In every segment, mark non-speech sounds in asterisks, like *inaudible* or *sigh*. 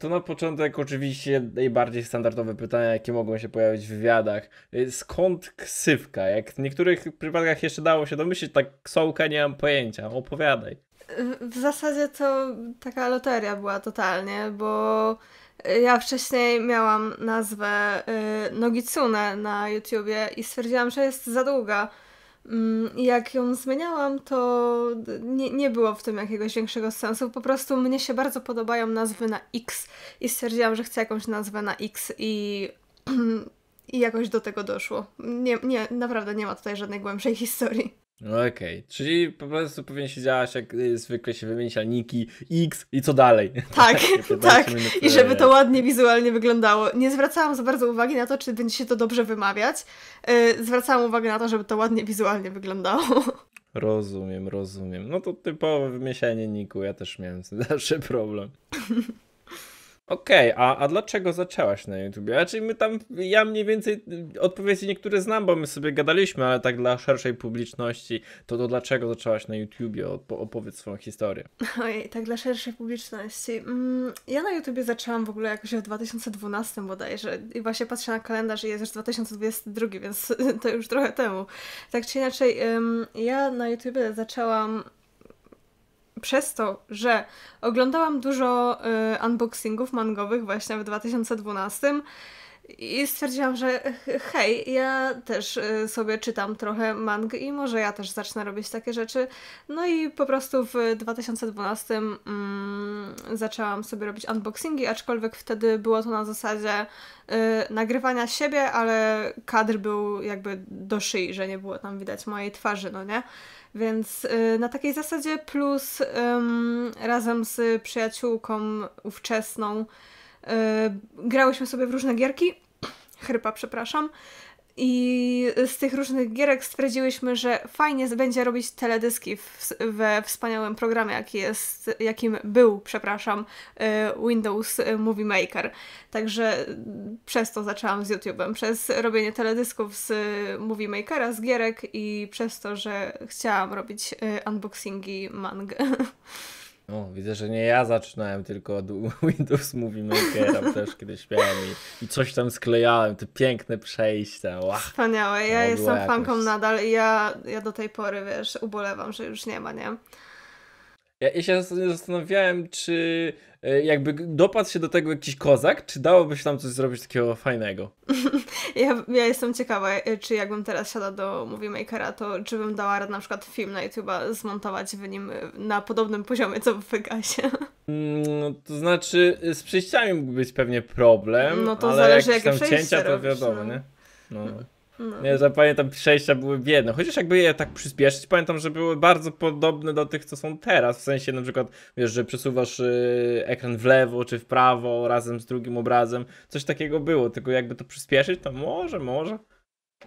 To na początek oczywiście najbardziej standardowe pytania, jakie mogą się pojawić w wywiadach. Y, skąd ksywka? Jak w niektórych przypadkach jeszcze dało się domyślić, tak ksowka nie mam pojęcia. Opowiadaj. W zasadzie to taka loteria była totalnie, bo ja wcześniej miałam nazwę y, Nogitsune na YouTubie i stwierdziłam, że jest za długa Mm, jak ją zmieniałam, to nie, nie było w tym jakiegoś większego sensu. Po prostu mnie się bardzo podobają nazwy na X i stwierdziłam, że chcę jakąś nazwę na X i, *clears throat* i jakoś do tego doszło. Nie, nie, naprawdę nie ma tutaj żadnej głębszej historii. No okej, okay. czyli po prostu powinien się działać jak y, zwykle się wymienia niki X i co dalej. *laughs* Tak, *laughs* tak. I żeby to ładnie wizualnie wyglądało. Nie zwracałam za bardzo uwagi na to, czy będzie się to dobrze wymawiać. Y, zwracałam uwagę na to, żeby to ładnie wizualnie wyglądało. *laughs* Rozumiem, rozumiem. No to typowe wymieszanie niku. Ja też miałem zawsze problem. Okej, okay, a, a dlaczego zaczęłaś na YouTubie? Znaczy my tam, ja mniej więcej odpowiedzi niektóre znam, bo my sobie gadaliśmy, ale tak dla szerszej publiczności, to to dlaczego zaczęłaś na YouTubie? Op opowiedz swoją historię. Ojej, tak dla szerszej publiczności. Mm, ja na YouTubie zaczęłam w ogóle jakoś w 2012 bodajże i właśnie patrzę na kalendarz i jest już 2022, więc *laughs* to już trochę temu. Tak czy inaczej, ja na YouTubie zaczęłam przez to, że oglądałam dużo y, unboxingów mangowych właśnie w 2012 i stwierdziłam, że hej, ja też y, sobie czytam trochę mang i może ja też zacznę robić takie rzeczy. No i po prostu w 2012 mm, zaczęłam sobie robić unboxingi, aczkolwiek wtedy było to na zasadzie y, nagrywania siebie, ale kadr był jakby do szyi, że nie było tam widać mojej twarzy, no nie? Więc y, na takiej zasadzie plus razem z przyjaciółką ówczesną y, grałyśmy sobie w różne gierki. *clears throat* Chrypa, przepraszam. I z tych różnych gierek stwierdziłyśmy, że fajnie będzie robić teledyski w, we wspaniałym programie, jaki jest, jakim był, przepraszam, y, Windows Movie Maker. Także przez to zaczęłam z YouTube'em, przez robienie teledysków z Movie Makera, z gierek i przez to, że chciałam robić y, unboxingi mang. *laughs* O, widzę, że nie ja zaczynałem, tylko od *laughs* Windows Movie Makera też kiedyś miałem i, i, coś tam sklejałem, te piękne przejścia. Wow. Wspaniałe, ja no, jestem jakoś... fanką nadal i ja, ja do tej pory, wiesz, ubolewam, że już nie ma, nie? Ja, ja się zastanawiałem, czy e, jakby dopadł się do tego jakiś kozak, czy dałoby się tam coś zrobić takiego fajnego? *laughs* ja, ja jestem ciekawa, e, czy jakbym teraz siadała do Movie Makera, to czy bym dała radę na przykład film na YouTube'a zmontować w nim e, na podobnym poziomie, co w Vegasie. *laughs* Mm, no, to znaczy z przejściami mógłby być pewnie problem, No to ale zależy jakie tam cięcia, to wiadomo, no. nie? No. Mhm. No. że pamiętam przejścia były biedne. Chociaż jakby je tak przyspieszyć, pamiętam, że były bardzo podobne do tych, co są teraz. W sensie na przykład, wiesz, że przesuwasz y, ekran w lewo czy w prawo razem z drugim obrazem. Coś takiego było, tylko jakby to przyspieszyć, to może, może.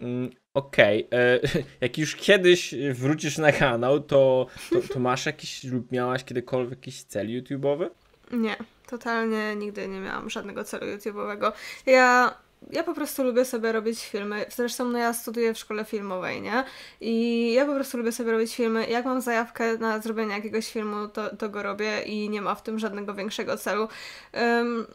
Mm, Okej, okay. E, *laughs* jak już kiedyś wrócisz na kanał, to, to, to masz jakiś lub miałaś kiedykolwiek jakiś cel YouTube'owy? Nie, totalnie nigdy nie miałam żadnego celu YouTube'owego. Ja ja po prostu lubię sobie robić filmy. Zresztą no ja studiuję w szkole filmowej, nie? I ja po prostu lubię sobie robić filmy. Jak mam zajawkę na zrobienie jakiegoś filmu, to, to go robię i nie ma w tym żadnego większego celu. Um,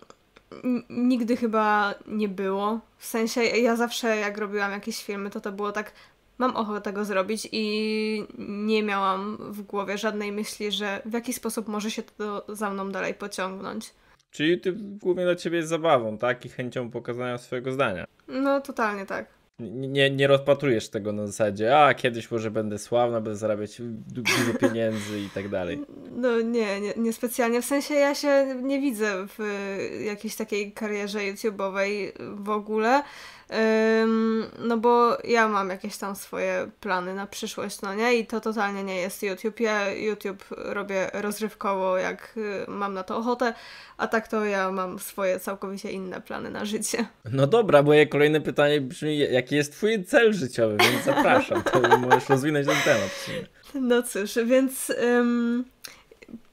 nigdy chyba nie było. W sensie ja zawsze jak robiłam jakieś filmy, to to było tak mam ochotę tego zrobić i nie miałam w głowie żadnej myśli, że w jaki sposób może się to za mną dalej pociągnąć. Czyli ty, głównie dla ciebie jest zabawą, tak? I chęcią pokazania swojego zdania. No, totalnie tak. Nie, nie rozpatrujesz tego na zasadzie, a kiedyś może będę sławna, będę zarabiać dużo pieniędzy i tak dalej. No nie, nie, specjalnie. W sensie ja się nie widzę w jakiejś takiej karierze YouTube'owej w ogóle no bo ja mam jakieś tam swoje plany na przyszłość, no nie? I to totalnie nie jest YouTube. Ja YouTube robię rozrywkowo, jak y, mam na to ochotę, a tak to ja mam swoje całkowicie inne plany na życie. No dobra, moje kolejne pytanie brzmi, jaki jest twój cel życiowy? Więc zapraszam, to *laughs* możesz rozwinąć ten temat. No cóż, więc... Ym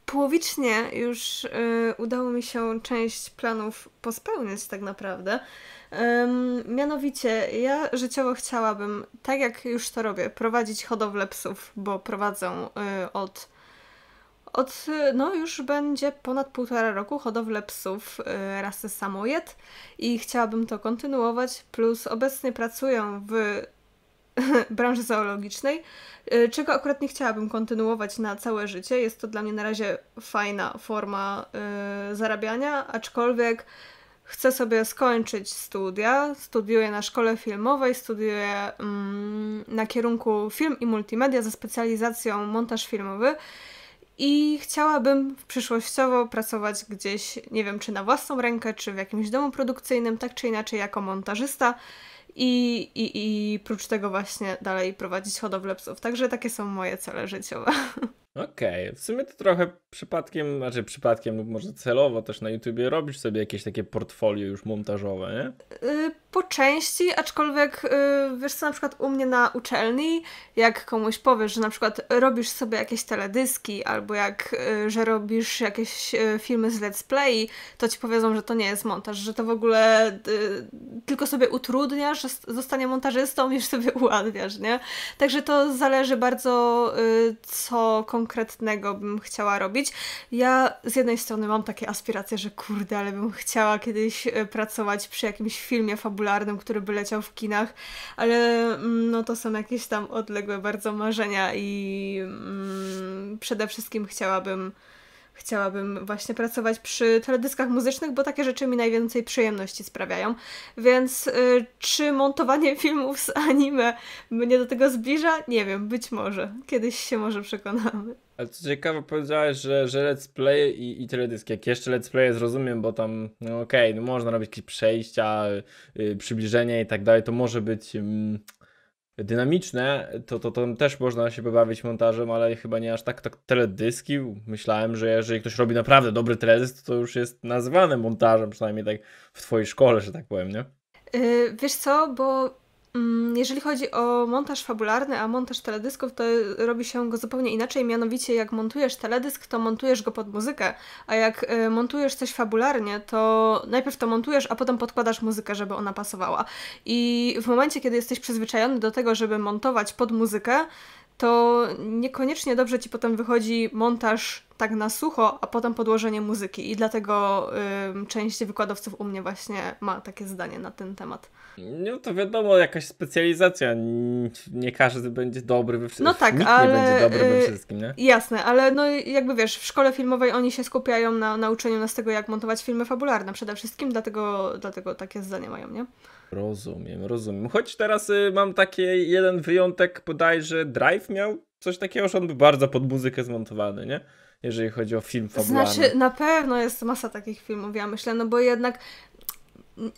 połowicznie już y, udało mi się część planów pospełniać tak naprawdę mianowicie, ja życiowo chciałabym, tak jak już to robię, prowadzić hodowlę psów, bo prowadzę y, od od, y, no już będzie ponad półtora roku hodowlę psów y, rasy samojed i chciałabym to kontynuować, plus obecnie pracuję w *laughs* branży zoologicznej, czego akurat nie chciałabym kontynuować na całe życie. Jest to dla mnie na razie fajna forma zarabiania, aczkolwiek chcę sobie skończyć studia, studiuję na szkole filmowej, studiuje mm, na kierunku film i multimedia ze specjalizacją montaż filmowy i chciałabym przyszłościowo pracować gdzieś, nie wiem, czy na własną rękę, czy w jakimś domu produkcyjnym, tak czy inaczej jako montażysta i, i, i prócz tego właśnie dalej prowadzić hodowlę psów. Także takie są moje cele życiowe. *laughs* Okej, okay. w sumie to trochę przypadkiem, znaczy przypadkiem lub może celowo też na YouTubie robisz sobie jakieś takie portfolio już montażowe, nie? Y, po części, aczkolwiek y, wiesz co, na przykład u mnie na uczelni, jak komuś powiesz, że na przykład robisz sobie jakieś teledyski albo jak, y, że robisz jakieś filmy z let's play, to ci powiedzą, że to nie jest montaż, że to w ogóle tylko sobie utrudniasz zostanie montażystą i już *laughs* sobie uładniasz, nie? Także to zależy bardzo co konkretnie konkretnego bym chciała robić. Ja z jednej strony mam takie aspiracje, że kurde, ale bym chciała kiedyś e, pracować przy jakimś filmie fabularnym, który by leciał w kinach, ale mm, no to są jakieś tam odległe bardzo marzenia i mm, przede wszystkim chciałabym chciałabym właśnie pracować przy teledyskach muzycznych, bo takie rzeczy mi najwięcej przyjemności sprawiają. Więc y, czy montowanie *laughs* filmów z anime mnie do tego zbliża? Nie wiem, być może. Kiedyś się może przekonamy. Ale co ciekawe, powiedziałeś, że, że let's play i, i teledysk. Jak jeszcze let's play zrozumiem, bo tam, no okej, okay, no można robić jakieś przejścia, y, y, przybliżenie i tak dalej, to może być. Mm, dynamiczne, to, to, to też można się pobawić montażem, ale chyba nie aż tak, tak teledyski. Myślałem, że jeżeli ktoś robi naprawdę dobry teledysk, to, to już jest nazwane montażem, przynajmniej tak w twojej szkole, że tak powiem, nie? Yy, wiesz co, bo Mm, jeżeli chodzi o montaż fabularny, a montaż teledysków, to robi się go zupełnie inaczej. Mianowicie, jak montujesz teledysk, to montujesz go pod muzykę, a jak y, montujesz coś fabularnie, to najpierw to montujesz, a potem podkładasz muzykę, żeby ona pasowała. I w momencie, kiedy jesteś przyzwyczajony do tego, żeby montować pod muzykę, to niekoniecznie dobrze ci potem wychodzi montaż tak na sucho, a potem podłożenie muzyki. I dlatego część wykładowców u mnie właśnie ma takie zdanie na ten temat. No to wiadomo, jakaś specjalizacja. Nie każdy będzie dobry we wszystkim. No tak, Nikt ale... nie będzie dobry we y, wszystkim, nie? Jasne, ale no jakby wiesz, w szkole filmowej oni się skupiają na nauczeniu nas tego, jak montować filmy fabularne przede wszystkim, dlatego, dlatego takie zdanie mają, nie? Rozumiem, rozumiem. Choć teraz y, mam taki jeden wyjątek, Podaj, że Drive miał coś takiego, że on był bardzo pod muzykę zmontowany, nie? jeżeli chodzi o film znaczy, fabularny. Znaczy, na pewno jest masa takich filmów, ja myślę, no bo jednak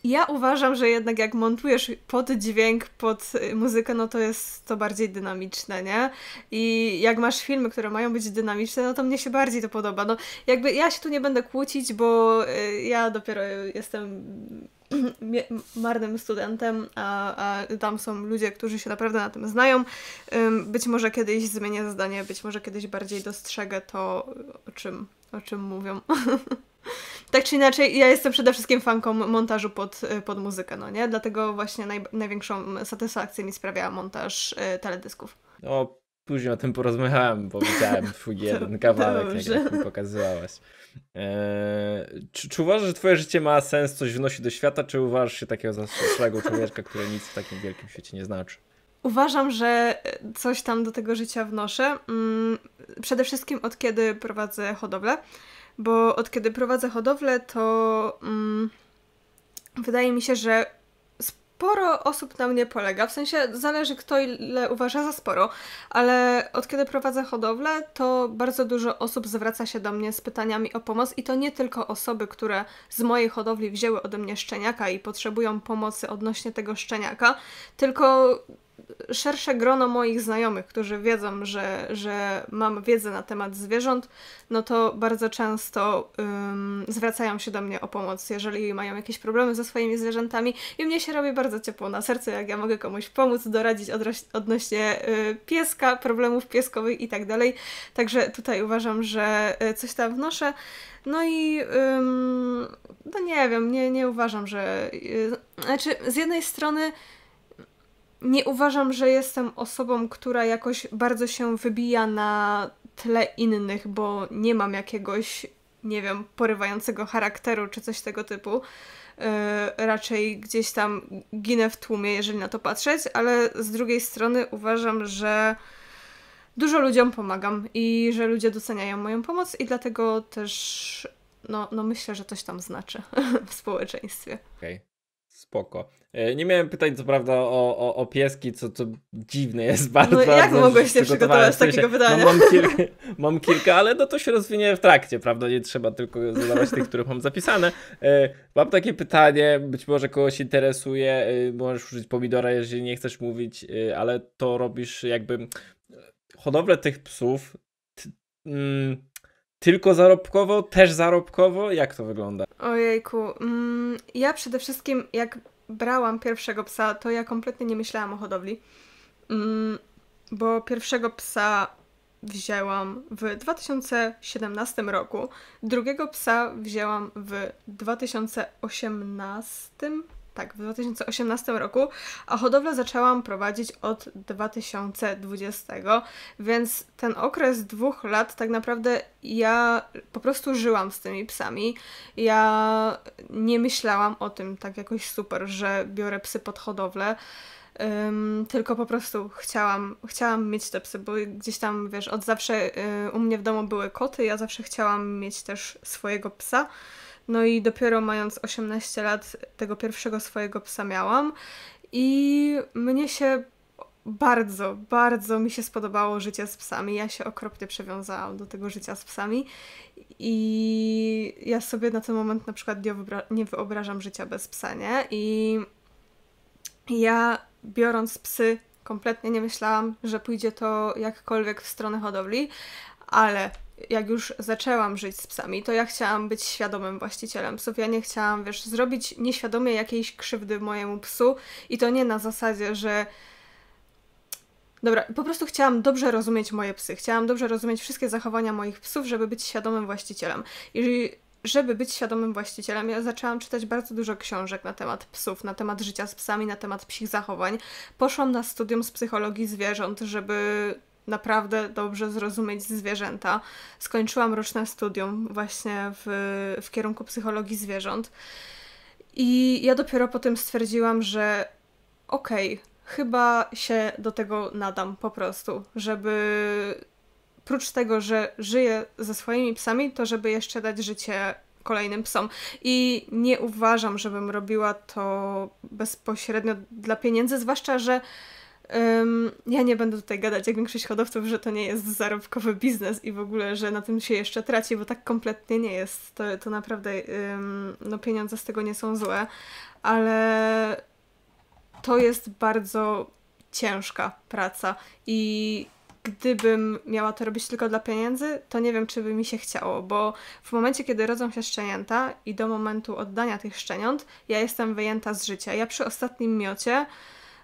ja uważam, że jednak jak montujesz pod dźwięk, pod y, muzykę, no to jest to bardziej dynamiczne, nie? I jak masz filmy, które mają być dynamiczne, no to mnie się bardziej to podoba. No jakby ja się tu nie będę kłócić, bo y, ja dopiero jestem *clears throat* marnym studentem, a, a, tam są ludzie, którzy się naprawdę na tym znają. Być może kiedyś zmienię zdanie, być może kiedyś bardziej dostrzegę to, o czym, o czym mówią. *laughs* tak czy inaczej, ja jestem przede wszystkim fanką montażu pod, y, pod muzykę, no nie? Dlatego właśnie naj, największą satysfakcję mi sprawia montaż y, teledysków. O, później o tym porozmawiałem, bo widziałem *laughs* twój jeden kawałek, jak mi pokazywałaś. Eee, czy, czy, uważasz, że twoje życie ma sens, coś wnosi do świata, czy uważasz się takiego zastrzeżonego człowieka, który nic w takim wielkim świecie nie znaczy? Uważam, że coś tam do tego życia wnoszę. Mm, przede wszystkim od kiedy prowadzę hodowlę, bo od kiedy prowadzę hodowlę, to mm, wydaje mi się, że sporo osób na mnie polega. W sensie zależy kto ile uważa za sporo, ale od kiedy prowadzę hodowlę, to bardzo dużo osób zwraca się do mnie z pytaniami o pomoc i to nie tylko osoby, które z mojej hodowli wzięły ode mnie szczeniaka i potrzebują pomocy odnośnie tego szczeniaka, tylko szersze grono moich znajomych, którzy wiedzą, że, że mam wiedzę na temat zwierząt, no to bardzo często um, zwracają się do mnie o pomoc, jeżeli mają jakieś problemy ze swoimi zwierzętami i mnie się robi bardzo ciepło na serce, jak ja mogę komuś pomóc, doradzić odnośnie y, pieska, problemów pieskowych i tak dalej. Także tutaj uważam, że y, coś tam wnoszę. No i no nie wiem, nie, nie uważam, że. Y, znaczy, z jednej strony nie uważam, że jestem osobą, która jakoś bardzo się wybija na tle innych, bo nie mam jakiegoś, nie wiem, porywającego charakteru czy coś tego typu. E, raczej gdzieś tam ginę w tłumie, jeżeli na to patrzeć, ale z drugiej strony uważam, że dużo ludziom pomagam i że ludzie doceniają moją pomoc i dlatego też no, no myślę, że coś tam znaczy *laughs* w społeczeństwie. Okej. Okay. Spoko. E, nie miałem pytań, co prawda, o, o, o pieski, co, co dziwne jest no bardzo. No jak mogłeś się przygotować takiego no, pytania? No, mam, kilka, *laughs* mam kilka, ale no to się rozwinie w trakcie, prawda? Nie trzeba tylko zadawać tych, których mam zapisane. E, mam takie pytanie, być może kogoś interesuje, e, możesz użyć pomidora, jeżeli nie chcesz mówić, ale to robisz jakby hodowlę tych psów. mm, tylko zarobkowo? Też zarobkowo? Jak to wygląda? Ojejku, mm, ja przede wszystkim jak brałam pierwszego psa, to ja kompletnie nie myślałam o hodowli, mm, bo pierwszego psa wzięłam w 2017 roku, drugiego psa wzięłam w 2018 tak, w 2018 roku, a hodowlę zaczęłam prowadzić od 2020, więc ten okres dwóch lat tak naprawdę ja po prostu żyłam z tymi psami. Ja nie myślałam o tym tak jakoś super, że biorę psy pod hodowlę. Um, tylko po prostu chciałam, chciałam mieć te psy, bo gdzieś tam, wiesz, od zawsze y, u mnie w domu były koty, ja zawsze chciałam mieć też swojego psa. No i dopiero mając 18 lat tego pierwszego swojego psa miałam i mnie się bardzo, bardzo mi się spodobało życie z psami. Ja się okropnie przywiązałam do tego życia z psami i ja sobie na ten moment na przykład nie, nie wyobrażam życia bez psa, nie? I ja biorąc psy kompletnie nie myślałam, że pójdzie to jakkolwiek w stronę hodowli, ale jak już zaczęłam żyć z psami, to ja chciałam być świadomym właścicielem psów. Ja nie chciałam, wiesz, zrobić nieświadomie jakiejś krzywdy mojemu psu i to nie na zasadzie, że Dobra, po prostu chciałam dobrze rozumieć moje psy. Chciałam dobrze rozumieć wszystkie zachowania moich psów, żeby być świadomym właścicielem. I żeby być świadomym właścicielem, ja zaczęłam czytać bardzo dużo książek na temat psów, na temat życia z psami, na temat psich zachowań. Poszłam na studium z psychologii zwierząt, żeby naprawdę dobrze zrozumieć zwierzęta. Skończyłam roczne studium właśnie w, w kierunku psychologii zwierząt. I ja dopiero potem stwierdziłam, że okej, okay, chyba się do tego nadam po prostu, żeby prócz tego, że żyję ze swoimi psami, to żeby jeszcze dać życie kolejnym psom. I nie uważam, żebym robiła to bezpośrednio dla pieniędzy, zwłaszcza, że Um, ja nie będę tutaj gadać jak większość hodowców, że to nie jest zarobkowy biznes i w ogóle, że na tym się jeszcze traci, bo tak kompletnie nie jest. To, to naprawdę um, no pieniądze z tego nie są złe, ale to jest bardzo ciężka praca i gdybym miała to robić tylko dla pieniędzy, to nie wiem, czy by mi się chciało, bo w momencie, kiedy rodzą się szczenięta i do momentu oddania tych szczeniąt, ja jestem wyjęta z życia. Ja przy ostatnim miocie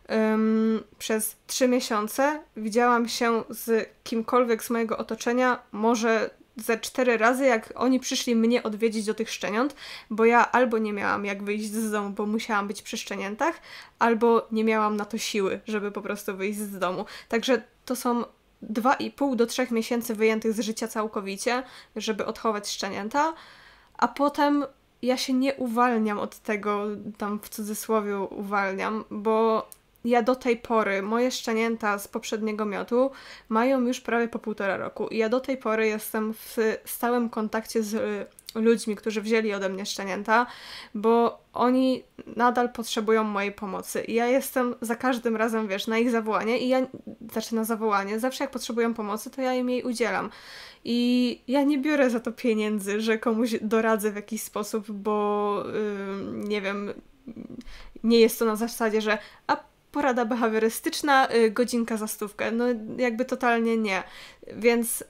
um, przez trzy miesiące widziałam się z kimkolwiek z mojego otoczenia, może ze cztery razy, jak oni przyszli mnie odwiedzić do tych szczeniąt, bo ja albo nie miałam jak wyjść z domu, bo musiałam być przy szczeniętach, albo nie miałam na to siły, żeby po prostu wyjść z domu. Także to są dwa i pół do trzech miesięcy wyjętych z życia całkowicie, żeby odchować szczenięta, a potem ja się nie uwalniam od tego, tam w cudzysłowie uwalniam, bo ja do tej pory, moje szczenięta z poprzedniego miotu mają już prawie po półtora roku i ja do tej pory jestem w stałym kontakcie z y, ludźmi, którzy wzięli ode mnie szczenięta, bo oni nadal potrzebują mojej pomocy. I ja jestem za każdym razem, wiesz, na ich zawołanie i ja, znaczy na zawołanie, zawsze jak potrzebują pomocy, to ja im jej udzielam. I ja nie biorę za to pieniędzy, że komuś doradzę w jakiś sposób, bo yy, nie wiem, nie jest to na zasadzie, że a porada behawiorystyczna, y, godzinka za stówkę. No jakby totalnie nie. Więc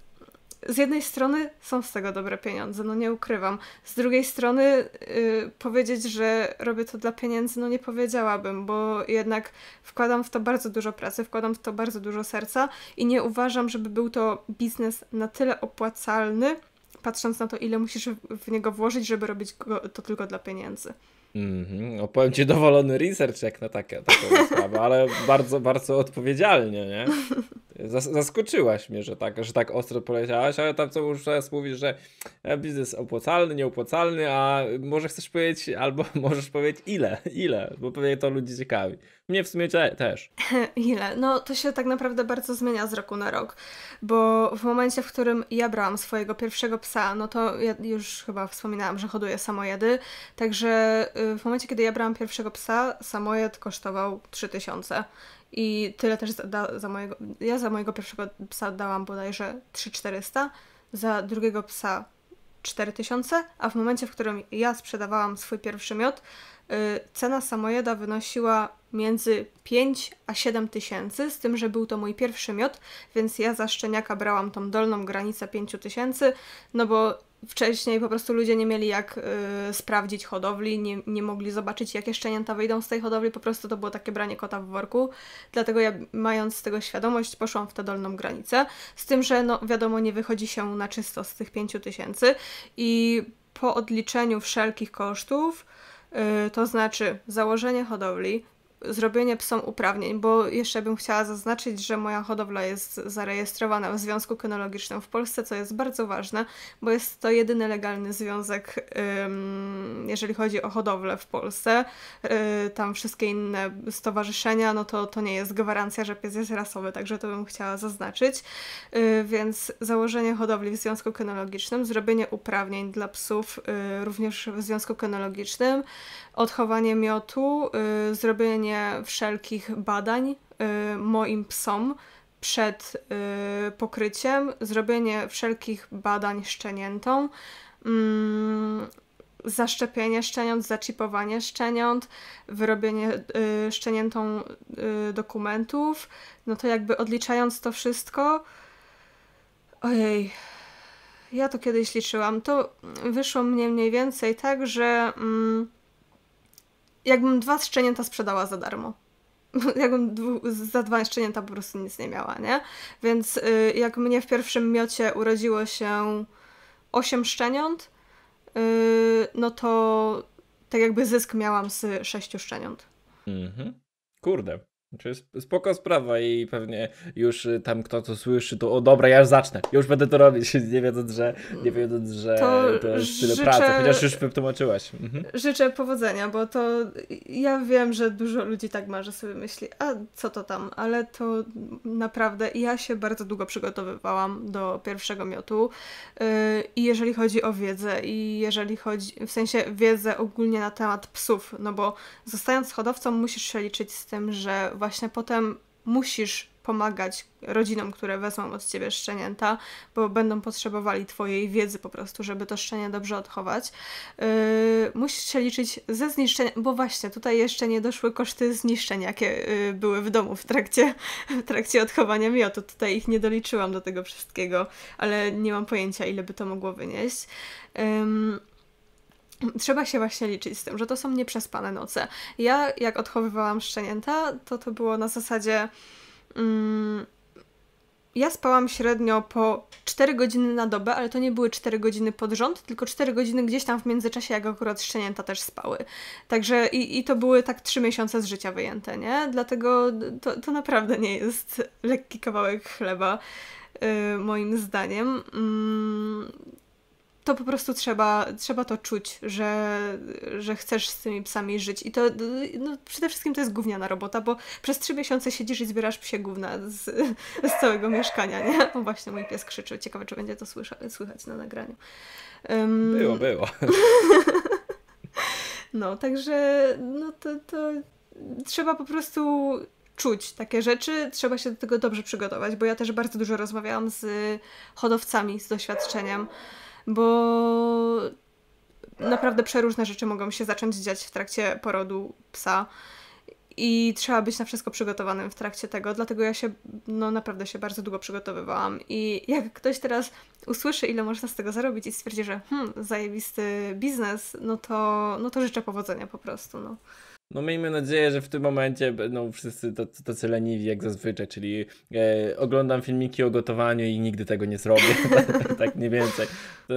z jednej strony są z tego dobre pieniądze, no nie ukrywam. Z drugiej strony y, powiedzieć, że robię to dla pieniędzy, no nie powiedziałabym, bo jednak wkładam w to bardzo dużo pracy, wkładam w to bardzo dużo serca i nie uważam, żeby był to biznes na tyle opłacalny, patrząc na to, ile musisz w niego włożyć, żeby robić to tylko dla pieniędzy. Mm -hmm. No, Opowiem ci dowolony research jak na takie, taką sprawę, ale bardzo, bardzo odpowiedzialnie, nie? *laughs* Zaskoczyłaś mnie, że tak, że tak ostro poleciałaś, ale tam co już teraz mówisz, że e, biznes opłacalny, nieopłacalny, a może chcesz powiedzieć, albo *laughs* możesz powiedzieć ile, ile, bo pewnie to ludzi ciekawi. Mnie w sumie też. *laughs* Ile? No to się tak naprawdę bardzo zmienia z roku na rok, bo w momencie, w którym ja brałam swojego pierwszego psa, no to ja już chyba wspominałam, że hoduję samojedy, także y, w momencie, kiedy ja brałam pierwszego psa, samojed kosztował 3000 i tyle też za, za mojego. Ja za mojego pierwszego psa dałam bodajże 3400, za drugiego psa 4000, a w momencie, w którym ja sprzedawałam swój pierwszy miot, yy, cena samojeda wynosiła między 5 a 7 tysięcy, z tym, że był to mój pierwszy miot, więc ja za szczeniaka brałam tą dolną granicę 5 tysięcy, no bo wcześniej po prostu ludzie nie mieli jak y, sprawdzić hodowli, nie, nie mogli zobaczyć, jakie szczenięta wyjdą z tej hodowli, po prostu to było takie branie kota w worku. Dlatego ja, mając tego świadomość, poszłam w tę dolną granicę. Z tym, że no, wiadomo, nie wychodzi się na czysto z tych 5 tysięcy i po odliczeniu wszelkich kosztów, y, to znaczy założenie hodowli, zrobienie psom uprawnień, bo jeszcze bym chciała zaznaczyć, że moja hodowla jest zarejestrowana w Związku Kynologicznym w Polsce, co jest bardzo ważne, bo jest to jedyny legalny związek, jeżeli chodzi o hodowlę w Polsce. Y, tam wszystkie inne stowarzyszenia, no to, to nie jest gwarancja, że pies jest rasowy, także to bym chciała zaznaczyć. Y, więc założenie hodowli w Związku Kynologicznym, zrobienie uprawnień dla psów y, również w Związku Kynologicznym, odchowanie miotu, zrobienie wszelkich badań y, moim psom przed y, pokryciem, zrobienie wszelkich badań szczeniętom, mm, zaszczepienie szczeniąt, zaczipowanie szczeniąt, wyrobienie y, y, dokumentów, no to jakby odliczając to wszystko, ojej, ja to kiedyś liczyłam, to wyszło mnie mniej więcej tak, że mm, jakbym dwa szczenięta sprzedała za darmo. *laughs* Jakbym za dwa szczenięta po prostu nic nie miała, nie? Więc y, jak mnie w pierwszym miocie urodziło się osiem szczeniąt, y, no to tak jakby zysk miałam z sześciu szczeniąt. Mhm. Kurde jest znaczy, spoko sprawa i pewnie już y, tam kto to słyszy, to o dobra, ja już zacznę, już będę to robić, *laughs* nie wiedząc, że, nie wiedząc, że to, to jest życzę, pracy, chociaż już wytłumaczyłaś. Mhm. Życzę powodzenia, bo to ja wiem, że dużo ludzi tak ma, że sobie myśli, a co to tam, ale to naprawdę ja się bardzo długo przygotowywałam do pierwszego miotu y, i jeżeli chodzi o wiedzę i jeżeli chodzi, w sensie wiedzę ogólnie na temat psów, no bo zostając hodowcą musisz się liczyć z tym, że właśnie potem musisz pomagać rodzinom, które wezmą od ciebie szczenięta, bo będą potrzebowali twojej wiedzy po prostu, żeby to szczenie dobrze odchować. Yy, musisz się liczyć ze zniszczeniem, bo właśnie tutaj jeszcze nie doszły koszty zniszczeń, jakie yy, były w domu w trakcie, w trakcie odchowania miotu. Tutaj ich nie doliczyłam do tego wszystkiego, ale nie mam pojęcia, ile by to mogło wynieść. Yy trzeba się właśnie liczyć z tym, że to są nieprzespane noce. Ja, jak odchowywałam szczenięta, to to było na zasadzie. Mm, ja spałam średnio po 4 godziny na dobę, ale to nie były 4 godziny pod rząd, tylko 4 godziny gdzieś tam w międzyczasie, jak akurat szczenięta też spały. Także i, i to były tak 3 miesiące z życia wyjęte, nie? Dlatego to, to naprawdę nie jest lekki kawałek chleba, yy, moim zdaniem. Yy to po prostu trzeba, trzeba to czuć, że, że chcesz z tymi psami żyć. I to no, przede wszystkim to jest gówniana robota, bo przez trzy miesiące siedzisz i zbierasz psie gówna z, *laughs* z całego mieszkania, nie? No właśnie mój pies krzyczy. Ciekawe, czy będzie to słysza, słychać na nagraniu. Um... Było, było. *laughs* no, także no to, to trzeba po prostu czuć takie rzeczy, trzeba się do tego dobrze przygotować, bo ja też bardzo dużo rozmawiałam z hodowcami z doświadczeniem bo naprawdę przeróżne rzeczy mogą się zacząć dziać w trakcie porodu psa i trzeba być na wszystko przygotowanym w trakcie tego, dlatego ja się, no naprawdę się bardzo długo przygotowywałam i jak ktoś teraz usłyszy, ile można z tego zarobić i stwierdzi, że hmm, zajebisty biznes, no to, no to życzę powodzenia po prostu, no. No miejmy nadzieję, że w tym momencie będą wszyscy tacy leniwi jak zazwyczaj, czyli e, oglądam filmiki o gotowaniu i nigdy tego nie zrobię. *laughs* Tak, tak mniej więcej.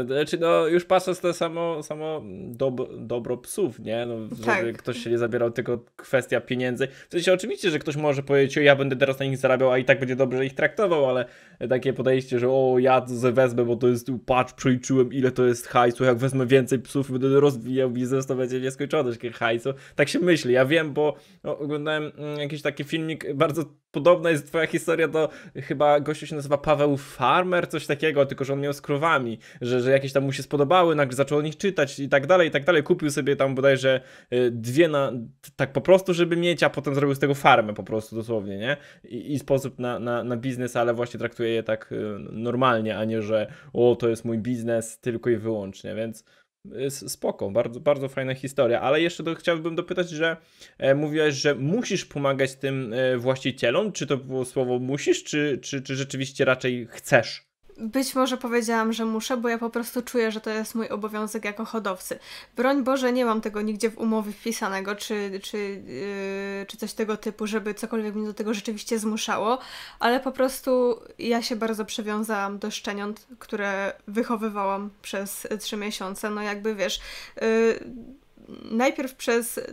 Znaczy, no już patrząc to samo, samo dobro, dobro psów, nie? No, żeby tak. ktoś się nie zabierał, tylko kwestia pieniędzy. W sensie oczywiście, że ktoś może powiedzieć, o ja będę teraz na nich zarabiał, a i tak będzie dobrze ich traktował, ale takie podejście, że o ja wezmę, bo to jest, patrz, przeliczyłem ile to jest hajsu, jak wezmę więcej psów, będę rozwijał biznes, to będzie nieskończone, takie hajsu. Tak się myśli myśli. Ja wiem, bo no, oglądałem mm, jakiś taki filmik, bardzo podobna jest twoja historia do chyba gościu się nazywa Paweł Farmer, coś takiego, tylko że on miał z krowami, że, że jakieś tam mu się spodobały, nagle zaczął o nich czytać i tak dalej, i tak dalej. Kupił sobie tam bodajże y, dwie na, tak po prostu, żeby mieć, a potem zrobił z tego farmę po prostu dosłownie, nie? I, i sposób na, na, na biznes, ale właśnie traktuje je tak y, normalnie, a nie, że o, to jest mój biznes tylko i wyłącznie, więc... Y, spoko, bardzo, bardzo fajna historia, ale jeszcze chciałbym dopytać, że e, mówiłaś, że musisz pomagać tym e, właścicielom, czy to było słowo musisz, czy, czy, czy rzeczywiście raczej chcesz? Być może powiedziałam, że muszę, bo ja po prostu czuję, że to jest mój obowiązek jako hodowcy. Broń Boże, nie mam tego nigdzie w umowie wpisanego, czy, czy, yy, czy coś tego typu, żeby cokolwiek mnie do tego rzeczywiście zmuszało, ale po prostu ja się bardzo przywiązałam do szczeniąt, które wychowywałam przez trzy miesiące. No jakby wiesz. Yy, najpierw przez y,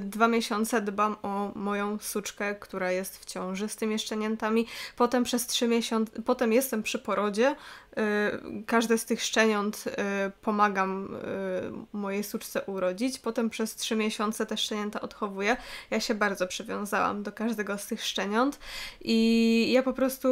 dwa miesiące dbam o moją suczkę, która jest w ciąży z tymi szczeniętami. Potem przez trzy miesiące, potem jestem przy porodzie. Y, każde z tych szczeniąt y, pomagam mojej suczce urodzić. Potem przez trzy miesiące te szczenięta odchowuję. Ja się bardzo przywiązałam do każdego z tych szczeniąt i ja po prostu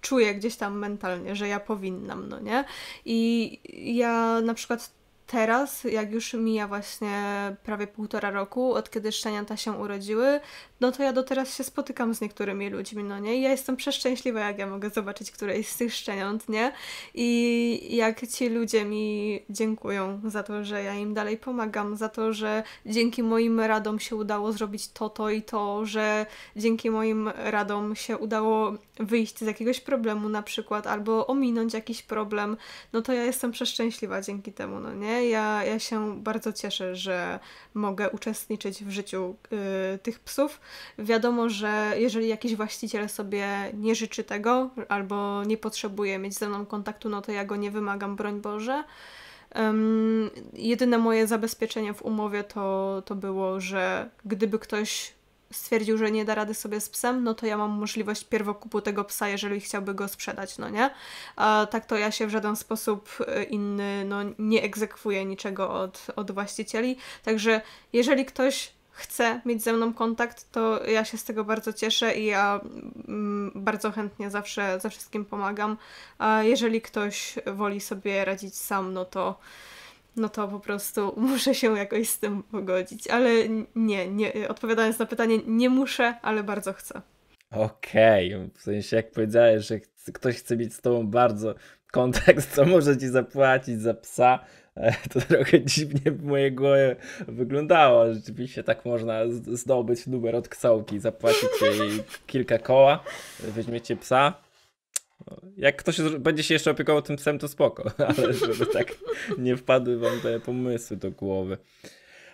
czuję gdzieś tam mentalnie, że ja powinnam, no nie? I ja na przykład teraz, jak już mija właśnie prawie półtora roku, od kiedy szczenięta się urodziły, no to ja do teraz się spotykam z niektórymi ludźmi, no nie? I ja jestem przeszczęśliwa, jak ja mogę zobaczyć któreś z tych szczeniąt, nie? I jak ci ludzie mi dziękują za to, że ja im dalej pomagam, za to, że dzięki moim radom się udało zrobić to, to i to, że dzięki moim radom się udało wyjść z jakiegoś problemu na przykład, albo ominąć jakiś problem, no to ja jestem przeszczęśliwa dzięki temu, no nie? ja, ja się bardzo cieszę, że mogę uczestniczyć w życiu y, tych psów. Wiadomo, że jeżeli jakiś właściciel sobie nie życzy tego albo nie potrzebuje mieć ze mną kontaktu, no to ja go nie wymagam, broń Boże. Um, jedyne moje zabezpieczenie w umowie to, to było, że gdyby ktoś stwierdził, że nie da rady sobie z psem, no to ja mam możliwość pierwokupu tego psa, jeżeli chciałby go sprzedać, no nie? A tak to ja się w żaden sposób y, inny no, nie egzekwuję niczego od, od właścicieli. Także jeżeli ktoś chce mieć ze mną kontakt, to ja się z tego bardzo cieszę i ja mm, bardzo chętnie zawsze ze wszystkim pomagam. A jeżeli ktoś woli sobie radzić sam, no to no to po prostu *laughs* muszę się jakoś z tym pogodzić. Ale nie, nie odpowiadając na pytanie, nie muszę, ale bardzo chcę. Okej, okay. w sensie jak powiedziałeś, że ktoś chce mieć z tobą bardzo kontakt, co może ci zapłacić za psa, *laughs* to trochę dziwnie w mojej głowie wyglądało. Rzeczywiście tak można zdobyć numer od ksałki, zapłacić jej kilka koła, weźmiecie psa, jak ktoś będzie się jeszcze opiekował tym psem, to spoko, *laughs* ale żeby tak nie wpadły wam te pomysły do głowy.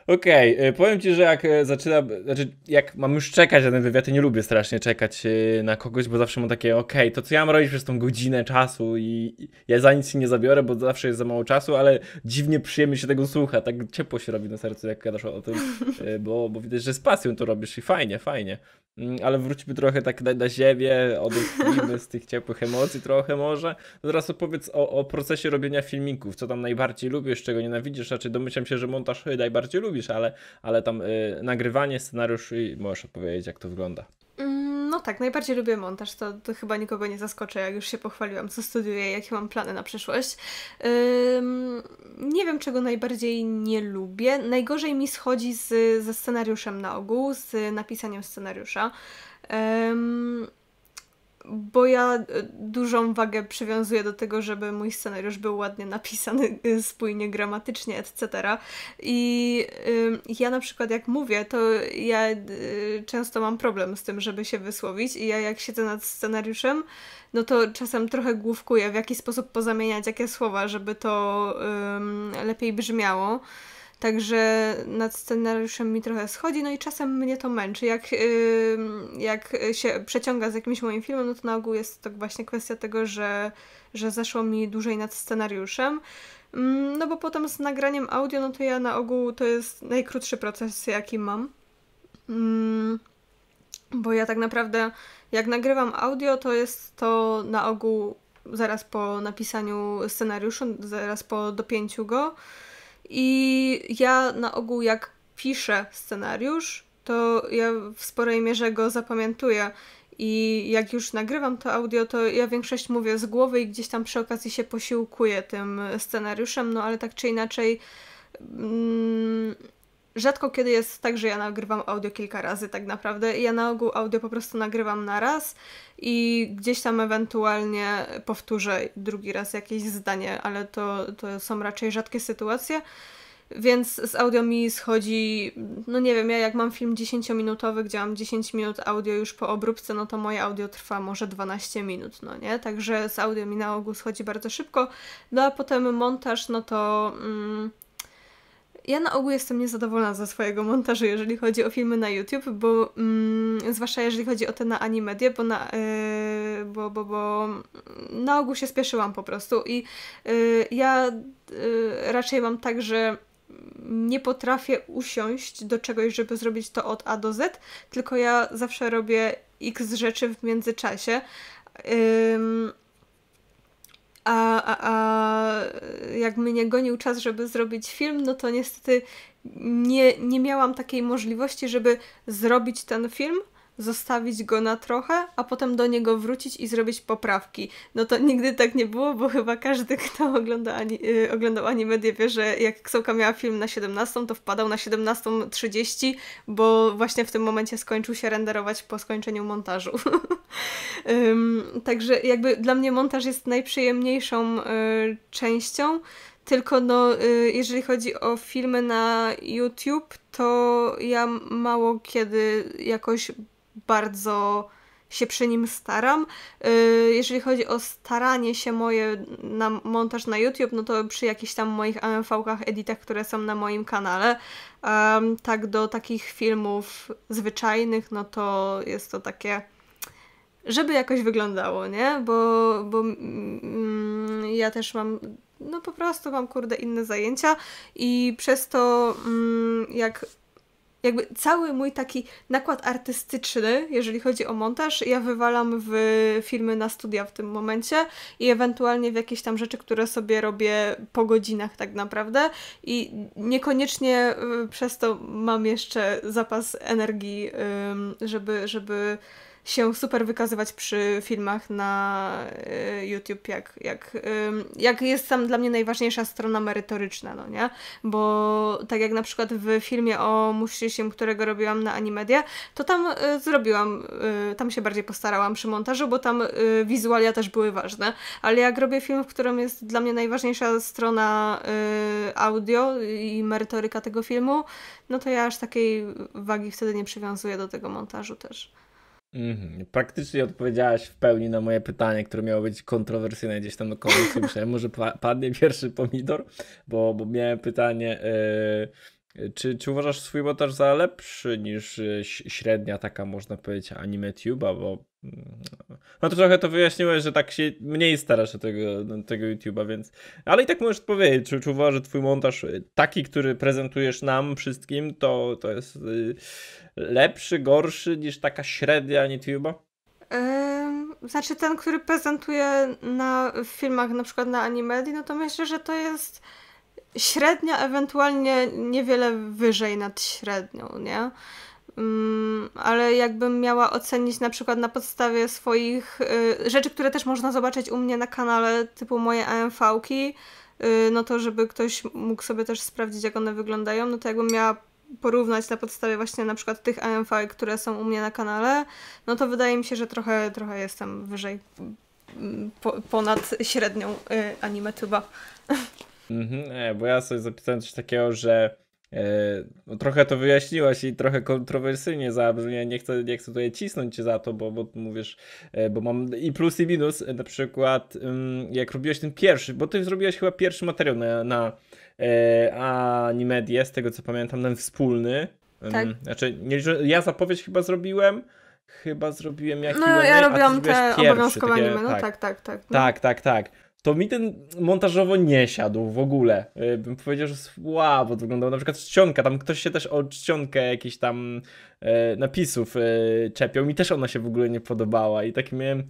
Okej, okay, e, powiem ci, że jak e, zaczyna, znaczy jak mam już czekać na ten wywiad, to nie lubię strasznie czekać e, na kogoś, bo zawsze mam takie, okej, okay, to co ja mam robić przez tą godzinę czasu i ja za nic się nie zabiorę, bo zawsze jest za mało czasu, ale dziwnie przyjemnie się tego słucha, tak ciepło się robi na sercu, jak gadasz o tym, bo, bo widać, że z pasją to robisz i fajnie, fajnie. Mm, ale wróćmy trochę tak na, na ziemię, odejdźmy z tych ciepłych emocji trochę może. No teraz opowiedz o, o procesie robienia filmików, co tam najbardziej lubisz, czego nienawidzisz, Znaczy domyślam się, że montaż najbardziej lubisz, ale, ale tam y, nagrywanie, scenariusz i możesz opowiedzieć jak to wygląda. No tak, najbardziej lubię montaż, to, to, chyba nikogo nie zaskoczę, jak już się pochwaliłam, co studiuję, jakie mam plany na przyszłość. Ym, nie wiem, czego najbardziej nie lubię. Najgorzej mi schodzi z, ze scenariuszem na ogół, z napisaniem scenariusza. Ym, bo ja e, dużą wagę przywiązuję do tego, żeby mój scenariusz był ładnie napisany, y, spójnie gramatycznie, etc. I y, ja na przykład jak mówię, to ja y, często mam problem z tym, żeby się wysłowić i ja jak siedzę nad scenariuszem, no to czasem trochę główkuję, w jaki sposób pozamieniać jakie słowa, żeby to lepiej brzmiało. Także nad scenariuszem mi trochę schodzi, no i czasem mnie to męczy. Jak, jak się przeciąga z jakimś moim filmem, no to na ogół jest to właśnie kwestia tego, że, że zeszło mi dłużej nad scenariuszem. Mm, no bo potem z nagraniem audio, no to ja na ogół to jest najkrótszy proces, jaki mam. Mm, bo ja tak naprawdę, jak nagrywam audio, to jest to na ogół zaraz po napisaniu scenariuszu, zaraz po dopięciu go. I ja na ogół, jak piszę scenariusz, to ja w sporej mierze go zapamiętuję. I jak już nagrywam to audio, to ja większość mówię z głowy i gdzieś tam przy okazji się posiłkuję tym scenariuszem, no ale tak czy inaczej. Mm, Rzadko kiedy jest tak, że ja nagrywam audio kilka razy tak naprawdę. Ja na ogół audio po prostu nagrywam na raz i gdzieś tam ewentualnie powtórzę drugi raz jakieś zdanie, ale to, to są raczej rzadkie sytuacje. Więc z audio mi schodzi, no nie wiem, ja jak mam film 10-minutowy, gdzie mam 10 minut audio już po obróbce, no to moje audio trwa może 12 minut, no nie? Także z audio mi na ogół schodzi bardzo szybko. No a potem montaż, no to... Mm, ja na ogół jestem niezadowolona ze swojego montażu, jeżeli chodzi o filmy na YouTube, bo mm, zwłaszcza jeżeli chodzi o te na animedię, bo na, yy, bo, bo, bo na ogół się spieszyłam po prostu i yy, ja yy, raczej mam tak, że nie potrafię usiąść do czegoś, żeby zrobić to od A do Z, tylko ja zawsze robię x rzeczy w międzyczasie. Yy, a, a, jak mnie gonił czas, żeby zrobić film, no to niestety nie, nie miałam takiej możliwości, żeby zrobić ten film zostawić go na trochę, a potem do niego wrócić i zrobić poprawki. No to nigdy tak nie było, bo chyba każdy, kto ogląda ani, yy, oglądał animedię wie, że jak Ksołka miała film na 17, to wpadał na 17.30, bo właśnie w tym momencie skończył się renderować po skończeniu montażu. *laughs* także jakby dla mnie montaż jest najprzyjemniejszą yy, częścią, tylko no, y, jeżeli chodzi o filmy na YouTube, to ja mało kiedy jakoś bardzo się przy nim staram. Y, jeżeli chodzi o staranie się moje na montaż na YouTube, no to przy jakichś tam moich AMV-kach, editach, które są na moim kanale, tak do takich filmów zwyczajnych, no to jest to takie żeby jakoś wyglądało, nie? Bo, bo mm, mm ja też mam, no po prostu mam kurde inne zajęcia i przez to mm, jak jakby cały mój taki nakład artystyczny, jeżeli chodzi o montaż, ja wywalam w filmy na studia w tym momencie i ewentualnie w jakieś tam rzeczy, które sobie robię po godzinach tak naprawdę i niekoniecznie y, przez to mam jeszcze zapas energii, żeby, żeby się super wykazywać przy filmach na e, YouTube, jak, jak, jak jest tam dla mnie najważniejsza strona merytoryczna, no nie? Bo tak jak na przykład w filmie o się którego robiłam na Animedia, to tam e, zrobiłam, e, tam się bardziej postarałam przy montażu, bo tam wizualia też były ważne, ale jak robię film, w którym jest dla mnie najważniejsza strona audio i merytoryka tego filmu, no to ja aż takiej wagi wtedy nie przywiązuję do tego montażu też. Mhm. Praktycznie odpowiedziałaś w pełni na moje pytanie, które miało być kontrowersyjne gdzieś tam do końca. *laughs* Myślałem, może padnie pierwszy pomidor, bo, bo miałem pytanie, yy, czy, czy uważasz swój montaż za lepszy niż e, średnia taka, można powiedzieć, anime tuba, bo no to trochę to wyjaśniłeś, że tak się mniej starasz o tego, tego YouTube'a, więc... Ale i tak możesz powiedzieć, czy, czy uważasz, że twój montaż y, taki, który prezentujesz nam wszystkim, to, to jest y, lepszy, gorszy niż taka średnia YouTube'a? Yy, znaczy ten, który prezentuje na, w filmach na przykład na Animedii, no to myślę, że to jest średnia, ewentualnie niewiele wyżej nad średnią, nie? Mm, ale jakbym miała ocenić na przykład na podstawie swoich y, rzeczy, które też można zobaczyć u mnie na kanale, typu moje AMV-ki, y, no to żeby ktoś mógł sobie też sprawdzić, jak one wyglądają, no to jakbym miała porównać na podstawie właśnie na przykład tych AMV, które są u mnie na kanale, no to wydaje mi się, że trochę, trochę jestem wyżej mm, po, ponad średnią y, anime tuba. Mhm, e, bo ja sobie zapisałem coś takiego, że E, no, trochę to wyjaśniłaś i trochę kontrowersyjnie zabrzmi. Ja nie chcę, nie chcę tutaj cisnąć cię za to, bo, bo mówisz, e, bo mam i plus i minus. E, na przykład, mm, jak robiłeś ten pierwszy, bo ty zrobiłeś chyba pierwszy materiał na, na Animedie, z tego co pamiętam, ten wspólny. Tak. Znaczy, nie, ja zapowiedź chyba zrobiłem. Chyba zrobiłem jakiś. No, ja robiłam te obowiązkowe anime, no tak, tak, tak. Tak, no. tak, tak. tak to mi ten montażowo nie siadł w ogóle. Y, bym powiedział, że słabo to wyglądało. Na przykład czcionka, tam ktoś się też o czcionkę jakichś tam e, napisów e, czepiał. Mi też ona się w ogóle nie podobała i tak miałem...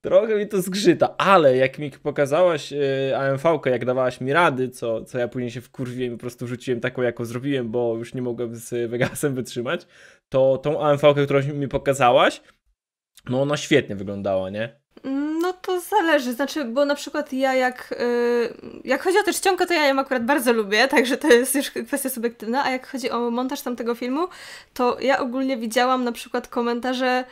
Trochę mi to zgrzyta, ale jak mi pokazałaś e, AMV-kę, jak dawałaś mi rady, co, co ja później się wkurwiłem i po prostu rzuciłem taką, jaką zrobiłem, bo już nie mogłem z Vegasem wytrzymać, to tą AMV-kę, którą mi pokazałaś, no ona świetnie wyglądała, nie? No to zależy, znaczy, bo na przykład ja jak, yy, jak chodzi o tę czcionkę, to ja ją akurat bardzo lubię, także to jest już kwestia subiektywna, a jak chodzi o montaż tamtego filmu, to ja ogólnie widziałam na przykład komentarze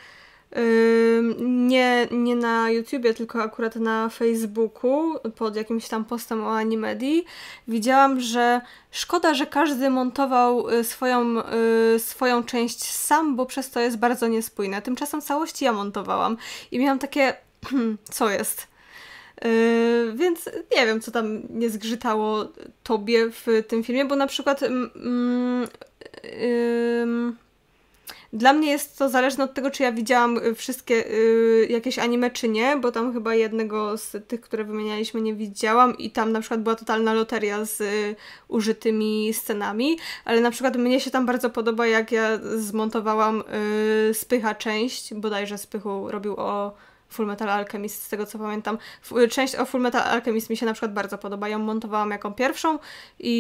yy, nie, nie na YouTubie, tylko akurat na Facebooku pod jakimś tam postem o Animedii. Widziałam, że szkoda, że każdy montował y, swoją, yy, swoją część sam, bo przez to jest bardzo niespójne. Tymczasem całości ja montowałam i miałam takie *clears throat* co jest. Yy, więc nie wiem, co tam nie zgrzytało tobie w tym filmie, bo na przykład mm, mm dla mnie jest to zależne od tego, czy ja widziałam wszystkie yy, jakieś anime, czy nie, bo tam chyba jednego z tych, które wymienialiśmy, nie widziałam i tam na przykład była totalna loteria z yy, użytymi scenami, ale na przykład mnie się tam bardzo podoba, jak ja zmontowałam spycha część, bodajże spychu robił o Full Metal Alchemist, z tego co pamiętam. Y, część o Full Metal Alchemist mi się na przykład bardzo podoba. Ją montowałam jako pierwszą i,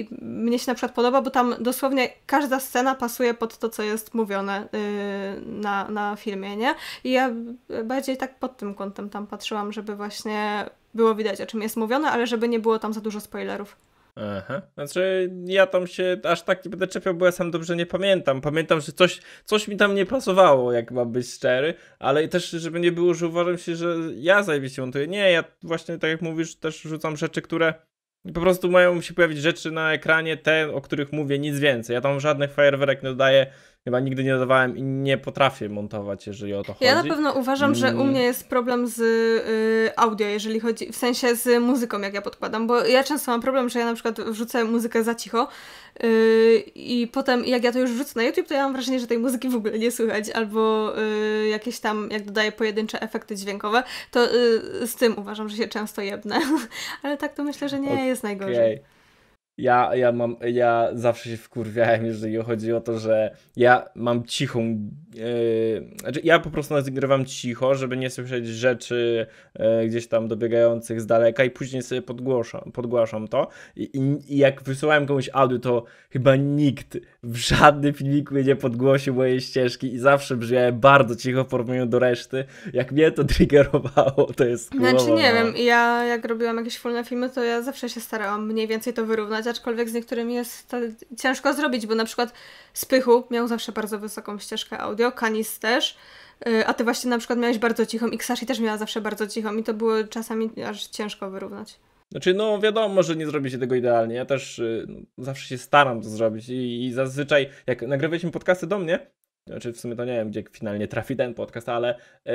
i mnie się na przykład podoba, bo tam dosłownie każda scena pasuje pod to, co jest mówione yy, na, na filmie, nie? I ja bardziej tak pod tym kątem tam patrzyłam, żeby właśnie było widać, o czym jest mówione, ale żeby nie było tam za dużo spoilerów. Aha. Znaczy, ja tam się aż tak nie będę czepiał, bo ja sam dobrze nie pamiętam. Pamiętam, że coś, coś mi tam nie pasowało, jak mam być szczery, ale też, żeby nie było, że uważam się, że ja zajebiście montuję. Nie, ja właśnie, tak jak mówisz, też rzucam rzeczy, które po prostu mają się pojawić rzeczy na ekranie, te, o których mówię, nic więcej. Ja tam żadnych fajerwerek nie dodaję, chyba nigdy nie dodawałem i nie potrafię montować, jeżeli o to chodzi. Ja na pewno uważam, że u mm. mnie jest problem z y, audio, jeżeli chodzi, w sensie z muzyką, jak ja podkładam, bo ja często mam problem, że ja na przykład wrzucę muzykę za cicho y, i potem jak ja to już wrzucę na YouTube, to ja mam wrażenie, że tej muzyki w ogóle nie słychać, albo y, jakieś tam, jak dodaję pojedyncze efekty dźwiękowe, to y, z tym uważam, że się często jedne. *laughs* ale tak to myślę, że nie okay. jest najgorzej ja, ja, mam, ja zawsze się wkurwiałem, jeżeli chodzi o to, że ja mam cichą Yy, znaczy ja po prostu nagrywam cicho, żeby nie słyszeć rzeczy e, gdzieś tam dobiegających z daleka i później sobie podgłaszam, podgłaszam to. I, I, jak wysyłałem komuś audio, to chyba nikt w żadnym filmiku mnie nie podgłosił mojej ścieżki i zawsze brzmiałem bardzo cicho w porównaniu do reszty. Jak mnie to *laughs* triggerowało, to jest kurwa. Znaczy nie wiem, ja jak robiłam jakieś wolne filmy, to ja zawsze się starałam mniej więcej to wyrównać, aczkolwiek z niektórymi jest to ciężko zrobić, bo na przykład Spychu miał zawsze bardzo wysoką ścieżkę audio, Kanis też. Y, a ty właśnie na przykład miałeś bardzo cichą i Xashi też miała zawsze bardzo cichą i to było czasami aż ciężko wyrównać. Znaczy, no wiadomo, że nie zrobicie tego idealnie. Ja też y, no, zawsze się staram to zrobić i, i zazwyczaj, jak nagrywaliśmy podcasty do mnie, znaczy w sumie to nie wiem, gdzie finalnie trafi ten podcast, ale yy,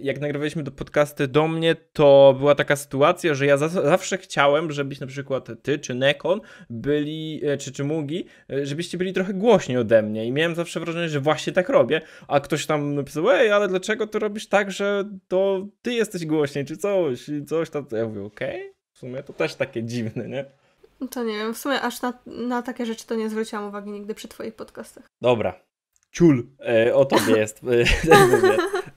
jak nagrywaliśmy do podcasty do mnie, to była taka sytuacja, że ja za, zawsze chciałem, żebyś na przykład ty czy Nekon byli, e, czy, czy Mugi, e, żebyście byli trochę głośniej ode mnie i miałem zawsze wrażenie, że właśnie tak robię, a ktoś tam napisał, ej, ale dlaczego ty robisz tak, że to ty jesteś głośniej, czy coś, i coś tam, ja mówię, okej, okay, w sumie to też takie dziwne, nie? To nie wiem, w sumie aż na, na takie rzeczy to nie zwróciłam uwagi nigdy przy twoich podcastach. Dobra, Ciul. E, o tobie jest. *laughs*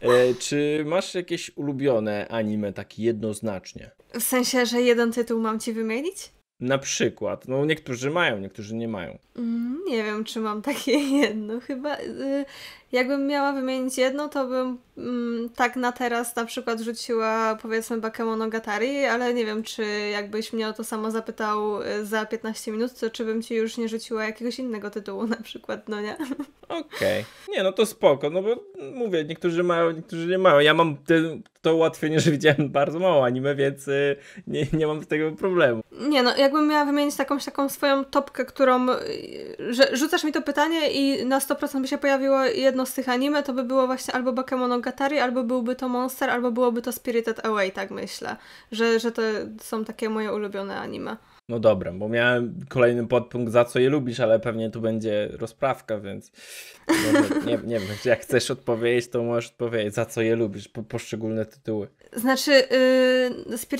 E, e, czy masz jakieś ulubione anime tak jednoznacznie? W sensie, że jeden tytuł mam ci wymienić? Na przykład. No niektórzy mają, niektórzy nie mają. Mm, nie wiem, czy mam takie *laughs* jedno. Chyba... Y Jakbym miała wymienić jedno, to bym mm, tak na teraz na przykład rzuciła powiedzmy Bakemonogatari, ale nie wiem, czy jakbyś mnie o to samo zapytał y, za 15 minut, to czy bym ci już nie rzuciła jakiegoś innego tytułu na przykład, no nie? Okej. Okay. Nie, no to spoko, no bo mówię, niektórzy mają, niektórzy nie mają. Ja mam te, to ułatwienie, że widziałem bardzo mało anime, więc y, nie, nie mam tego problemu. Nie, no jakbym miała wymienić jakąś taką swoją topkę, którą, y, że rzucasz mi to pytanie i na 100% by się pojawiło jedno jedno z tych anime, to by było właśnie albo Bakemonogatari, albo byłby to Monster, albo byłoby to Spirited Away, tak myślę. Że, że to są takie moje ulubione anime. No dobra, bo miałem kolejny podpunkt, za co je lubisz, ale pewnie tu będzie rozprawka, więc nie, nie, nie wiem, jak chcesz odpowiedzieć, to możesz odpowiedzieć, za co je lubisz, po, poszczególne tytuły. Znaczy,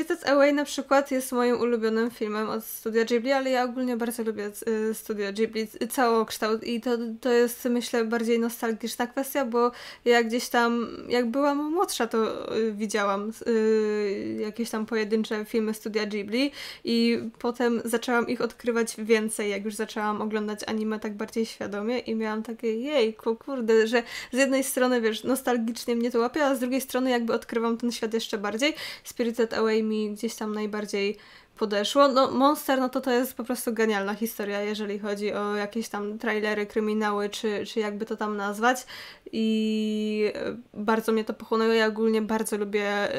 yy, Away na przykład jest moim ulubionym filmem od studia Ghibli, ale ja ogólnie bardzo lubię yy, studio Ghibli, y, kształt i to, to jest myślę bardziej nostalgiczna kwestia, bo ja gdzieś tam, jak byłam młodsza, to yy, widziałam yy, jakieś tam pojedyncze filmy studia Ghibli i potem zaczęłam ich odkrywać więcej, jak już zaczęłam oglądać anime tak bardziej świadomie i miałam takie jej, kurde, że z jednej strony, wiesz, nostalgicznie mnie to łapie, a z drugiej strony jakby odkrywam ten świat jeszcze jeszcze bardziej. Spirited Away mi gdzieś tam najbardziej podeszło. No Monster, no to to jest po prostu genialna historia, jeżeli chodzi o jakieś tam trailery, kryminały, czy, czy jakby to tam nazwać. I e, bardzo mnie to pochłonęło. Ja ogólnie bardzo lubię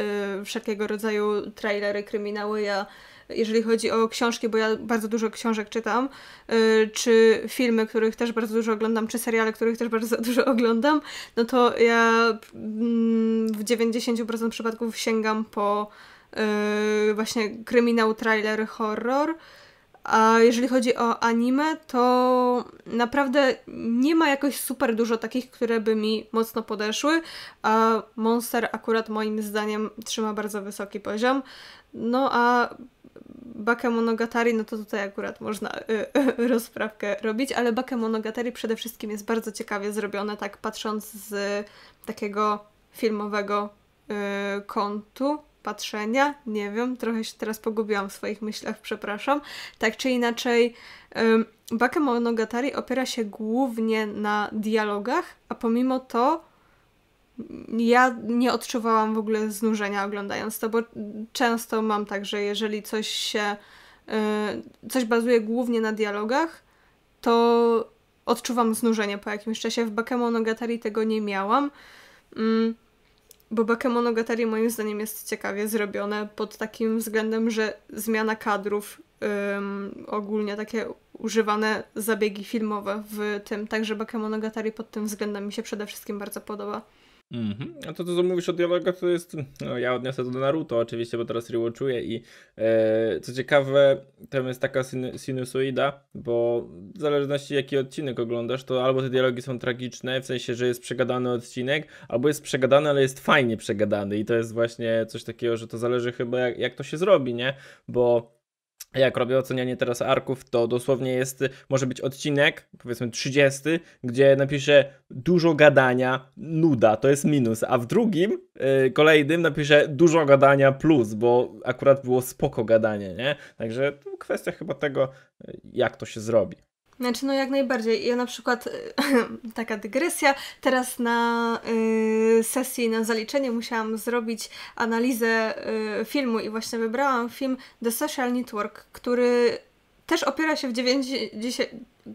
y, wszelkiego rodzaju trailery, kryminały. Ja jeżeli chodzi o książki, bo ja bardzo dużo książek czytam, y, czy filmy, których też bardzo dużo oglądam, czy seriale, których też bardzo *laughs* dużo oglądam, no to ja mm, w 90% przypadków sięgam po y, właśnie kryminał, trailer, horror. A jeżeli chodzi o anime, to naprawdę nie ma jakoś super dużo takich, które by mi mocno podeszły, a Monster akurat moim zdaniem trzyma bardzo wysoki poziom. No a Bakemonogatari, no to tutaj akurat można e, e, e, rozprawkę robić, ale Bakemonogatari przede wszystkim jest bardzo ciekawie zrobione, tak patrząc z takiego filmowego kątu patrzenia. Nie wiem, trochę się teraz pogubiłam w swoich myślach, przepraszam. Tak czy inaczej, Bakemonogatari opiera się głównie na dialogach, a pomimo to ja nie odczuwałam w ogóle znużenia oglądając to, bo często mam tak, że jeżeli coś się, y, coś bazuje głównie na dialogach, to odczuwam znużenie po jakimś czasie. W Bakemonogatari tego nie miałam, mm, bo Bakemonogatari moim zdaniem jest ciekawie zrobione pod takim względem, że zmiana kadrów, ogólnie takie używane zabiegi filmowe w tym, także Bakemonogatari pod tym względem mi się przede wszystkim bardzo podoba. Mhm. A to, co mówisz o dialogach, to jest. No, ja odniosę to do Naruto oczywiście, bo teraz rewatchuję i e, co ciekawe, tam jest taka sinusoida, bo w zależności jaki odcinek oglądasz, to albo te dialogi są tragiczne, w sensie, że jest przegadany odcinek, albo jest przegadany, ale jest fajnie przegadany. I to jest właśnie coś takiego, że to zależy chyba jak, jak to się zrobi, nie? Bo jak robię ocenianie teraz arków, to dosłownie jest, może być odcinek, powiedzmy 30, gdzie napiszę dużo gadania, nuda, to jest minus, a w drugim, yy, kolejnym napiszę dużo gadania plus, bo akurat było spoko gadanie, nie? Także to kwestia chyba tego, y, jak to się zrobi. Znaczy, no jak najbardziej. Ja na przykład, e, *laughs* taka dygresja, teraz na y, sesji na zaliczenie musiałam zrobić analizę y, filmu i właśnie wybrałam film The Social Network, który też opiera się w 90,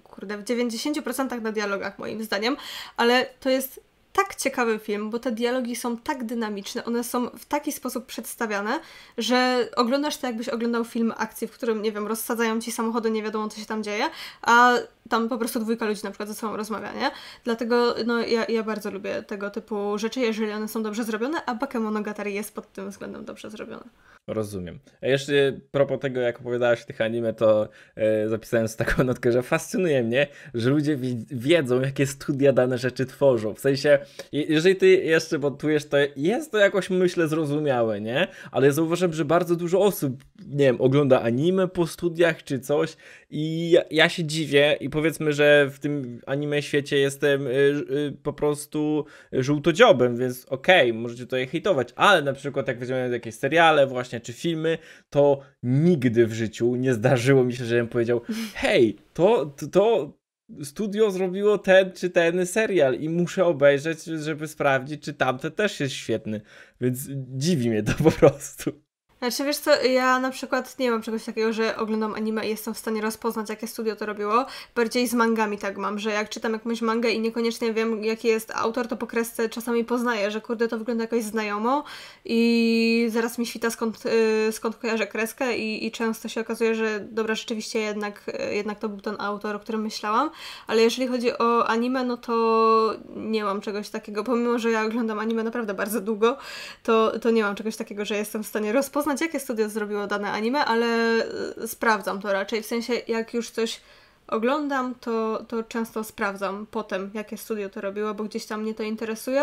kurde, w 90% na dialogach moim zdaniem, ale to jest tak ciekawy film, bo te dialogi są tak dynamiczne, one są w taki sposób przedstawiane, że oglądasz to jakbyś oglądał film akcji, w którym, nie wiem, rozsadzają ci samochody, nie wiadomo co się tam dzieje, a tam po prostu dwójka ludzi na przykład ze sobą rozmawia, nie? Dlatego no, ja, ja bardzo lubię tego typu rzeczy, jeżeli one są dobrze zrobione, a Bakemonogatari jest pod tym względem dobrze zrobione. Rozumiem. A jeszcze propos tego, jak opowiadałaś tych anime, to e, zapisałem z taką notkę, że fascynuje mnie, że ludzie wi wiedzą, jakie studia dane rzeczy tworzą. W sensie jeżeli ty jeszcze montujesz, to jest to jakoś, myślę, zrozumiałe, nie? Ale zauważam, że bardzo dużo osób, nie wiem, ogląda anime po studiach czy coś i ja, ja się dziwię i powiedzmy, że w tym anime świecie jestem y, y, po prostu żółtodziobem, więc okej, okay, możecie tutaj hejtować, ale na przykład jak weźmiemy jakieś seriale właśnie, czy filmy, to nigdy w życiu nie zdarzyło mi się, żebym powiedział, hej, to, to, studio zrobiło ten czy ten serial i muszę obejrzeć, żeby sprawdzić, czy tamte też jest świetny. Więc dziwi mnie to po prostu. Znaczy wiesz co, ja na przykład nie mam czegoś takiego, że oglądam anime i jestem w stanie rozpoznać, jakie studio to robiło. Bardziej z mangami tak mam, że jak czytam jakąś mangę i niekoniecznie wiem, jaki jest autor, to po kresce czasami poznaję, że kurde, to wygląda jakoś znajomo i zaraz mi świta skąd, yy, skąd kojarzę kreskę i, i często się okazuje, że dobra, rzeczywiście jednak, yy, jednak to był ten autor, o którym myślałam. Ale jeżeli chodzi o anime, no to nie mam czegoś takiego, pomimo, że ja oglądam anime naprawdę bardzo długo, to, to nie mam czegoś takiego, że jestem w stanie rozpoznać poznać, jakie studio zrobiło dane anime, ale e, sprawdzam to raczej. W sensie, jak już coś oglądam, to, to często sprawdzam potem, jakie studio to robiło, bo gdzieś tam mnie to interesuje,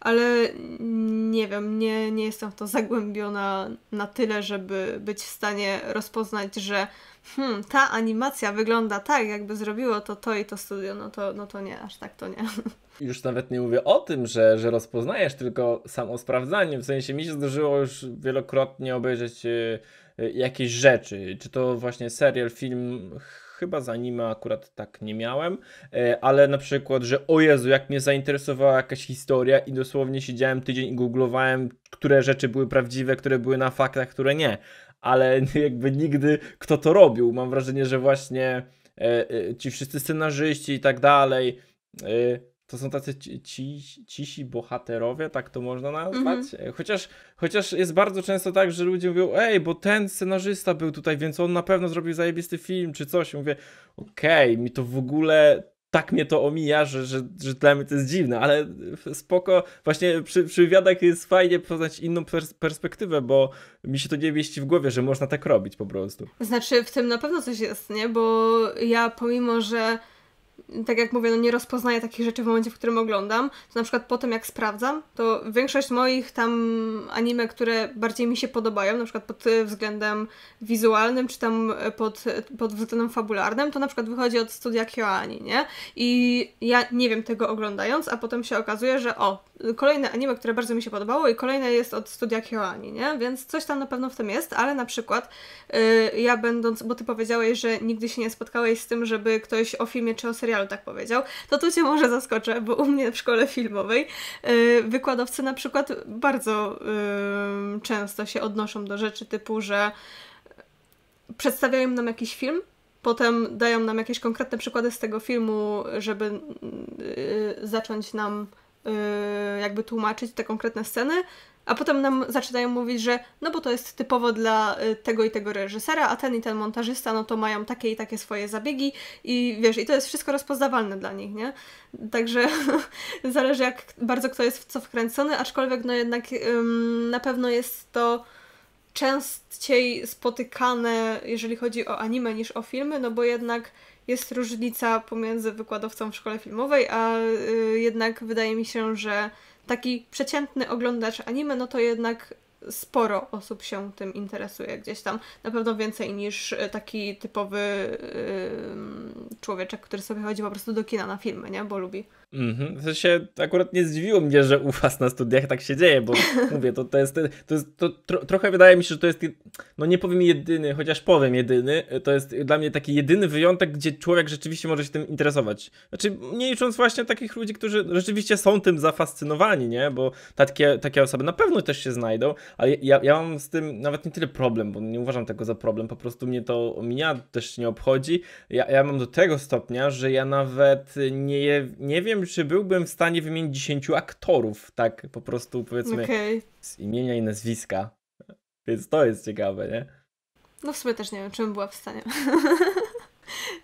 ale nie wiem, nie, nie jestem w to zagłębiona na tyle, żeby być w stanie rozpoznać, że hmm, ta animacja wygląda tak, jakby zrobiło to to i to studio, no to, no to nie, aż tak to nie. *laughs* Już nawet nie mówię o tym, że, że rozpoznajesz, tylko samo sprawdzanie. W sensie mi się zdarzyło już wielokrotnie obejrzeć y, y, jakieś rzeczy, czy to właśnie serial, film, chyba za anime akurat tak nie miałem, e, ale na przykład, że o Jezu, jak mnie zainteresowała jakaś historia i dosłownie siedziałem tydzień i googlowałem, które rzeczy były prawdziwe, które były na faktach, które nie. Ale *laughs* jakby nigdy kto to robił. Mam wrażenie, że właśnie e, e, ci wszyscy scenarzyści i tak dalej to są tacy ci, ci, cisi bohaterowie, tak to można nazwać. Mm -hmm. Chociaż, chociaż jest bardzo często tak, że ludzie mówią, ej, bo ten scenarzysta był tutaj, więc on na pewno zrobił zajebisty film czy coś. I mówię, okej, okay, mi to w ogóle tak mnie to omija, że, że, że dla mnie to jest dziwne, ale spoko, właśnie przy, przy wywiadach jest fajnie poznać inną pers perspektywę, bo mi się to nie mieści w głowie, że można tak robić po prostu. Znaczy w tym na pewno coś jest, nie? Bo ja pomimo, że tak jak mówię, no nie rozpoznaję takich rzeczy w momencie, w którym oglądam, to na przykład po tym jak sprawdzam, to większość moich tam anime, które bardziej mi się podobają, na przykład pod e, względem wizualnym, czy tam e, pod, e, pod względem fabularnym, to na przykład wychodzi od studia Kyoani, nie? I ja nie wiem tego oglądając, a potem się okazuje, że o, kolejne anime, które bardzo mi się podobało i kolejne jest od studia Kyoani, nie? Więc coś tam na pewno w tym jest, ale na przykład yy, ja będąc, bo ty powiedziałeś, że nigdy się nie spotkałeś z tym, żeby ktoś o filmie czy o serialu ale tak powiedział, to tu Cię może zaskoczę, bo u mnie w szkole filmowej y, wykładowcy na przykład bardzo y, często się odnoszą do rzeczy typu, że przedstawiają nam jakiś film, potem dają nam jakieś konkretne przykłady z tego filmu, żeby y, zacząć nam jakby tłumaczyć te konkretne sceny, a potem nam zaczynają mówić, że no bo to jest typowo dla y, tego i tego reżysera, a ten i ten montażysta, no to mają takie i takie swoje zabiegi i wiesz, i to jest wszystko rozpoznawalne dla nich, nie? Także *laughs* zależy jak bardzo kto jest w co wkręcony, aczkolwiek no jednak ym, na pewno jest to częściej spotykane, jeżeli chodzi o anime niż o filmy, no bo jednak jest różnica pomiędzy wykładowcą w szkole filmowej, a y, jednak wydaje mi się, że taki przeciętny oglądacz anime, no to jednak sporo osób się tym interesuje gdzieś tam. Na pewno więcej niż e, taki typowy człowieczek, który sobie chodzi po prostu do kina na filmy, nie? Bo lubi. Mhm. W sensie akurat nie zdziwiło mnie, że u was na studiach tak się dzieje, bo *laughs* mówię, to, to jest, to jest to tro, trochę wydaje mi się, że to jest, no nie powiem jedyny, chociaż powiem jedyny, e, to jest dla mnie taki jedyny wyjątek, gdzie człowiek rzeczywiście może się tym interesować. Znaczy, nie licząc właśnie takich ludzi, którzy rzeczywiście są tym zafascynowani, nie? Bo takie, takie osoby na pewno też się znajdą, ale ja, ja mam z tym nawet nie tyle problem, bo nie uważam tego za problem, po prostu mnie to omija, też nie obchodzi. Ja, ja mam do tego stopnia, że ja nawet nie, nie wiem, czy byłbym w stanie wymienić 10 aktorów, tak po prostu powiedzmy okay. z imienia i nazwiska. Więc to jest ciekawe, nie? No w sumie też nie wiem, czym była w stanie. *laughs*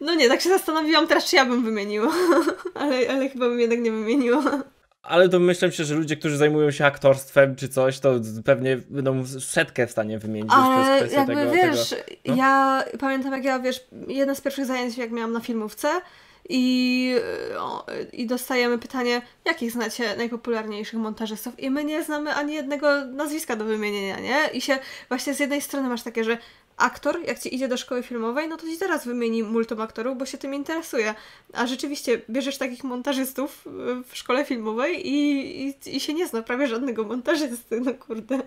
No nie, tak się zastanowiłam teraz, czy ja bym wymieniła, *laughs* ale, ale chyba bym jednak nie wymieniła ale domyślam się, że ludzie, którzy zajmują się aktorstwem czy coś, to pewnie będą setkę w stanie wymienić. Ale jakby tego, wiesz, tego, no? ja pamiętam jak ja, wiesz, jedna z pierwszych zajęć jak miałam na filmówce i, o, i dostajemy pytanie, jakich znacie najpopularniejszych montażystów i my nie znamy ani jednego nazwiska do wymienienia, nie? I się właśnie z jednej strony masz takie, że aktor, jak ci idzie do szkoły filmowej, no to ci zaraz wymieni multum aktorów, bo się tym interesuje. A rzeczywiście bierzesz takich montażystów y, w szkole filmowej i, i, i się nie zna prawie żadnego montażysty, no kurde.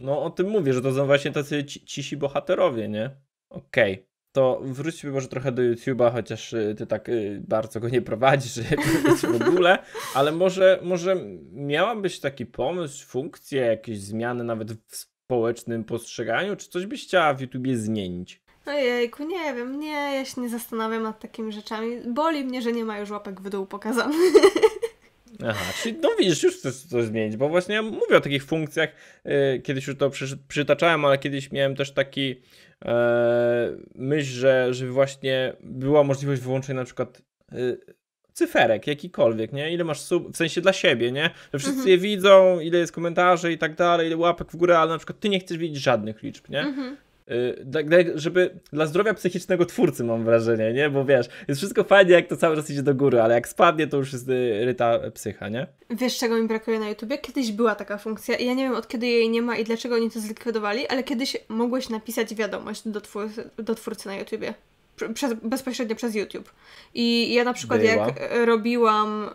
No o tym mówię, że to są właśnie tacy cisi bohaterowie, nie? Okej. Okay. To wróćmy może trochę do YouTube'a, chociaż y, ty tak y, bardzo go nie prowadzisz w ogóle, ale może, może miałabyś taki pomysł, funkcję, jakieś zmiany nawet w społecznym postrzeganiu? Czy coś byś chciała w YouTubie zmienić? Ojejku, nie wiem, nie, ja się nie zastanawiam nad takimi rzeczami. Boli mnie, że nie ma już łapek w dół pokazanych. Aha, czyli no widzisz, już chcesz coś zmienić, bo właśnie ja mówię o takich funkcjach, y, kiedyś już to przy, przytaczałem, ale kiedyś miałem też taki e, myśl, że, że właśnie była możliwość wyłączenia na przykład y, cyferek, jakikolwiek, nie? Ile masz sub, w sensie dla siebie, nie? Że wszyscy mhm. je widzą, ile jest komentarzy i tak dalej, ile łapek w górę, ale na przykład ty nie chcesz widzieć żadnych liczb, nie? Mhm. Y, żeby dla zdrowia psychicznego twórcy mam wrażenie, nie? Bo wiesz, jest wszystko fajnie, jak to cały czas idzie do góry, ale jak spadnie, to już jest y, ryta psycha, nie? Wiesz, czego mi brakuje na YouTubie? Kiedyś była taka funkcja i ja nie wiem, od kiedy jej nie ma i dlaczego oni to zlikwidowali, ale kiedyś mogłeś napisać wiadomość do twórcy, do twórcy na YouTubie przez, bezpośrednio przez YouTube. I ja na przykład jak robiłam,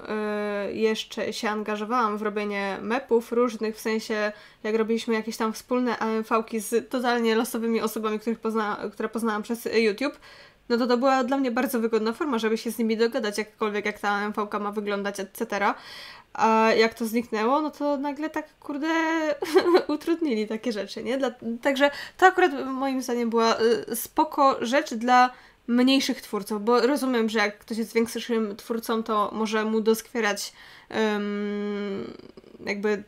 y, jeszcze się angażowałam w robienie mapów różnych, w sensie jak robiliśmy jakieś tam wspólne AMV-ki z totalnie losowymi osobami, których pozna, które poznałam przez YouTube, no to to była dla mnie bardzo wygodna forma, żeby się z nimi dogadać jakkolwiek, jak ta AMV-ka ma wyglądać, etc. A jak to zniknęło, no to nagle tak, kurde, *laughs* utrudnili takie rzeczy, nie? Dla, także to akurat moim zdaniem była y, spoko rzecz dla mniejszych twórców, bo rozumiem, że jak ktoś jest większym twórcą, to może mu doskwierać um, jakby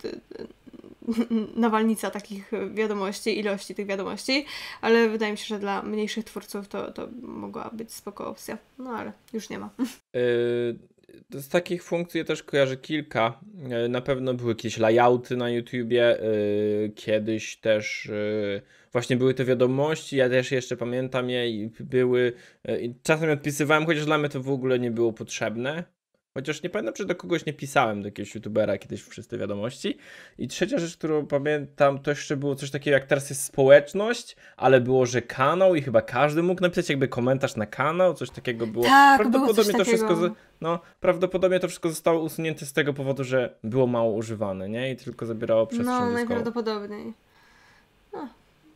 nawalnica takich wiadomości, ilości tych wiadomości, ale wydaje mi się, że dla mniejszych twórców to, to mogła być spoko opcja, no ale już nie ma. E, z takich funkcji ja też kojarzę kilka. E, na pewno były jakieś layouty na YouTubie, e, kiedyś też właśnie były te wiadomości, ja też jeszcze pamiętam je i były, e, czasem odpisywałem, chociaż dla mnie to w ogóle nie było potrzebne. Chociaż nie pamiętam, czy do kogoś nie pisałem, do jakiegoś youtubera kiedyś przez te wiadomości. I trzecia rzecz, którą pamiętam, to jeszcze było coś takiego jak teraz jest społeczność, ale było, że kanał i chyba każdy mógł napisać jakby komentarz na kanał, coś takiego było. Tak, prawdopodobnie było to takiego. wszystko. No, prawdopodobnie to wszystko zostało usunięte z tego powodu, że było mało używane, nie? I tylko zabierało przestrzeń. No, najprawdopodobniej. No,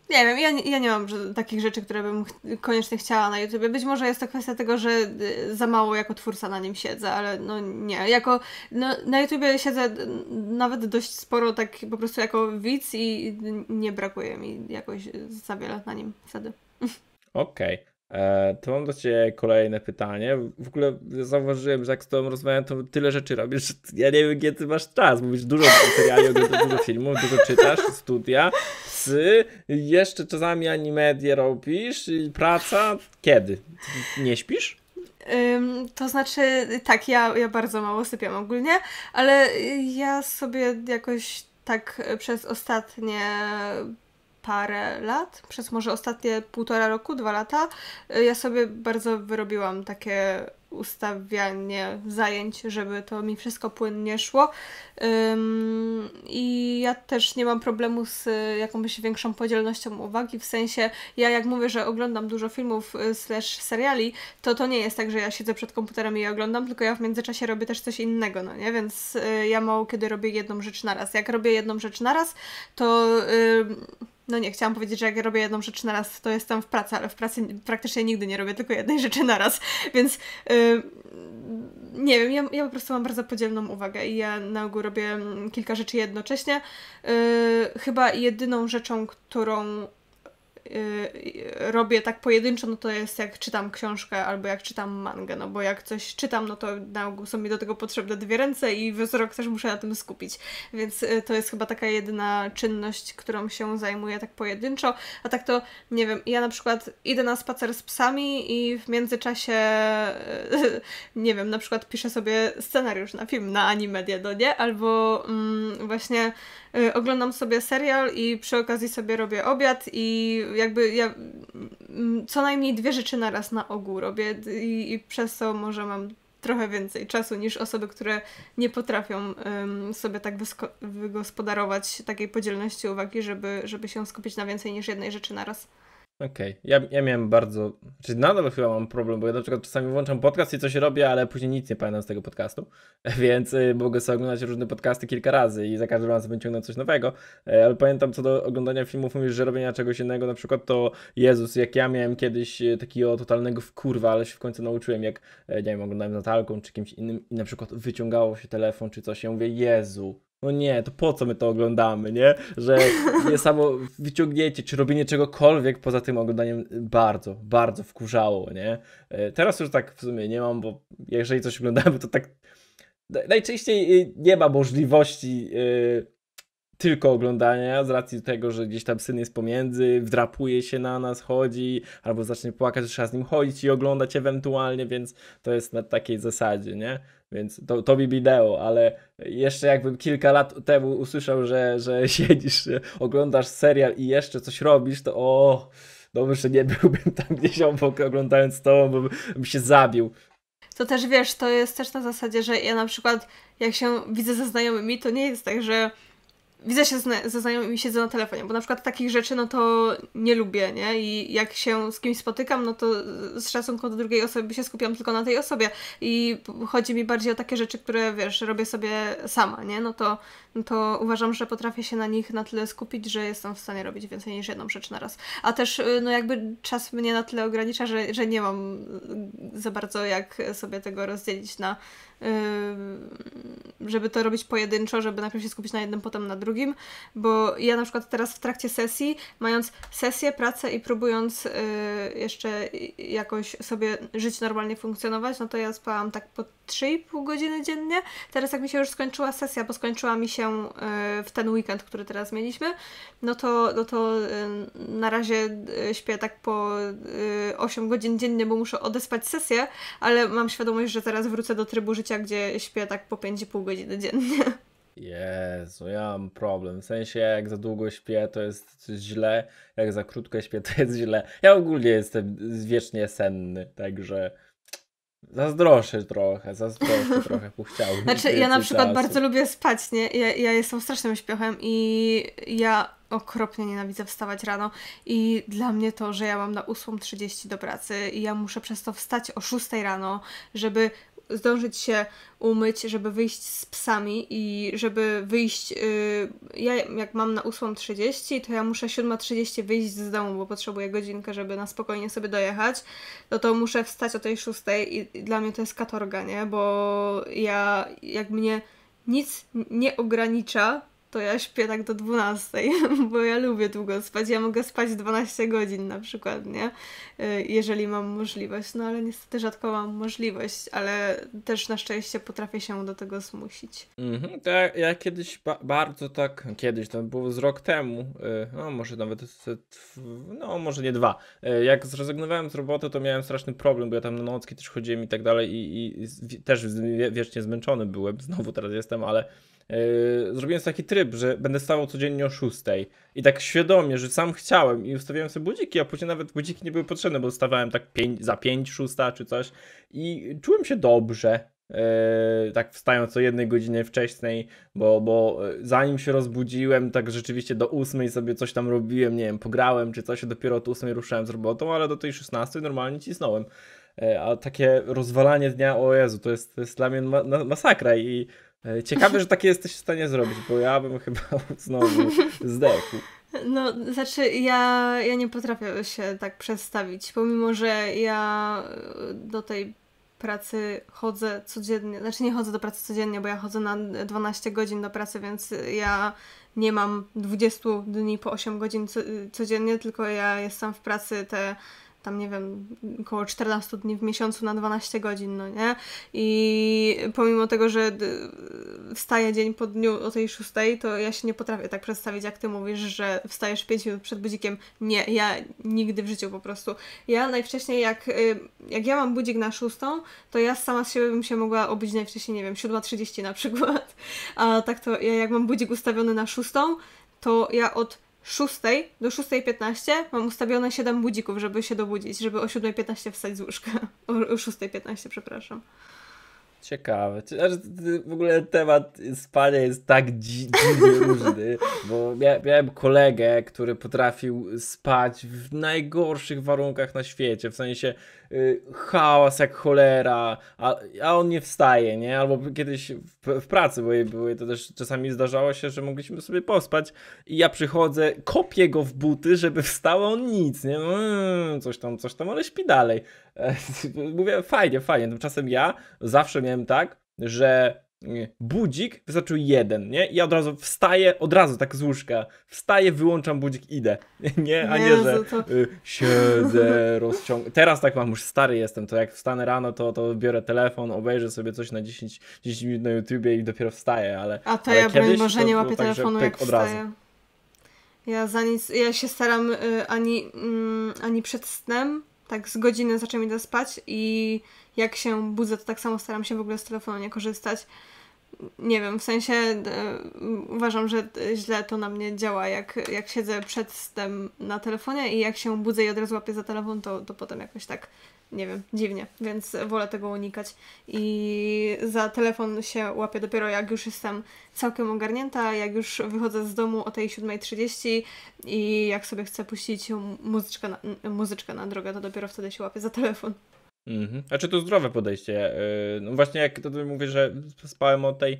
nie wiem, ja, ja nie mam takich rzeczy, które bym ch koniecznie chciała na YouTubie. Być może jest to kwestia tego, że y, za mało jako twórca na nim siedzę, ale no nie. Jako, no, na YouTubie siedzę nawet dość sporo tak po prostu jako widz i nie brakuje mi jakoś y, za wiele na nim wtedy. Okej. Okay. E, to mam do Ciebie kolejne pytanie. W ogóle zauważyłem, że jak z Tobą rozmawiam, to tyle rzeczy robisz. Ja nie wiem, kiedy Ty masz czas. Mówisz dużo materiałów, dużo filmów, dużo czytasz, studia pracy, jeszcze czasami animedię robisz i praca kiedy? Nie śpisz? Ym, to znaczy, tak, ja, ja bardzo mało sypiam ogólnie, ale ja sobie jakoś tak przez ostatnie parę lat, przez może ostatnie półtora roku, dwa lata, y, ja sobie bardzo wyrobiłam takie ustawianie zajęć, żeby to mi wszystko płynnie szło. Ym, I ja też nie mam problemu z y, jakąś większą podzielnością uwagi, w sensie ja jak mówię, że oglądam dużo filmów y, slash seriali, to to nie jest tak, że ja siedzę przed komputerem i je oglądam, tylko ja w międzyczasie robię też coś innego, no nie? Więc y, ja mało kiedy robię jedną rzecz naraz. Jak robię jedną rzecz naraz, to... No nie, chciałam powiedzieć, że jak robię jedną rzecz na raz, to jestem w pracy, ale w pracy praktycznie nigdy nie robię tylko jednej rzeczy na raz, więc yy, nie wiem, ja, ja, po prostu mam bardzo podzielną uwagę i ja na ogół robię kilka rzeczy jednocześnie. Yy, chyba jedyną rzeczą, którą Y, y, robię tak pojedynczo, no to jest jak czytam książkę albo jak czytam mangę, no bo jak coś czytam, no to na ogół są mi do tego potrzebne dwie ręce i wzrok też muszę na tym skupić. Więc y, to jest chyba taka jedyna czynność, którą się zajmuję tak pojedynczo, a tak to, nie wiem, ja na przykład idę na spacer z psami i w międzyczasie, *laughs* nie wiem, na przykład piszę sobie scenariusz na film, na animedię, do no nie? Albo mm, właśnie Y, oglądam sobie serial i przy okazji sobie robię obiad i jakby ja mm, co najmniej dwie rzeczy na raz na ogół robię i, i przez to może mam trochę więcej czasu niż osoby, które nie potrafią um, sobie tak wygospodarować takiej podzielności uwagi, żeby, żeby się skupić na więcej niż jednej rzeczy na raz. Okej, okay. ja, ja miałem bardzo, czy znaczy nadal chyba mam problem, bo ja na przykład czasami włączam podcast i coś robię, ale później nic nie pamiętam z tego podcastu, *laughs* więc y, mogę sobie oglądać różne podcasty kilka razy i za każdym razem wyciągnę coś nowego, e, ale pamiętam co do oglądania filmów, mówisz, że robienia czegoś innego, na przykład to Jezus, jak ja miałem kiedyś e, takiego totalnego wkurwa, ale się w końcu nauczyłem, jak, e, nie wiem, oglądałem Natalką czy kimś innym i na przykład wyciągało się telefon czy coś, ja mówię, Jezu, no nie, to po co my to oglądamy, nie? Że *laughs* nie samo wyciągnięcie czy robienie czegokolwiek poza tym oglądaniem bardzo, bardzo wkurzało, nie? E, teraz już tak w sumie nie mam, bo jeżeli coś oglądamy, to tak najczęściej y, nie ma możliwości y, tylko oglądania, z racji tego, że gdzieś tam syn jest pomiędzy, wdrapuje się na nas, chodzi, albo zacznie płakać, że trzeba z nim chodzić i oglądać ewentualnie, więc to jest na takiej zasadzie, nie? Więc to, to mi wideo, ale jeszcze jakbym kilka lat temu usłyszał, że, że *laughs* siedzisz, oglądasz serial i jeszcze coś robisz, to o, dobrze, nie byłbym tam gdzieś obok oglądając to, bo bym się zabił to też wiesz, to jest też na zasadzie, że ja na przykład jak się widzę ze znajomymi, to nie jest tak, że widzę się zna- ze znajomymi, siedzę na telefonie, bo na przykład takich rzeczy, no to nie lubię, nie? I jak się z kimś spotykam, no to z szacunku do drugiej osoby się skupiam tylko na tej osobie i chodzi mi bardziej o takie rzeczy, które, wiesz, robię sobie sama, nie? No to to uważam, że potrafię się na nich na tyle skupić, że jestem w stanie robić więcej niż jedną rzecz na raz. A też, y, no jakby czas mnie na tyle ogranicza, że, że nie mam y, za bardzo jak sobie tego rozdzielić na y, żeby to robić pojedynczo, żeby najpierw się skupić na jednym, potem na drugim, bo ja na przykład teraz w trakcie sesji, mając sesję, pracę i próbując jeszcze jakoś sobie żyć normalnie, funkcjonować, no to ja spałam tak po 3,5 godziny dziennie. Teraz jak mi się już skończyła sesja, bo skończyła mi się E, w ten weekend, który teraz mieliśmy, no to, no to e, na razie e, śpię tak po 8 godzin dziennie, bo muszę odespać sesję, ale mam świadomość, że teraz wrócę do trybu życia, gdzie śpię tak po 5,5 godziny dziennie. Jezu, ja mam problem. W sensie, jak za długo śpię, to jest źle, jak za krótko śpię, to jest źle. Ja ogólnie jestem wiecznie senny, także Zazdroszę trochę, zazdroszę trochę, bo chciałbym. Znaczy, ja na przykład czasu. bardzo lubię spać, nie? Ja, ja jestem strasznym śpiochem i ja okropnie nienawidzę wstawać rano. I dla mnie to, że ja mam na 8.30 do pracy i ja muszę przez to wstać o 6 rano, żeby zdążyć się umyć, żeby wyjść z psami i żeby wyjść. Y, ja jak mam na 8.30, to ja muszę 7.30 wyjść z domu, bo potrzebuję godzinkę, żeby na spokojnie sobie dojechać. No to muszę wstać o tej 6 i dla mnie to jest katorga, nie? Bo ja jak mnie nic nie ogranicza to ja śpię tak do 12, *laughs* bo ja lubię długo spać. Ja mogę spać 12 godzin na przykład, nie? Y, jeżeli mam możliwość. No ale niestety rzadko mam możliwość, ale też na szczęście potrafię się do tego zmusić. Mhm, to ja, ja kiedyś ba bardzo tak, kiedyś, to było z rok temu, y, no może nawet, no może nie dwa. Y, jak zrezygnowałem z roboty, to miałem straszny problem, bo ja tam na nocki też chodziłem i tak dalej i, i też wiecznie zmęczony byłem. *laughs* Znowu teraz jestem, ale Yy, zrobiłem taki tryb, że będę stawał codziennie o 6 i tak świadomie, że sam chciałem i ustawiałem sobie budziki, a później nawet budziki nie były potrzebne, bo stawałem tak pięć, za 5, 6 czy coś i czułem się dobrze. Yy, tak wstając o jednej godzinie wcześniej, bo, bo yy, zanim się rozbudziłem, tak rzeczywiście do ósmej sobie coś tam robiłem, nie wiem, pograłem czy coś, dopiero od ósmej ruszałem z robotą, ale do tej 16 normalnie cisnąłem. Yy, a takie rozwalanie dnia, o Jezu, to jest, to jest dla mnie ma masakra i E, ciekawe, że takie jesteś w stanie zrobić, bo ja bym chyba *laughs* znowu zdechł. No, znaczy ja, ja nie potrafię się tak przestawić, pomimo, że ja e, do tej pracy chodzę codziennie, znaczy nie chodzę do pracy codziennie, bo ja chodzę na 12 godzin do pracy, więc ja nie mam 20 dni po 8 godzin e, codziennie, tylko ja jestem w pracy te tam nie wiem, około 14 dni w miesiącu na 12 godzin, no nie? I pomimo tego, że wstaję dzień po dniu o tej 6, to ja się nie potrafię tak przedstawić, jak ty mówisz, że wstajesz 5 minut przed budzikiem. Nie, ja nigdy w życiu po prostu. Ja najwcześniej, jak, y, jak ja mam budzik na 6, to ja sama z siebie bym się mogła obudzić najwcześniej, nie wiem, 7.30 na przykład. A tak to ja jak mam budzik ustawiony na 6, to ja od 6 do 6.15 mam ustawione 7 budzików, żeby się dobudzić, żeby o 7.15 wstać z łóżka. *laughs* O, o 6.15, przepraszam. Ciekawe. W ogóle temat spania jest tak dziwnie *laughs* różny, bo miałem kolegę, który potrafił spać w najgorszych warunkach na świecie. W sensie Y, hałas jak cholera, a, a on nie wstaje, nie? Albo kiedyś w, w pracy, bo były to też czasami zdarzało się, że mogliśmy sobie pospać i ja przychodzę, kopię go w buty, żeby wstał, on nic, nie? No, coś tam, coś tam, ale śpi dalej. E, *laughs* mówię, fajnie, fajnie. Tymczasem ja zawsze miałem tak, że budzik, wyznaczył jeden, nie? I ja od razu wstaję, od razu tak z łóżka, wstaję, wyłączam budzik, idę. *laughs* Nie, a nie, że no to... y, siedzę, *laughs* rozciągam. Teraz tak mam, już stary jestem, to jak wstanę rano, to, to biorę telefon, obejrzę sobie coś na 10, 10 minut na YouTubie i dopiero wstaję, ale A to ale ja kiedyś, może to, nie łapię tak, telefonu tak, jak od wstaję. Razu. Ja za nic, ja się staram y, ani, y, ani przed snem, tak z godziny zaczynam idę spać i jak się budzę, to tak samo staram się w ogóle z telefonu nie korzystać nie wiem, w sensie e, uważam, że źle to na mnie działa, jak, jak siedzę przedtem na telefonie i jak się budzę i od razu łapię za telefon, to, to potem jakoś tak, nie wiem, dziwnie, więc wolę tego unikać. I za telefon się łapię dopiero jak już jestem całkiem ogarnięta, jak już wychodzę z domu o tej 7.30 i jak sobie chcę puścić muzyczkę na, muzyczkę na drogę, to dopiero wtedy się łapię za telefon. Mhm. A czy to zdrowe podejście? E, no właśnie jak to mówię, że spałem o tej,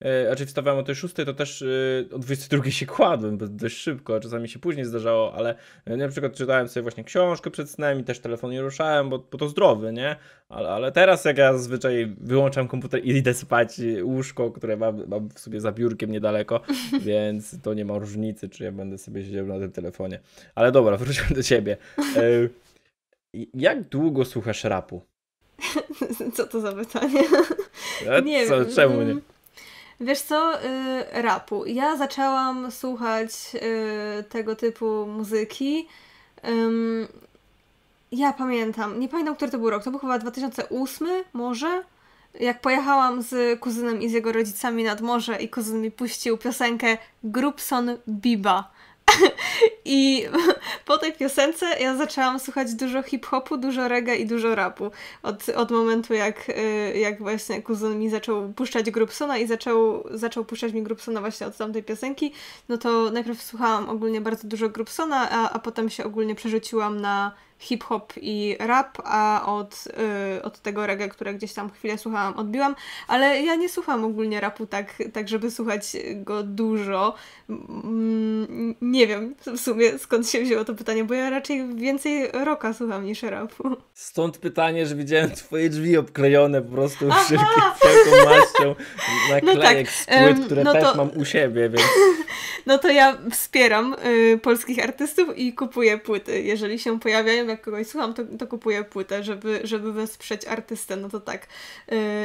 yy, e, a czy wstawałem o tej szóstej, to też e, o 22 się kładłem dość szybko, a czasami się później zdarzało, ale na przykład czytałem sobie właśnie książkę przed snem i też telefon nie ruszałem, bo, bo to zdrowe, nie? Ale, ale teraz jak ja zazwyczaj wyłączam komputer i idę spać, łóżko, które mam, mam w sobie za biurkiem niedaleko, *laughs* więc to nie ma różnicy, czy ja będę sobie siedział na tym telefonie. Ale dobra, wróćmy do ciebie. Jak długo słuchasz rapu? *laughs* Co to za pytanie? nie co, wiem. Czemu nie? Mm. Wiesz co, y, rapu. Ja zaczęłam słuchać y, tego typu muzyki. Ym, ja pamiętam, nie pamiętam, który to był rok. To był chyba 2008 może? Jak pojechałam z kuzynem i z jego rodzicami nad morze i kuzyn mi puścił piosenkę Grupson Biba. *laughs* I *laughs* po tej piosence ja zaczęłam słuchać dużo hip-hopu, dużo reggae i dużo rapu. Od, od momentu, jak, y, jak właśnie kuzyn mi zaczął puszczać Grubsona i zaczął, zaczął puszczać mi Grubsona właśnie od tamtej piosenki, no to najpierw słuchałam ogólnie bardzo dużo Grubsona, a, a potem się ogólnie przerzuciłam na hip-hop i rap, a od, yy, od tego reggae, które gdzieś tam chwilę słuchałam, odbiłam, ale ja nie słucham ogólnie rapu tak, tak żeby słuchać go dużo. Mm, nie wiem w sumie skąd się wzięło to pytanie, bo ja raczej więcej roka słucham niż rapu. Stąd pytanie, że widziałem twoje drzwi obklejone po prostu wszelką maścią na no klejek tak. z płyt, które no też mam u siebie, więc... *laughs* No to ja wspieram y, polskich artystów i kupuję płyty, jeżeli się pojawiają jak kogoś słucham, to, to kupuję płytę, żeby, żeby wesprzeć artystę. No to tak,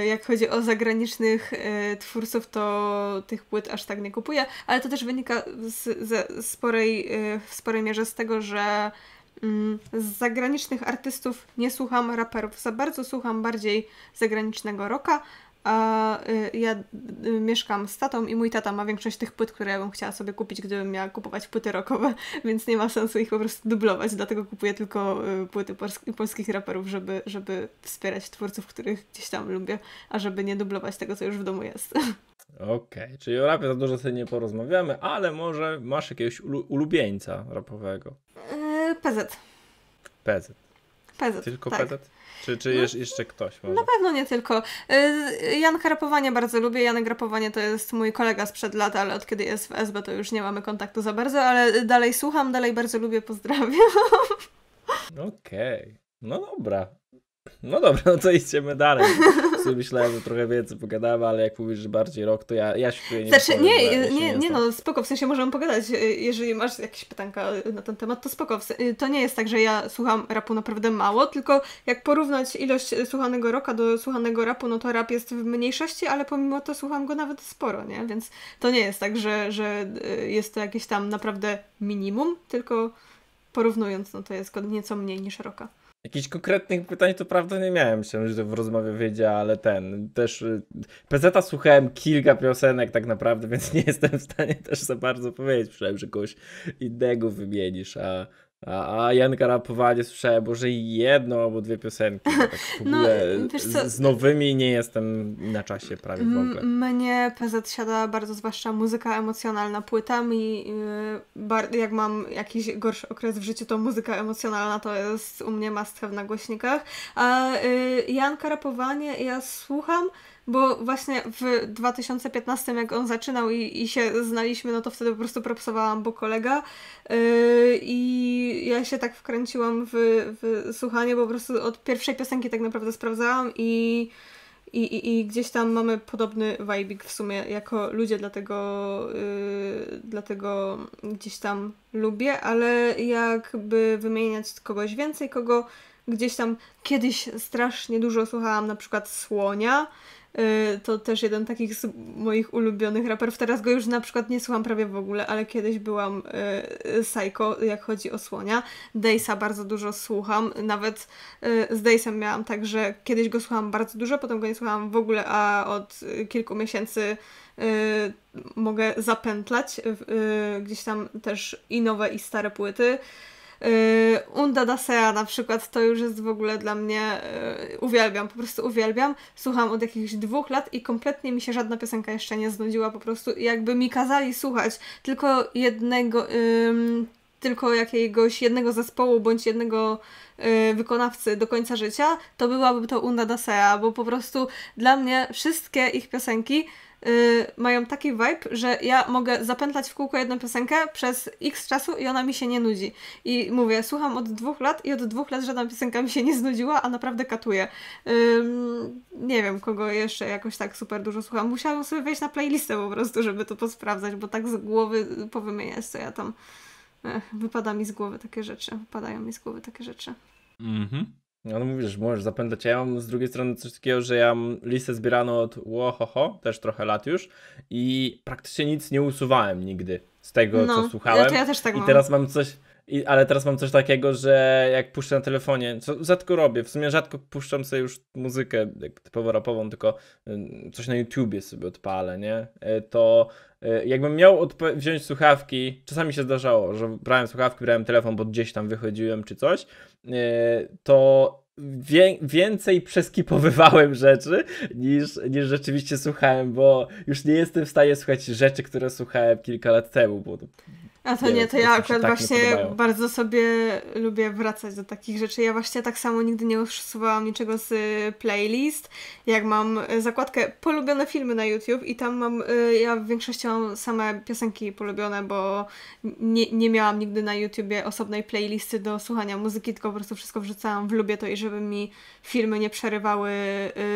y, jak chodzi o zagranicznych y, twórców, to tych płyt aż tak nie kupuję, ale to też wynika z, sporej, y, w sporej mierze z tego, że mm, z zagranicznych artystów nie słucham raperów za bardzo, słucham bardziej zagranicznego rocka, a y, ja y, mieszkam z tatą i mój tata ma większość tych płyt, które ja bym chciała sobie kupić, gdybym miała kupować płyty rockowe, *laughs* więc nie ma sensu ich po prostu dublować, dlatego kupuję tylko y, płyty polskich raperów, żeby, żeby wspierać twórców, których gdzieś tam lubię, a żeby nie dublować tego, co już w domu jest. *laughs* Okej, okay, czyli o rapie za dużo sobie nie porozmawiamy, ale może masz jakiegoś ulubieńca rapowego? Yy, PZ. PZ. PZ. Tylko tak. PZ? Czy, czy no, jeszcze ktoś? Może? Na pewno nie tylko. Y, Jan Krapowanie bardzo lubię. Jan Krapowanie to jest mój kolega sprzed lat, ale od kiedy jest w SB to już nie mamy kontaktu za bardzo, ale dalej słucham, dalej bardzo lubię, pozdrawiam. *laughs* Okej. Okay. No dobra. No dobra, *laughs* no to idziemy dalej. W sumie myślałem, że trochę więcej pogadamy, ale jak mówisz, że bardziej rok, to ja, ja się czuję nie Znaczy, nie, nie, nie, no, spoko, w sensie możemy pogadać. Y, jeżeli masz jakieś pytanka y, na ten temat, to spoko. Y, to nie jest tak, że ja słucham rapu naprawdę mało, tylko jak porównać ilość słuchanego roka do słuchanego rapu, no to rap jest w mniejszości, ale pomimo to słucham go nawet sporo, nie? Więc to nie jest tak, że, że jest to jakieś tam naprawdę minimum, tylko porównując, no to jest go nieco mniej niż roka. Jakichś konkretnych pytań to prawda nie miałem, myślałem, że w rozmowie wiedzie, ale ten też y, PZ-a słuchałem kilka piosenek tak naprawdę, *laughs* więc nie jestem w stanie też za bardzo powiedzieć, myślałem, że kogoś innego wymienisz, a a, a Janka rapowała, nie słyszałem może jedno albo dwie piosenki. Tak *laughs* no, z, nowymi nie jestem na czasie prawie w ogóle. Mnie PZ siada bardzo, zwłaszcza muzyka emocjonalna płytami. Yy, jak mam jakiś gorszy okres w życiu, to muzyka emocjonalna to jest u mnie must have na głośnikach. A yy, Janka rapowanie ja słucham bo właśnie w 2015, jak on zaczynał i, i się znaliśmy, no to wtedy po prostu propsowałam, bo kolega yy, i ja się tak wkręciłam w, w słuchanie, bo po prostu od pierwszej piosenki tak naprawdę sprawdzałam i i, i, i gdzieś tam mamy podobny vibik w sumie jako ludzie, dlatego, yy, dlatego gdzieś tam lubię, ale jakby wymieniać kogoś więcej, kogo gdzieś tam kiedyś strasznie dużo słuchałam, na przykład Słonia, Y, to też jeden takich z moich ulubionych raperów. Teraz go już na przykład nie słucham prawie w ogóle, ale kiedyś byłam y, y, psycho, jak chodzi o słonia. Dejsa bardzo dużo słucham, nawet z Dejsem miałam tak, że kiedyś go słucham bardzo dużo, potem go nie słucham w ogóle, a od kilku miesięcy mogę zapętlać gdzieś tam też i nowe i stare płyty. Y, Unda Dasea na przykład to już jest w ogóle dla mnie y, uwielbiam, po prostu uwielbiam. Słucham od jakichś dwóch lat i kompletnie mi się żadna piosenka jeszcze nie znudziła, po prostu jakby mi kazali słuchać tylko jednego, tylko jakiegoś jednego zespołu bądź jednego y, wykonawcy do końca życia, to byłaby to Unda Dasea, bo po prostu dla mnie wszystkie ich piosenki y, mają taki vibe, że ja mogę zapętlać w kółko jedną piosenkę przez x czasu i ona mi się nie nudzi. I mówię, słucham od dwóch lat i od dwóch lat żadna piosenka mi się nie znudziła, a naprawdę katuje. Y, nie wiem, kogo jeszcze jakoś tak super dużo słucham. Musiałam sobie wejść na playlistę po prostu, żeby to posprawdzać, bo tak z głowy powymieniać, co ja tam... Ech, wypada mi z głowy takie rzeczy. Wypadają mi z głowy takie rzeczy. Mhm. No, no mówisz, możesz zapędzać. Ja mam z drugiej strony coś takiego, że ja mam listę zbieraną od łohoho, też trochę lat już i praktycznie nic nie usuwałem nigdy z tego, no, co słuchałem. to ja też tak I mam. teraz mam coś, i, ale teraz mam coś takiego, że jak puszczę na telefonie, co rzadko robię, w sumie rzadko puszczam sobie już muzykę typowo rapową, tylko coś na YouTubie sobie odpalę, nie? E, to e, jakbym miał wziąć słuchawki, czasami się zdarzało, że brałem słuchawki, brałem telefon, bo gdzieś tam wychodziłem czy coś, e, to Wie, więcej przeskipowywałem *laughs* rzeczy niż, niż rzeczywiście słuchałem, bo już nie jestem w stanie słuchać rzeczy, które słuchałem kilka lat temu, bo a to nie, no, to ja akurat tak właśnie bardzo sobie lubię wracać do takich rzeczy. Ja właśnie tak samo nigdy nie usuwałam niczego z y, playlist. Jak mam y, zakładkę polubione filmy na YouTube i tam mam, y, ja w większości mam same piosenki polubione, bo nie, nie miałam nigdy na YouTubie osobnej playlisty do słuchania muzyki, tylko po prostu wszystko wrzucałam w lubię to i żeby mi filmy nie przerywały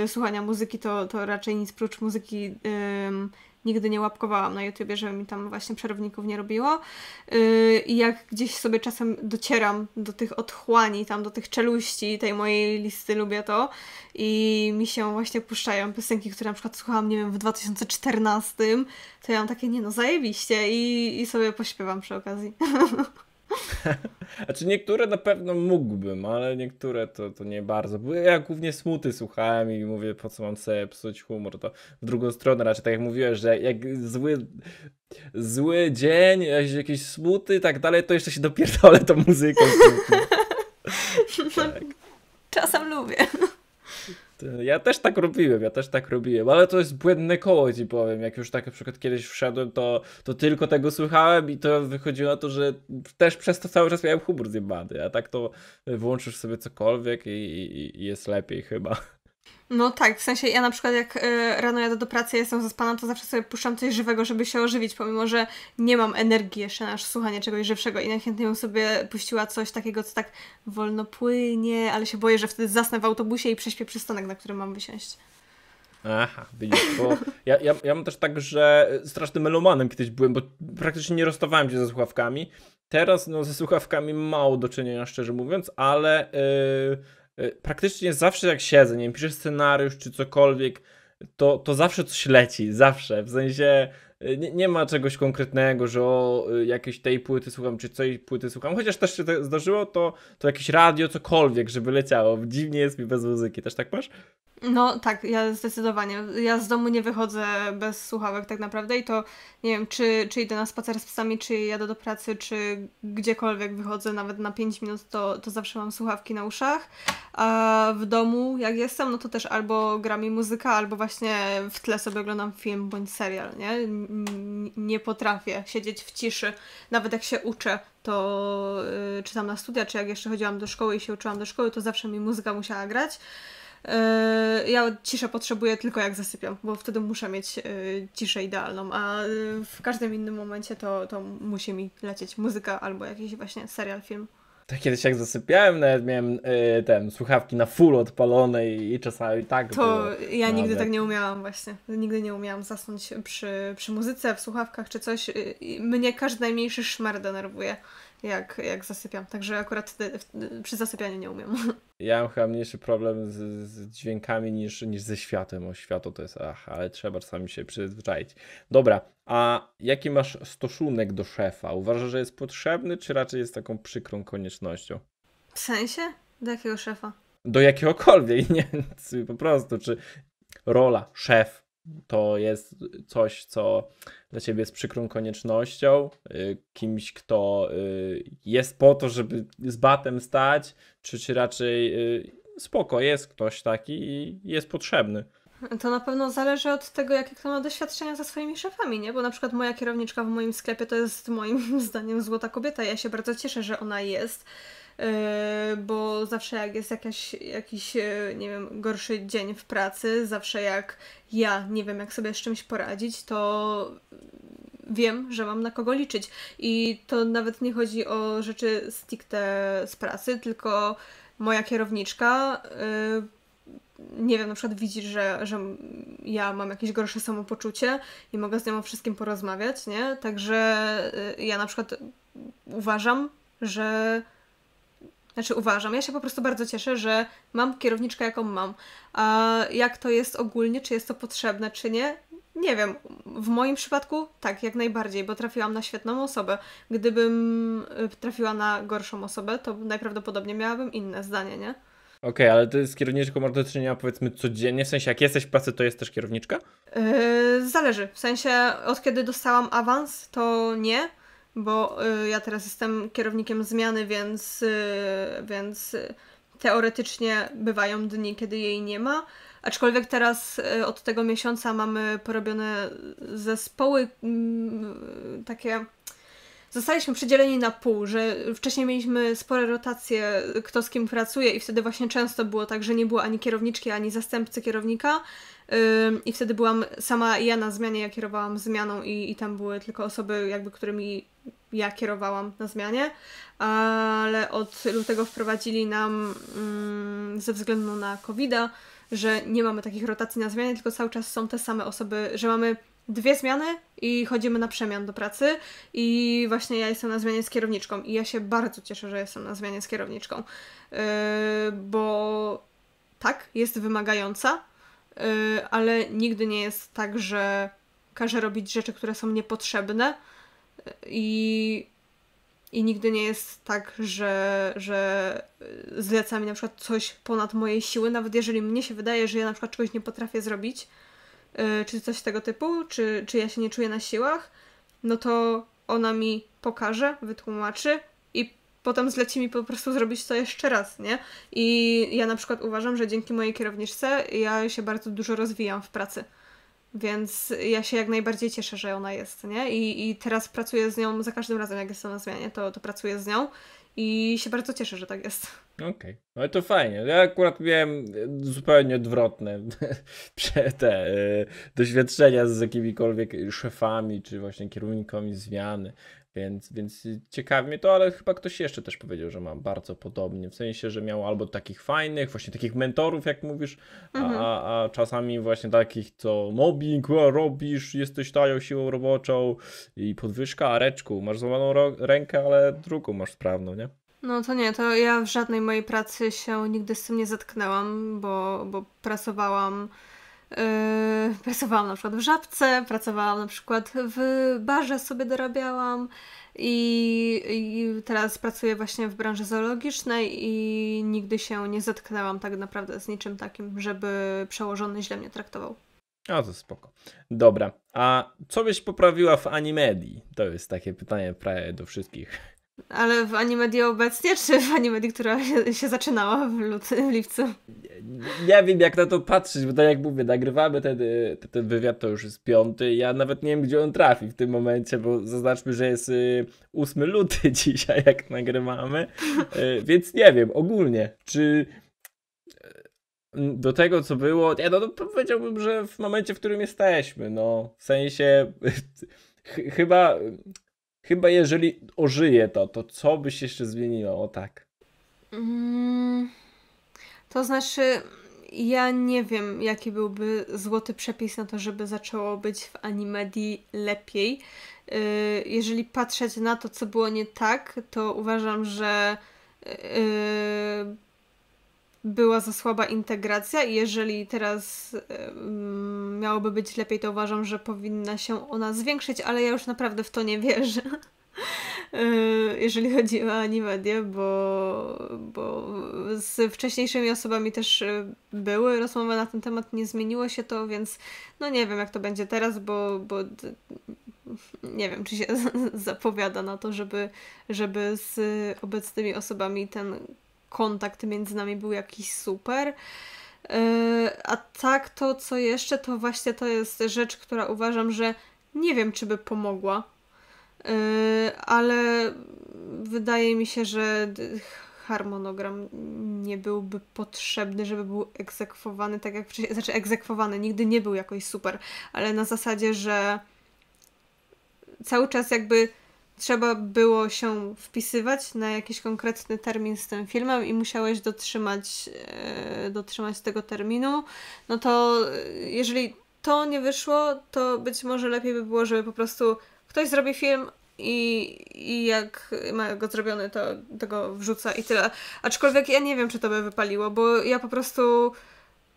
słuchania muzyki, to, to raczej nic prócz muzyki nigdy nie łapkowałam na YouTubie, żeby mi tam właśnie przerwników nie robiło. Y, I jak gdzieś sobie czasem docieram do tych otchłani, tam do tych czeluści tej mojej listy, lubię to i mi się właśnie puszczają piosenki, które na przykład słuchałam, nie wiem, w 2014, to ja mam takie, nie no, zajebiście i, i sobie pośpiewam przy okazji. *laughs* *laughs* znaczy niektóre na pewno mógłbym, ale niektóre to, to nie bardzo. Bo ja głównie smuty słuchałem i mówię, po co mam sobie psuć humor, to w drugą stronę raczej znaczy, tak jak mówiłeś, że jak zły, zły dzień, jakieś smuty i tak dalej, to jeszcze się dopierdolę tą muzyką. *laughs* tak. No, czasem lubię. Ja też tak robiłem, ja też tak robiłem, ale to jest błędne koło ci powiem. Jak już tak na przykład kiedyś wszedłem, to, to tylko tego słuchałem i to wychodziło na to, że też przez to cały czas miałem humor zjebany, a tak to włączysz sobie cokolwiek i, i, i jest lepiej chyba. No tak, w sensie ja na przykład jak e, rano jadę do pracy i jestem zaspana, to zawsze sobie puszczam coś żywego, żeby się ożywić, pomimo że nie mam energii jeszcze na słuchanie czegoś żywszego i najchętniej bym sobie puściła coś takiego, co tak wolno płynie, ale się boję, że wtedy zasnę w autobusie i prześpię przystanek, na którym mam wysiąść. Aha, widzisz, bo ja, ja, ja mam też tak, że strasznym melomanem kiedyś byłem, bo praktycznie nie rozstawałem się ze słuchawkami. Teraz no, ze słuchawkami mało do czynienia, szczerze mówiąc, ale... Yy E, praktycznie zawsze jak siedzę, nie wiem, piszę scenariusz czy cokolwiek, to, to zawsze coś leci, zawsze. W sensie e, nie, nie ma czegoś konkretnego, że o e, jakiejś tej płyty słucham, czy tej płyty słucham. Chociaż też się zdarzyło, to, to jakieś radio, cokolwiek, żeby leciało. Dziwnie jest mi bez muzyki. Też tak masz? No tak, ja zdecydowanie. Ja z domu nie wychodzę bez słuchawek tak naprawdę i to nie wiem, czy, czy idę na spacer z psami, czy jadę do pracy, czy gdziekolwiek wychodzę, nawet na 5 minut, to, to zawsze mam słuchawki na uszach. A w domu jak jestem, no to też albo gra mi muzyka, albo właśnie w tle sobie oglądam film bądź serial, nie? Nie potrafię siedzieć w ciszy. Nawet jak się uczę, to y, czy tam na studia, czy jak jeszcze chodziłam do szkoły i się uczyłam do szkoły, to zawsze mi muzyka musiała grać. E, ja ciszę potrzebuję tylko jak zasypiam, bo wtedy muszę mieć e, ciszę idealną, a e, w każdym innym momencie to, to musi mi lecieć muzyka albo jakiś właśnie serial, film. Tak kiedyś jak zasypiałem, nawet miałem ten, słuchawki na full odpalone i, i czasami tak. To było, ja nawet. No, nigdy tak nie umiałam właśnie. Nigdy nie umiałam zasnąć przy, przy muzyce, w słuchawkach czy coś. Mnie każdy najmniejszy szmer denerwuje jak, jak zasypiam. Także akurat przy zasypianiu nie umiem. *laughs* Ja mam chyba mniejszy problem z, z, dźwiękami niż, niż ze światem. O światło to jest ach, ale trzeba czasami się przyzwyczaić. Dobra, a jaki masz stosunek do szefa? Uważasz, że jest potrzebny, czy raczej jest taką przykrą koniecznością? W sensie? Do jakiego szefa? Do jakiegokolwiek, *laughs* nie? Po prostu, czy rola, szef, to jest coś, co dla ciebie jest przykrą koniecznością, y, kimś, kto y, jest po to, żeby z batem stać, czy, czy raczej y, spoko, jest ktoś taki i jest potrzebny. To na pewno zależy od tego, jakie kto ma doświadczenia ze swoimi szefami, nie? Bo na przykład moja kierowniczka w moim sklepie to jest moim *laughs* zdaniem złota kobieta. Ja się bardzo cieszę, że ona jest E, bo zawsze jak jest jakaś, jakiś, e, nie wiem, gorszy dzień w pracy, zawsze jak ja nie wiem, jak sobie z czymś poradzić, to wiem, że mam na kogo liczyć. I to nawet nie chodzi o rzeczy stricte z pracy, tylko moja kierowniczka. Yy, nie wiem, na przykład widzi, że, że ja mam jakieś gorsze samopoczucie i mogę z nią o wszystkim porozmawiać, nie? Także ja na przykład uważam, że znaczy uważam, ja się po prostu bardzo cieszę, że mam kierowniczkę, jaką mam. A jak to jest ogólnie, czy jest to potrzebne, czy nie? Nie wiem, w moim przypadku tak, jak najbardziej, bo trafiłam na świetną osobę. Gdybym y, trafiła na gorszą osobę, to najprawdopodobniej miałabym inne zdanie, nie? Okej, okay, ale ty z kierowniczką masz do czynienia powiedzmy codziennie, w sensie jak jesteś w pracy, to jest też kierowniczka? Yy, zależy, w sensie od kiedy dostałam awans, to nie, bo y, ja teraz jestem kierownikiem zmiany, więc, y, więc teoretycznie bywają dni, kiedy jej nie ma. Aczkolwiek teraz y, od tego miesiąca mamy porobione zespoły mm, takie. Zostaliśmy przydzieleni na pół, że wcześniej mieliśmy spore rotacje, kto z kim pracuje, i wtedy właśnie często było tak, że nie było ani kierowniczki, ani zastępcy kierownika. I wtedy byłam sama ja na zmianie, ja kierowałam zmianą, i, i tam były tylko osoby, jakby którymi ja kierowałam na zmianie, ale od lutego wprowadzili nam mm, ze względu na covid że nie mamy takich rotacji na zmianie, tylko cały czas są te same osoby, że mamy dwie zmiany i chodzimy na przemian do pracy i właśnie ja jestem na zmianie z kierowniczką i ja się bardzo cieszę, że jestem na zmianie z kierowniczką, y, bo tak, jest wymagająca, y, ale nigdy nie jest tak, że każe robić rzeczy, które są niepotrzebne, i, i nigdy nie jest tak, że, że zleca mi na przykład coś ponad mojej siły, nawet jeżeli mnie się wydaje, że ja na przykład czegoś nie potrafię zrobić, e, czy coś tego typu, czy, czy ja się nie czuję na siłach, no to ona mi pokaże, wytłumaczy i potem zleci mi po prostu zrobić to jeszcze raz, nie? I ja na przykład uważam, że dzięki mojej kierowniczce ja się bardzo dużo rozwijam w pracy. Więc ja się jak najbardziej cieszę, że ona jest, nie? I, i teraz pracuję z nią za każdym razem, jak jestem na zmianie, to, to pracuję z nią i się bardzo cieszę, że tak jest. Okej, okay. No ale to fajnie. No ja akurat miałem e, zupełnie odwrotne *laughs* te e, doświadczenia z jakimikolwiek szefami, czy właśnie kierownikami zmiany. Więc, więc ciekawi mnie to, ale chyba ktoś jeszcze też powiedział, że ma bardzo podobnie, w sensie, że miał albo takich fajnych, właśnie takich mentorów, jak mówisz, mhm. a, a czasami właśnie takich, co mobbing, robisz, jesteś tają siłą roboczą i podwyżka, a reczku, masz złamaną rękę, ale drugą masz sprawną, nie? No to nie, to ja w żadnej mojej pracy się nigdy z tym nie zetknęłam, bo, bo pracowałam Yy, pracowałam na przykład w żabce, pracowałam na przykład w barze sobie dorabiałam i, i teraz pracuję właśnie w branży zoologicznej i nigdy się nie zetknęłam tak naprawdę z niczym takim, żeby przełożony źle mnie traktował. A to spoko. Dobra, a co byś poprawiła w animedii? To jest takie pytanie prawie do wszystkich. Ale w animedii obecnie, czy w animedii, która się, się zaczynała w, luty, w lipcu? Nie, nie, wiem, jak na to patrzeć, bo tak jak mówię, nagrywamy ten, y, ten wywiad, to już jest piąty. Ja nawet nie wiem, gdzie on trafi w tym momencie, bo zaznaczmy, że jest 8 y, luty *laughs* dzisiaj, jak nagrywamy. Y, więc nie wiem, ogólnie, czy do tego, co było, ja no, no powiedziałbym, że w momencie, w którym jesteśmy, no, w sensie *laughs* chyba Chyba jeżeli ożyje to, to co by się jeszcze zmieniło? O tak. Mm, to znaczy, ja nie wiem, jaki byłby złoty przepis na to, żeby zaczęło być w animedii lepiej. Y, jeżeli patrzeć na to, co było nie tak, to uważam, że y, była za słaba integracja i jeżeli teraz miałoby być lepiej, to uważam, że powinna się ona zwiększyć, ale ja już naprawdę w to nie wierzę. *laughs* E, jeżeli chodzi o animadię, bo, bo z wcześniejszymi osobami też e, były rozmowy na ten temat, nie zmieniło się to, więc no nie wiem jak to będzie teraz, bo, bo nie wiem, czy się *laughs* zapowiada na to, żeby, żeby z obecnymi osobami ten kontakt między nami był jakiś super. Y, a tak, to co jeszcze, to właśnie to jest rzecz, która uważam, że nie wiem, czy by pomogła, y, ale wydaje mi się, że harmonogram nie byłby potrzebny, żeby był egzekwowany tak jak wcześniej, znaczy egzekwowany, nigdy nie był jakoś super, ale na zasadzie, że cały czas jakby trzeba było się wpisywać na jakiś konkretny termin z tym filmem i musiałeś dotrzymać, e, dotrzymać tego terminu, no to e, jeżeli to nie wyszło, to być może lepiej by było, żeby po prostu ktoś zrobi film, i, i jak ma go zrobiony, to, tego wrzuca i tyle. Aczkolwiek ja nie wiem, czy to by wypaliło, bo ja po prostu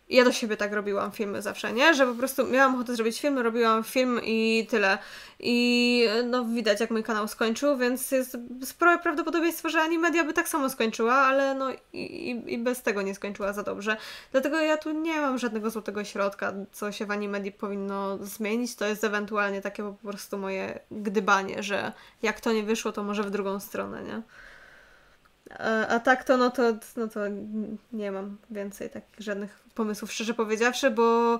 ja do siebie tak robiłam filmy zawsze, nie? Że po prostu miałam ochotę zrobić film, robiłam film i tyle. I no widać jak mój kanał skończył, więc jest spore prawdopodobieństwo, że ani media by tak samo skończyła, ale no i, i bez tego nie skończyła za dobrze. Dlatego ja tu nie mam żadnego złotego środka, co się w animedii powinno zmienić. To jest ewentualnie takie po prostu moje gdybanie, że jak to nie wyszło, to może w drugą stronę, nie? A, tak to no, to, no to nie mam więcej takich żadnych pomysłów, szczerze powiedziawszy, bo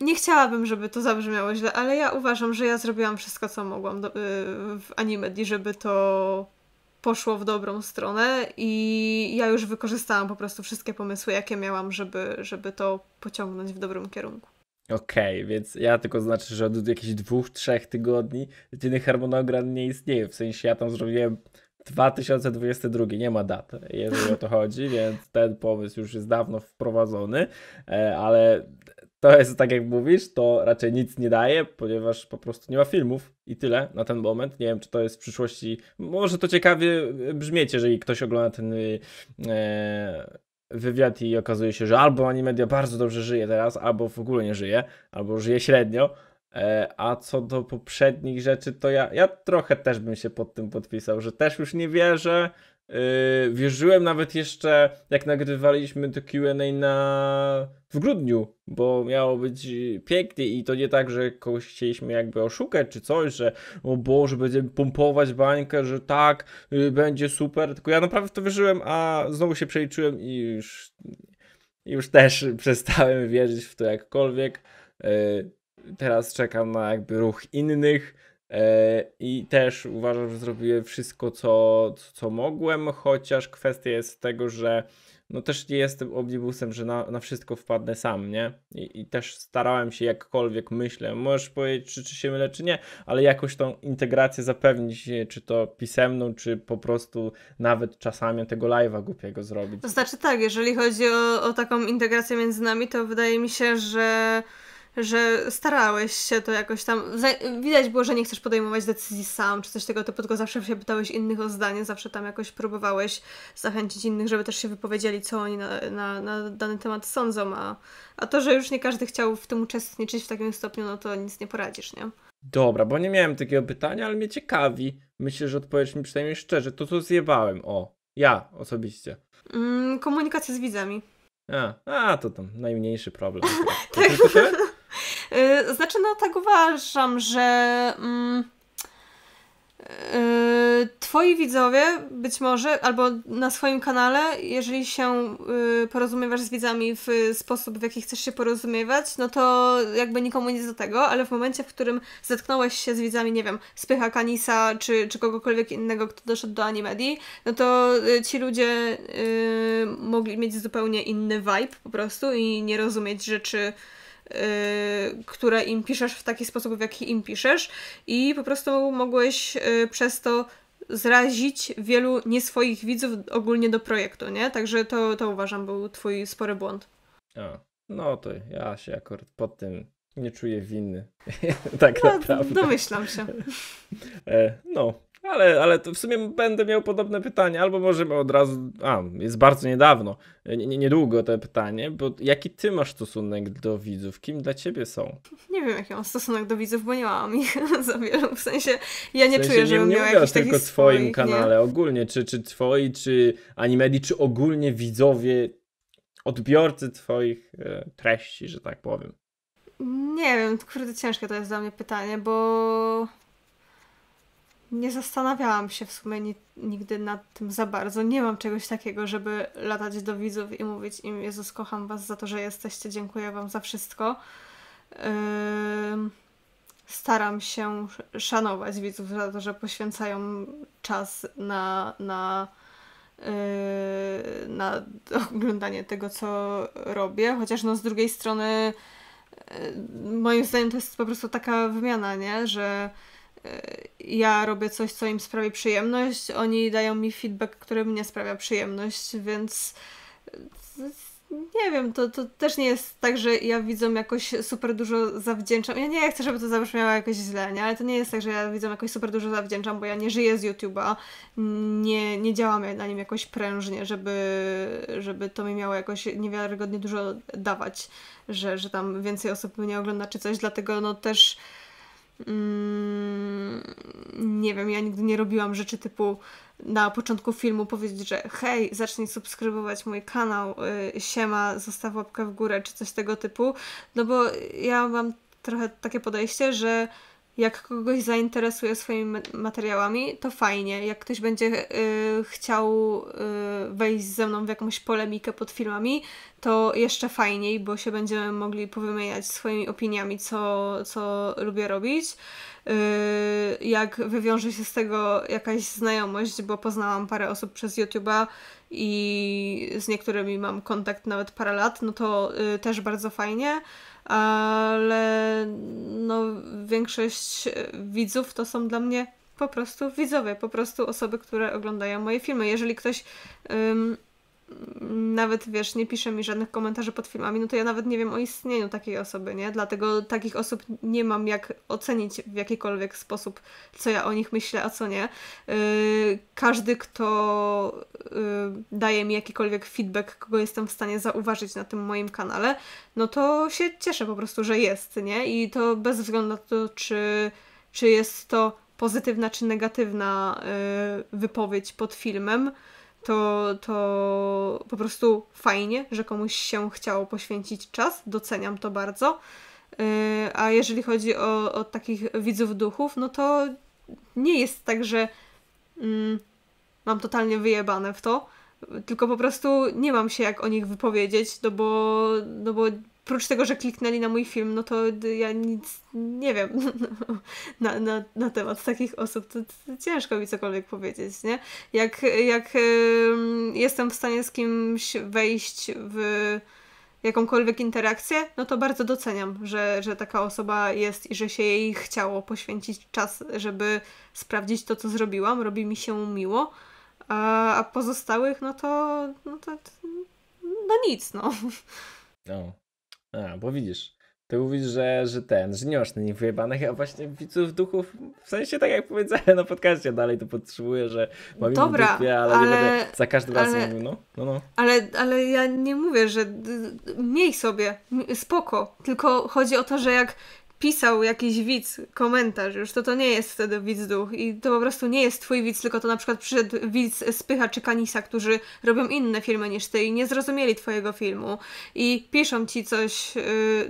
nie chciałabym, żeby to zabrzmiało źle, ale ja uważam, że ja zrobiłam wszystko, co mogłam do, y, w Animedi, żeby to poszło w dobrą stronę i ja już wykorzystałam po prostu wszystkie pomysły, jakie miałam, żeby, żeby to pociągnąć w dobrym kierunku. Okej, okay, więc ja tylko znaczy, że od jakichś dwóch, trzech tygodni jedyny harmonogram nie istnieje. W sensie ja tam zrobiłem 2022, nie ma daty, jeżeli o to chodzi, *laughs* więc ten pomysł już jest dawno wprowadzony, e, ale to jest tak jak mówisz, to raczej nic nie daje, ponieważ po prostu nie ma filmów i tyle na ten moment. Nie wiem, czy to jest w przyszłości. Może to ciekawie brzmieć, jeżeli ktoś ogląda ten e, wywiad i okazuje się, że albo Animedia bardzo dobrze żyje teraz, albo w ogóle nie żyje, albo żyje średnio, E, a co do poprzednich rzeczy, to ja, ja trochę też bym się pod tym podpisał, że też już nie wierzę. Yy, wierzyłem nawet jeszcze, jak nagrywaliśmy to QA na... w grudniu, bo miało być pięknie i to nie tak, że kogoś chcieliśmy jakby oszukać czy coś, że o Boże, będziemy pompować bańkę, że tak, yy, będzie super. Tylko ja naprawdę w to wierzyłem, a znowu się przeliczyłem i już, już też *laughs* przestałem wierzyć w to jakkolwiek. Yy, teraz czekam na jakby ruch innych e, i też uważam, że zrobiłem wszystko, co, co mogłem, chociaż kwestia jest tego, że no też nie jestem omnibusem, że na, na wszystko wpadnę sam, nie? I, I, też starałem się jakkolwiek myślę. Możesz powiedzieć, czy, czy się mylę, czy nie, ale jakoś tą integrację zapewnić, czy to pisemną, czy po prostu nawet czasami tego live'a głupiego zrobić. To znaczy tak, jeżeli chodzi o, o taką integrację między nami, to wydaje mi się, że że starałeś się to jakoś tam. Widać było, że nie chcesz podejmować decyzji sam, czy coś tego typu, tylko zawsze się pytałeś innych o zdanie, zawsze tam jakoś próbowałeś zachęcić innych, żeby też się wypowiedzieli, co oni na, na, na dany temat sądzą. A, a to, że już nie każdy chciał w tym uczestniczyć w takim stopniu, no to nic nie poradzisz, nie? Dobra, bo nie miałem takiego pytania, ale mnie ciekawi. Myślę, że odpowiesz mi przynajmniej szczerze. To co zjebałem, o. Ja osobiście. Mm, komunikacja z widzami. A, a, to tam najmniejszy problem. *laughs* tak. Y, znaczy, no tak uważam, że. Mm, y, twoi widzowie być może, albo na swoim kanale, jeżeli się y, porozumiewasz z widzami w sposób, w jaki chcesz się porozumiewać, no to jakby nikomu nic do tego, ale w momencie, w którym zetknąłeś się z widzami, nie wiem, Spycha, Kanisa czy, czy kogokolwiek innego, kto doszedł do animedii, no to ci ludzie mogli mieć zupełnie inny vibe po prostu i nie rozumieć rzeczy Y, które im piszesz w taki sposób, w jaki im piszesz, i po prostu mogłeś y, przez to zrazić wielu nie swoich widzów ogólnie do projektu, nie? Także to, to uważam był twój spory błąd. A, no to ja się akurat pod tym nie czuję winny. *laughs* tak no, naprawdę. Domyślam się. E, no, ale, ale to w sumie będę miał podobne pytanie, albo możemy od razu. A, jest bardzo niedawno, nie, niedługo to pytanie, bo jaki ty masz stosunek do widzów? Kim dla ciebie są? Nie wiem, jaki mam stosunek do widzów, bo nie mam ich *laughs* za wielu. W sensie ja nie w sensie, czuję, że nie, nie miała tylko swoim swoich, kanale, nie? ogólnie, czy, czy twoi, czy animeli, czy ogólnie widzowie, odbiorcy twoich e, treści, że tak powiem. Nie wiem, kurde, ciężkie to jest dla mnie pytanie, bo nie zastanawiałam się w sumie ni nigdy nad tym za bardzo. Nie mam czegoś takiego, żeby latać do widzów i mówić im: Jezus, kocham Was za to, że jesteście, dziękuję Wam za wszystko. Yy, staram się szanować widzów za to, że poświęcają czas na, na, yy, na oglądanie tego, co robię. Chociaż no, z drugiej strony, yy, moim zdaniem, to jest po prostu taka wymiana, nie? że Y, ja robię coś, co im sprawia przyjemność, oni dają mi feedback, który mnie sprawia przyjemność, więc y, nie wiem, to, to też nie jest tak, że ja widzom jakoś super dużo zawdzięczam. Ja nie chcę, żeby to zabrzmiało jakoś źle, nie? ale to nie jest tak, że ja widzom jakoś super dużo zawdzięczam, bo ja nie żyję z YouTube'a, nie, nie działam na nim jakoś prężnie, żeby, żeby to mi miało jakoś niewiarygodnie dużo dawać, że, że tam więcej osób mnie ogląda czy coś, dlatego no też Mm, nie wiem, ja nigdy nie robiłam rzeczy typu na początku filmu powiedzieć, że hej, zacznij subskrybować mój kanał, y, siema, zostaw łapkę w górę, czy coś tego typu. No bo ja mam trochę takie podejście, że jak kogoś zainteresuje swoimi materiałami, to fajnie. Jak ktoś będzie y, chciał y, wejść ze mną w jakąś polemikę pod filmami, to jeszcze fajniej, bo się będziemy mogli powymieniać swoimi opiniami, co, co lubię robić. Y, jak wywiąże się z tego jakaś znajomość, bo poznałam parę osób przez YouTube'a i z niektórymi mam kontakt nawet parę lat, no to też bardzo fajnie ale no, większość e, widzów to są dla mnie po prostu widzowie, po prostu osoby, które oglądają moje filmy. Jeżeli ktoś um, nawet wiesz, nie pisze mi żadnych komentarzy pod filmami, no to ja nawet nie wiem o istnieniu takiej osoby, nie? Dlatego takich osób nie mam jak ocenić w jakikolwiek sposób, co ja o nich myślę, a co nie. Yy, każdy, kto yy, daje mi jakikolwiek feedback, kogo jestem w stanie zauważyć na tym moim kanale, no to się cieszę po prostu, że jest, nie? I to bez względu na to, czy, czy jest to pozytywna czy negatywna yy, wypowiedź pod filmem, to, to po prostu fajnie, że komuś się chciało poświęcić czas, doceniam to bardzo. Y, a jeżeli chodzi o, o takich widzów duchów, no to nie jest tak, że mm, mam totalnie wyjebane w to, tylko po prostu nie mam się jak o nich wypowiedzieć, no bo, no bo Prócz tego, że kliknęli na mój film, no to ja nic nie wiem *laughs* na, na, na temat takich osób. To, to ciężko mi cokolwiek powiedzieć, nie? Jak, jak y, jestem w stanie z kimś wejść w jakąkolwiek interakcję, no to bardzo doceniam, że, że taka osoba jest i że się jej chciało poświęcić czas, żeby sprawdzić to, co zrobiłam. Robi mi się miło. A, a pozostałych, no to, no to no nic, no. No. A, bo widzisz, ty mówisz, że, że ten, że nie masz na nich wyjebanych, a właśnie widzów duchów, w sensie tak jak powiedziałem na podcaście, dalej to podtrzymuję, że mam Dobra, ale, ale, nie będę za każdym razem mówił, no, no, no. Ale, ale ja nie mówię, że miej sobie, spoko, tylko chodzi o to, że jak pisał jakiś widz komentarz już, to to nie jest wtedy widz duch i to po prostu nie jest twój widz, tylko to na przykład przyszedł widz Spycha czy Kanisa, którzy robią inne filmy niż ty i nie zrozumieli twojego filmu i piszą ci coś, yy,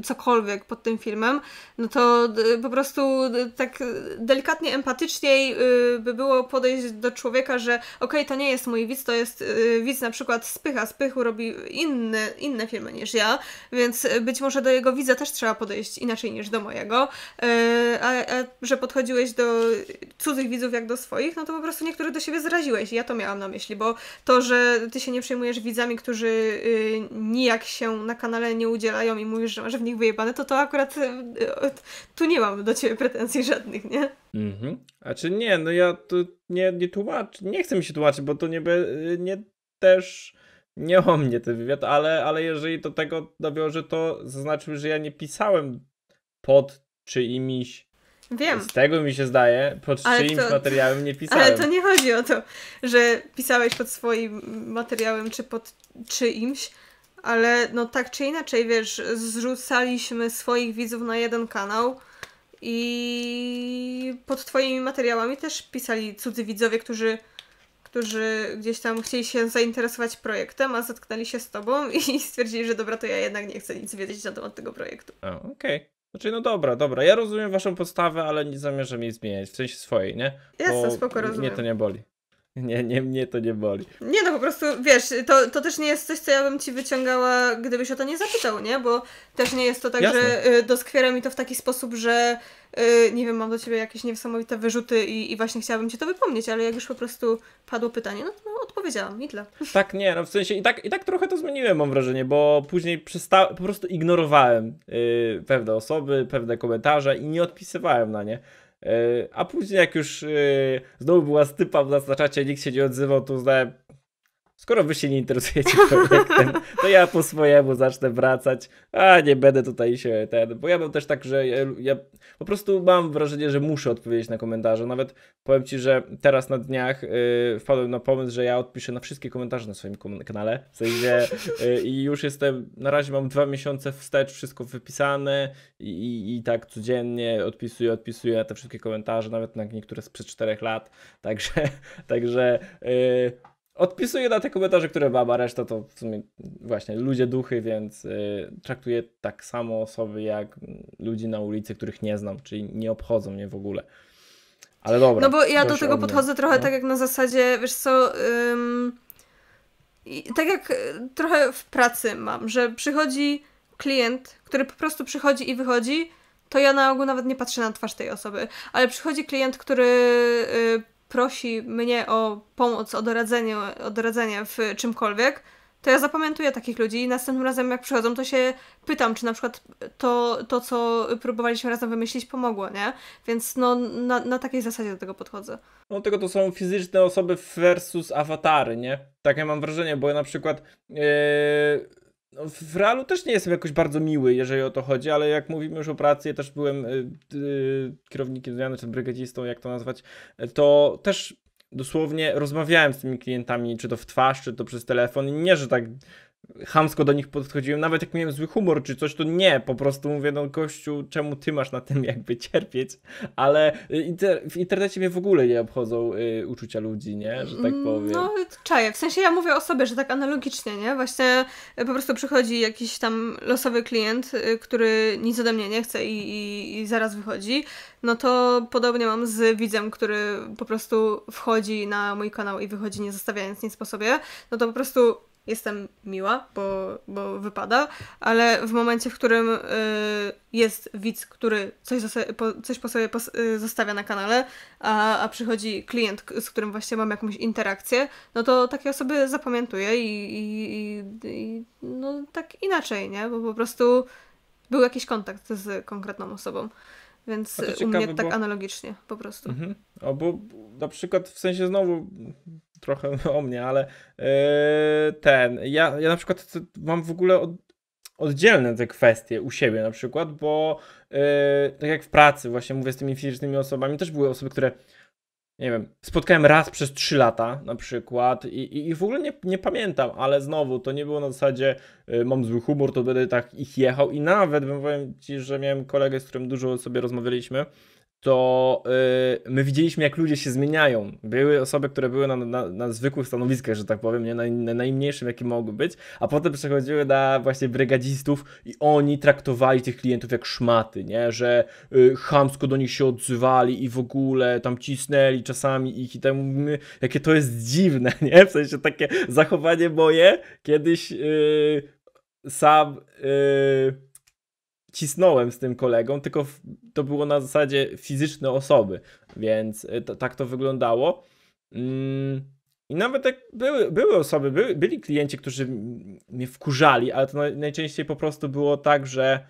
cokolwiek pod tym filmem, no to yy, po prostu yy, tak delikatnie, empatyczniej y, by było podejść do człowieka, że okej, okay, to nie jest mój widz, to jest y, widz na przykład Spycha, Spychu robi inne, inne filmy niż ja, więc y, być może do jego widza też trzeba podejść inaczej niż do mojego. E, a, a, że podchodziłeś do cudzych widzów jak do swoich, no to po prostu niektórych do siebie zraziłeś. Ja to miałam na myśli, bo to, że ty się nie przejmujesz widzami, którzy y, nijak się na kanale nie udzielają i mówisz, że masz w nich wyjebane, to to akurat y, tu nie mam do ciebie pretensji żadnych, nie? Mhm. A czy nie, no ja tu nie, nie tłumaczę, nie chcę mi się tłumaczyć, bo to nie, be, y, nie też nie o mnie ten wywiad, ale, ale jeżeli do tego nawiążę, to zaznaczmy, że ja nie pisałem pod czyimiś. Wiem. Z tego mi się zdaje, pod ale czyimś to, materiałem nie pisałem. Ale to nie chodzi o to, że pisałeś pod swoim materiałem czy pod czyimś, ale no tak czy inaczej, wiesz, zrzucaliśmy swoich widzów na jeden kanał i pod twoimi materiałami też pisali cudzy widzowie, którzy którzy gdzieś tam chcieli się zainteresować projektem, a zatknęli się z tobą *laughs* i stwierdzili, że dobra, to ja jednak nie chcę nic wiedzieć na temat tego projektu. Okej. Okay. Znaczy, no dobra, dobra, ja rozumiem waszą podstawę, ale nie zamierzam jej zmieniać, w sensie swojej, nie? jestem spoko, rozumiem. Mnie to nie boli. *laughs* Nie, nie, mnie to nie boli. Nie no, po prostu, wiesz, to, to też nie jest coś, co ja bym ci wyciągała, gdybyś o to nie zapytał, nie? Bo też nie jest to tak, Jasne. że y, doskwiera mi to w taki sposób, że y, nie wiem, mam do ciebie jakieś niesamowite wyrzuty i, i właśnie chciałabym ci to wypomnieć, ale jak już po prostu padło pytanie, no to no, odpowiedziałam i dla. *laughs* Tak, nie, no w sensie i tak, i tak trochę to zmieniłem, mam wrażenie, bo później po prostu ignorowałem y, pewne osoby, pewne komentarze i nie odpisywałem na nie. E, a później jak już e, znowu była stypa w nas na czacie, nikt się nie odzywał, to uznałem, Skoro wy się nie interesujecie projektem, to ja po swojemu zacznę wracać, a nie będę tutaj się ten, bo ja mam też tak, że ja, ja, po prostu mam wrażenie, że muszę odpowiedzieć na komentarze. Nawet powiem ci, że teraz na dniach yy, wpadłem na pomysł, że ja odpiszę na wszystkie komentarze na swoim kanale, w sensie yy, i już jestem, na razie mam dwa miesiące wstecz, wszystko wypisane i, i, i tak codziennie odpisuję, odpisuję na te wszystkie komentarze, nawet na niektóre sprzed czterech lat, także, także yy, Odpisuję na te komentarze, które mam, a reszta to w sumie właśnie ludzie duchy, więc y, traktuję tak samo osoby jak ludzi na ulicy, których nie znam, czyli nie obchodzą mnie w ogóle. Ale dobra. No bo ja do tego podchodzę trochę no. tak jak na zasadzie, wiesz co, ym, tak jak y, trochę w pracy mam, że przychodzi klient, który po prostu przychodzi i wychodzi, to ja na ogół nawet nie patrzę na twarz tej osoby, ale przychodzi klient, który y, prosi mnie o pomoc, o doradzenie, o doradzenie w czymkolwiek, to ja zapamiętuję takich ludzi i następnym razem jak przychodzą, to się pytam, czy na przykład to, to co próbowaliśmy razem wymyślić, pomogło, nie? Więc no, na, na takiej zasadzie do tego podchodzę. No tego to są fizyczne osoby versus awatary, nie? Takie mam wrażenie, bo ja na przykład... Yy no, w realu też nie jestem jakoś bardzo miły, jeżeli o to chodzi, ale jak mówimy już o pracy, ja też byłem y, y, kierownikiem zmiany, czy brygadzistą, jak to nazwać, y, to też dosłownie rozmawiałem z tymi klientami, czy to w twarz, czy to przez telefon. Nie, że tak chamsko do nich podchodziłem, nawet jak miałem zły humor czy coś, to nie, po prostu mówię, no gościu, czemu ty masz na tym jakby cierpieć, ale y, inter w internecie mnie w ogóle nie obchodzą y, uczucia ludzi, nie, że tak mm, powiem. No, czaję, w sensie ja mówię o sobie, że tak analogicznie, nie, właśnie y, po prostu przychodzi jakiś tam losowy klient, y, który nic ode mnie nie chce i, i, i zaraz wychodzi, no to podobnie mam z widzem, który po prostu wchodzi na mój kanał i wychodzi nie zostawiając nic po sobie, no to po prostu jestem miła, bo, bo wypada, ale w momencie, w którym y, jest widz, który coś, po, coś po sobie pos, y, zostawia na kanale, a, a przychodzi klient, z którym właśnie mam jakąś interakcję, no to takie osoby zapamiętuję i, i, i, i no tak inaczej, nie? Bo po prostu był jakiś kontakt z konkretną osobą. Więc ciekawe, u mnie tak bo... analogicznie po prostu. Mhm. bo na przykład w sensie znowu trochę *laughs* o mnie, ale yy, ten, ja, ja na przykład mam w ogóle od, oddzielne te kwestie u siebie na przykład, bo yy, tak jak w pracy właśnie mówię z tymi fizycznymi osobami, też były osoby, które nie wiem, spotkałem raz przez 3 lata na przykład i, i w ogóle nie, nie pamiętam, ale znowu to nie było na zasadzie y, mam zły humor, to będę tak ich jechał i nawet bym powiem Ci, że miałem kolegę, z którym dużo sobie rozmawialiśmy, to yy, my widzieliśmy, jak ludzie się zmieniają. Były osoby, które były na, na, na zwykłych stanowiskach, że tak powiem, nie? Na, na najmniejszym, jakim mogły być, a potem przechodziły na właśnie brygadzistów i oni traktowali tych klientów jak szmaty, nie? Że yy, chamsko do nich się odzywali i w ogóle tam cisnęli czasami ich i tam mówimy, jakie to jest dziwne, *laughs* nie? W sensie takie zachowanie moje kiedyś yy, sam... Yy, cisnąłem z tym kolegą, tylko to było na zasadzie fizyczne osoby, więc e, to, tak to wyglądało. Mm, I nawet jak były, były osoby, byli klienci, którzy mnie wkurzali, ale to najczęściej po prostu było tak, że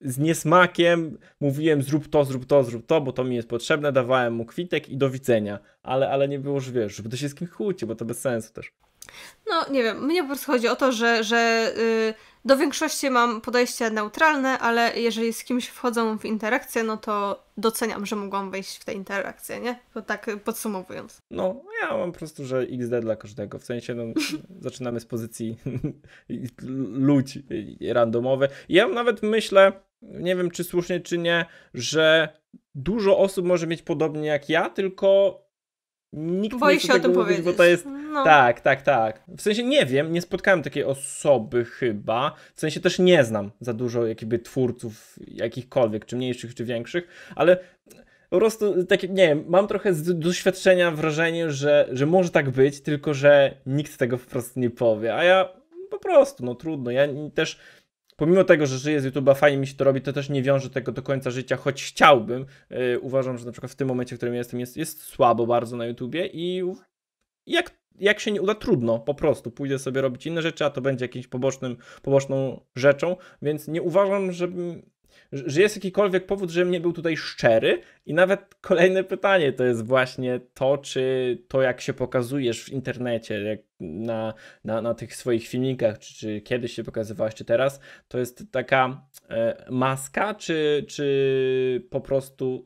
z niesmakiem mówiłem zrób to, zrób to, zrób to, bo to mi jest potrzebne, dawałem mu kwitek i do widzenia, ale, ale nie było, że wiesz, żeby to się z kim kłócił, bo to bez sensu też. No nie wiem, mnie po prostu chodzi o to, że, że yy do większości mam podejście neutralne, ale jeżeli z kimś wchodzą w interakcję, no to doceniam, że mogłam wejść w tę interakcję, nie? To tak podsumowując. No, ja mam po prostu, że XD dla każdego. W sensie, no, *laughs* zaczynamy z pozycji *laughs* ludzi randomowe. Ja nawet myślę, nie wiem czy słusznie, czy nie, że dużo osób może mieć podobnie jak ja, tylko Nikt Boję nie się o tym powiedzieć. bo to jest... No. Tak, tak, tak. W sensie nie wiem, nie spotkałem takiej osoby chyba. W sensie też nie znam za dużo jakby twórców jakichkolwiek, czy mniejszych, czy większych, ale po prostu, tak, nie wiem, mam trochę z doświadczenia wrażenie, że, że może tak być, tylko że nikt tego po prostu nie powie. A ja po prostu, no trudno. Ja też pomimo tego, że żyję z YouTube'a, fajnie mi się to robi, to też nie wiąże tego do końca życia, choć chciałbym. Yy, uważam, że na przykład w tym momencie, w którym jestem, jest, jest słabo bardzo na YouTubie i jak, jak się nie uda, trudno, po prostu. Pójdę sobie robić inne rzeczy, a to będzie jakimś pobocznym, poboczną rzeczą, więc nie uważam, żebym że jest jakikolwiek powód, żebym nie był tutaj szczery. I nawet kolejne pytanie to jest właśnie to, czy to, jak się pokazujesz w internecie, jak na, na, na tych swoich filmikach, czy, czy kiedyś się pokazywałeś, czy teraz, to jest taka e, maska, czy, czy po prostu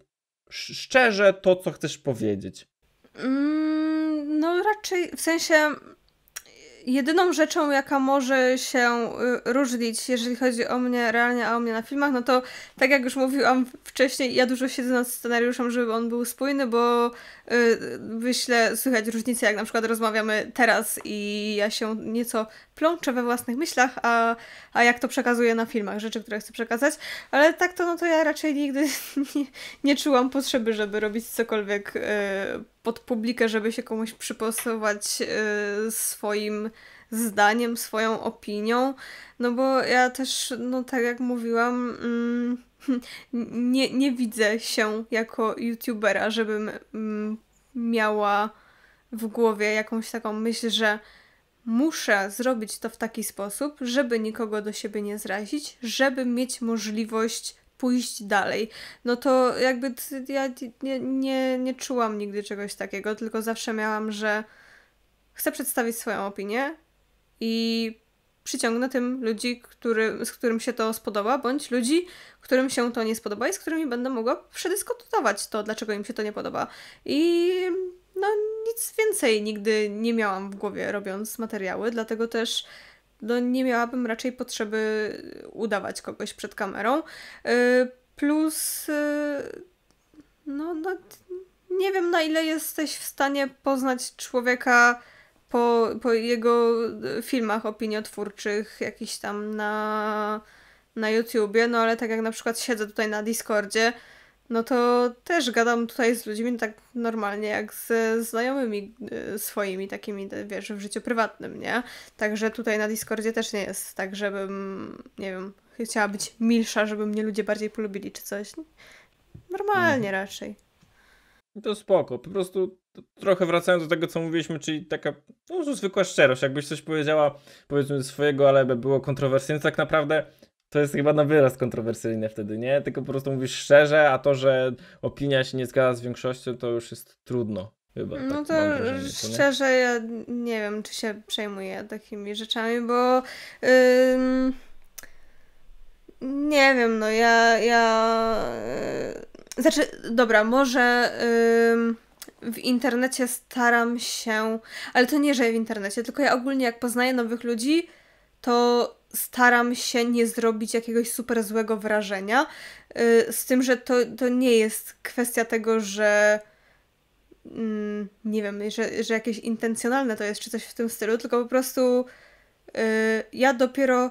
szczerze to, co chcesz powiedzieć? Mm, no, raczej w sensie jedyną rzeczą, jaka może się y, różnić, jeżeli chodzi o mnie realnie, a o mnie na filmach, no to tak jak już mówiłam wcześniej, ja dużo siedzę nad scenariuszem, żeby on był spójny, bo Y, wyślę słychać różnicę, jak na przykład rozmawiamy teraz i ja się nieco plączę we własnych myślach, a, a jak to przekazuję na filmach, rzeczy, które chcę przekazać, ale tak to no to ja raczej nigdy *laughs* nie, nie czułam potrzeby, żeby robić cokolwiek y, pod publikę, żeby się komuś przypasować y, swoim zdaniem, swoją opinią, no bo ja też, no tak jak mówiłam... Mm, Hmm, nie, nie widzę się jako youtubera, żebym mm, miała w głowie jakąś taką myśl, że muszę zrobić to w taki sposób, żeby nikogo do siebie nie zrazić, żeby mieć możliwość pójść dalej. No to jakby ja nie, nie, nie czułam nigdy czegoś takiego, tylko zawsze miałam, że chcę przedstawić swoją opinię i przyciągnę tym ludzi, który, z którym się to spodoba, bądź ludzi, którym się to nie spodoba i z którymi będę mogła przedyskutować to, dlaczego im się to nie podoba. I no nic więcej nigdy nie miałam w głowie robiąc materiały, dlatego też no, nie miałabym raczej potrzeby udawać kogoś przed kamerą. Yy, plus, yy, no, no, nie wiem na ile jesteś w stanie poznać człowieka po, po jego e, filmach opiniotwórczych, jakiś tam na, na YouTubie, no ale tak jak na przykład siedzę tutaj na Discordzie, no to też gadam tutaj z ludźmi no tak normalnie jak ze znajomymi e, swoimi takimi, wiesz, w życiu prywatnym, nie? Także tutaj na Discordzie też nie jest tak, żebym, nie wiem, chciała być milsza, żeby mnie ludzie bardziej polubili czy coś. Normalnie mhm. raczej. To spoko, po prostu trochę wracając do tego, co mówiliśmy, czyli taka no, po zwykła szczerość. Jakbyś coś powiedziała, powiedzmy, swojego, ale by było kontrowersyjne, to tak naprawdę to jest chyba na wyraz kontrowersyjne wtedy, nie? Tylko po prostu mówisz szczerze, a to, że opinia się nie zgadza z większością, to już jest trudno. Chyba, no tak to wrażenie, szczerze, nie? ja nie wiem, czy się przejmuję takimi rzeczami, bo nie wiem, no ja. ja yy, znaczy, dobra, może w internecie staram się, ale to nie, że w internecie, tylko ja ogólnie jak poznaję nowych ludzi, to staram się nie zrobić jakiegoś super złego wrażenia. Y, z tym, że to, to nie jest kwestia tego, że mm, nie wiem, że, że jakieś intencjonalne to jest, czy coś w tym stylu, tylko po prostu y, ja dopiero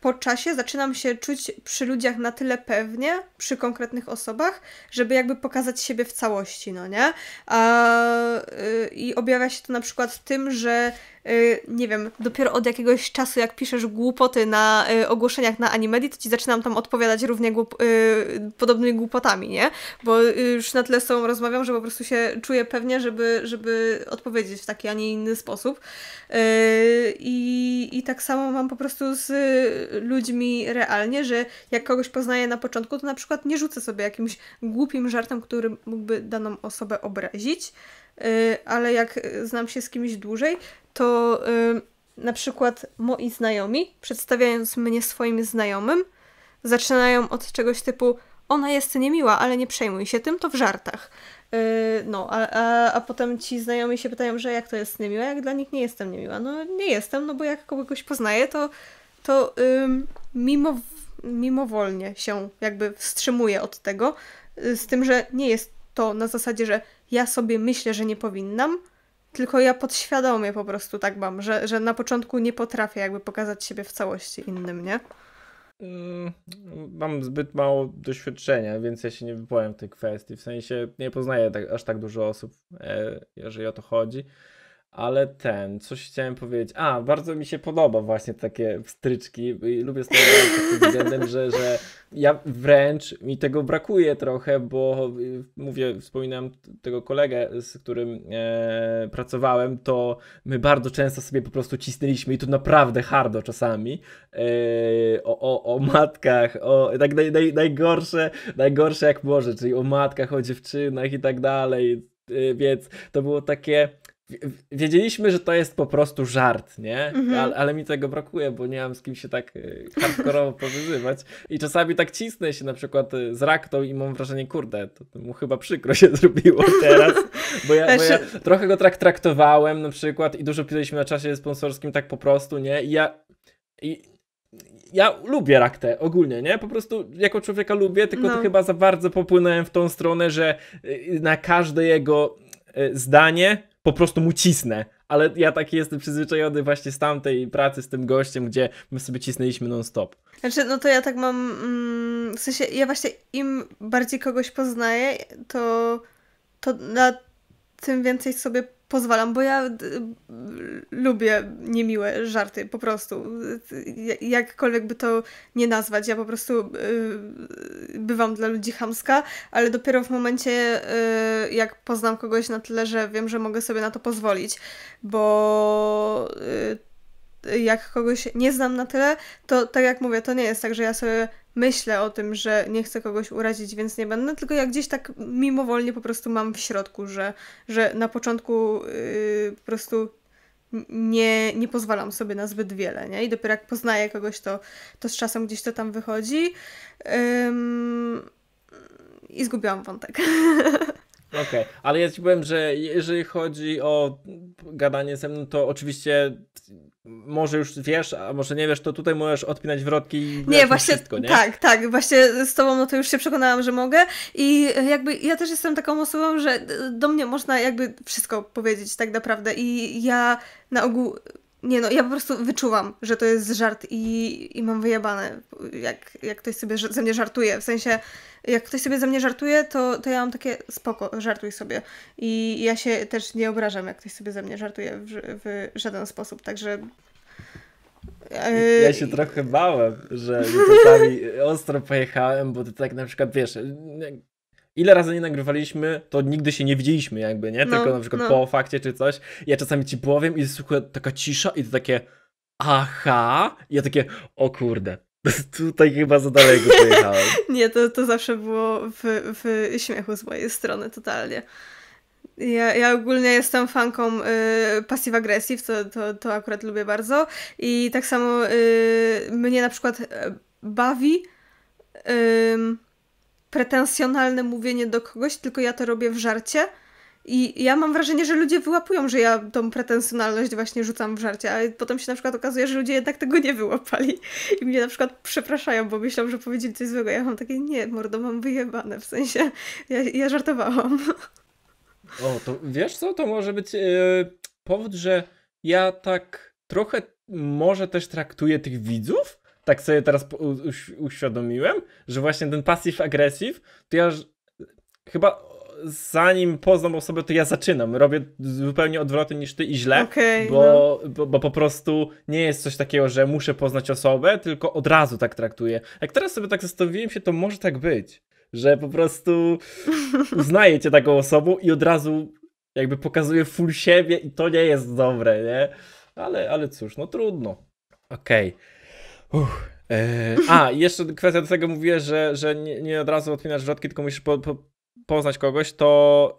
po czasie zaczynam się czuć przy ludziach na tyle pewnie, przy konkretnych osobach, żeby jakby pokazać siebie w całości, no nie? A, y, I objawia się to na przykład tym, że Y, nie wiem, dopiero od jakiegoś czasu, jak piszesz głupoty na y, ogłoszeniach na Animedii, to ci zaczynam tam odpowiadać równie głup y, podobnymi głupotami, nie? Bo już na tyle z sobą rozmawiam, że po prostu się czuję pewnie, żeby, żeby odpowiedzieć w taki, a nie inny sposób. I, I tak samo mam po prostu z ludźmi realnie, że jak kogoś poznaję na początku, to na przykład nie rzucę sobie jakimś głupim żartem, który mógłby daną osobę obrazić, Y, ale jak y, znam się z kimś dłużej, to y, na przykład moi znajomi, przedstawiając mnie swoim znajomym, zaczynają od czegoś typu ona jest niemiła, ale nie przejmuj się tym, to w żartach. No, a, a, a potem ci znajomi się pytają, że jak to jest niemiła, jak dla nich nie jestem niemiła. No nie jestem, no bo jak kogoś poznaję, to, to ym, mimo, mimowolnie się jakby wstrzymuję od tego, z tym, że nie jest to na zasadzie, że ja sobie myślę, że nie powinnam, tylko ja podświadomie po prostu tak mam, że, że na początku nie potrafię jakby pokazać siebie w całości innym, nie? Mam zbyt mało doświadczenia, więc ja się nie wypowiem w tej kwestii. W sensie nie poznaję tak, aż tak dużo osób, e, jeżeli o to chodzi. Ale ten, coś chciałem powiedzieć. A, bardzo mi się podoba właśnie takie wstryczki. Lubię z pod względem, że, że ja wręcz mi tego brakuje trochę, bo y, mówię, wspominałem tego kolegę, z którym e, pracowałem, to my bardzo często sobie po prostu cisnęliśmy i to naprawdę hardo czasami e, o, o, o matkach, o tak naj, naj, najgorsze, najgorsze jak może, czyli o matkach, o dziewczynach i tak dalej. E, więc to było takie wiedzieliśmy, że to jest po prostu żart, nie? Mhm. Ale, ale, mi tego brakuje, bo nie mam z kim się tak e, hardkorowo powyzywać. I czasami tak cisnę się na przykład e, z raktą i mam wrażenie, kurde, to mu chyba przykro się *laughs* zrobiło teraz, bo ja, bo ja znaczy- trochę go tak traktowałem na przykład i dużo pisaliśmy na czasie sponsorskim tak po prostu, nie? I ja... I, ja lubię raktę ogólnie, nie? Po prostu jako człowieka lubię, tylko no. to chyba za bardzo popłynąłem w tą stronę, że e, na każde jego zdanie po prostu mu cisnę. Ale ja taki jestem przyzwyczajony właśnie z tamtej pracy z tym gościem, gdzie my sobie cisnęliśmy non-stop. Znaczy, no to ja tak mam. Mm, w sensie, ja właśnie im bardziej kogoś poznaję, to, to na tym więcej sobie pozwalam, bo ja y, lubię niemiłe żarty, po prostu. Jakkolwiek by to nie nazwać, ja po prostu y, bywam dla ludzi chamska, ale dopiero w momencie, y, jak poznam kogoś na tyle, że wiem, że mogę sobie na to pozwolić, bo jak kogoś nie znam na tyle, to tak jak mówię, to nie jest tak, że ja sobie myślę o tym, że nie chcę kogoś urazić, więc nie będę, tylko jak gdzieś tak mimowolnie po prostu mam w środku, że, że na początku yy, po prostu nie, nie pozwalam sobie na zbyt wiele, nie? I dopiero jak poznaję kogoś, to, to z czasem gdzieś to tam wychodzi. I zgubiłam wątek. *laughs* Okej, okay. ale ja ci powiem, że jeżeli chodzi o gadanie ze mną, to oczywiście może już wiesz, a może nie wiesz, to tutaj możesz odpinać wrotki i nie, właśnie, wszystko, nie? Tak, tak, właśnie z tobą no to już się przekonałam, że mogę i jakby ja też jestem taką osobą, że do mnie można jakby wszystko powiedzieć tak naprawdę i ja na ogół nie no, ja po prostu wyczuwam, że to jest żart i, i mam wyjebane, jak, jak ktoś sobie ze mnie żartuje. W sensie, jak ktoś sobie ze mnie żartuje, to, to ja mam takie spoko, żartuj sobie. I ja się też nie obrażam, jak ktoś sobie ze mnie żartuje w, w żaden sposób, także... E, ja się trochę bałem, że czasami *laughs* ostro pojechałem, bo to tak na przykład, wiesz, ile razy nie nagrywaliśmy, to nigdy się nie widzieliśmy jakby, nie? Tylko no, na przykład no. po fakcie czy coś. Ja czasami ci powiem i słuchaj, taka cisza i to takie aha. I ja takie, o kurde, *laughs* Tutaj chyba za daleko pojechałem. *laughs* nie, to, to zawsze było w, w śmiechu z mojej strony, totalnie. Ja, ja ogólnie jestem fanką y, passive aggressive, to, to, to akurat lubię bardzo. I tak samo y, mnie na przykład e, bawi. Y, pretensjonalne mówienie do kogoś, tylko ja to robię w żarcie. I ja mam wrażenie, że ludzie wyłapują, że ja tą pretensjonalność właśnie rzucam w żarcie, a potem się na przykład okazuje, że ludzie jednak tego nie wyłapali i mnie na przykład przepraszają, bo myślą, że powiedzieli coś złego. Ja mam takie, nie, mordo, mam wyjebane, w sensie ja, ja żartowałam. O, to wiesz co, to może być yy, powód, że ja tak trochę może też traktuję tych widzów, tak sobie teraz uświadomiłem, że właśnie ten passive aggressive, to ja chyba zanim poznam osobę, to ja zaczynam. Robię zupełnie odwrotnie niż ty i źle, okay, bo, no. bo, bo, po prostu nie jest coś takiego, że muszę poznać osobę, tylko od razu tak traktuję. Jak teraz sobie tak zastanowiłem się, to może tak być, że po prostu uznaję *laughs* cię taką osobą i od razu jakby pokazuję full siebie i to nie jest dobre, nie? Ale, ale cóż, no trudno. Okej. Okay. Uff. E, a, jeszcze kwestia do tego mówię, że, że nie, nie od razu odpinasz rzodki, tylko musisz po, po, poznać kogoś, to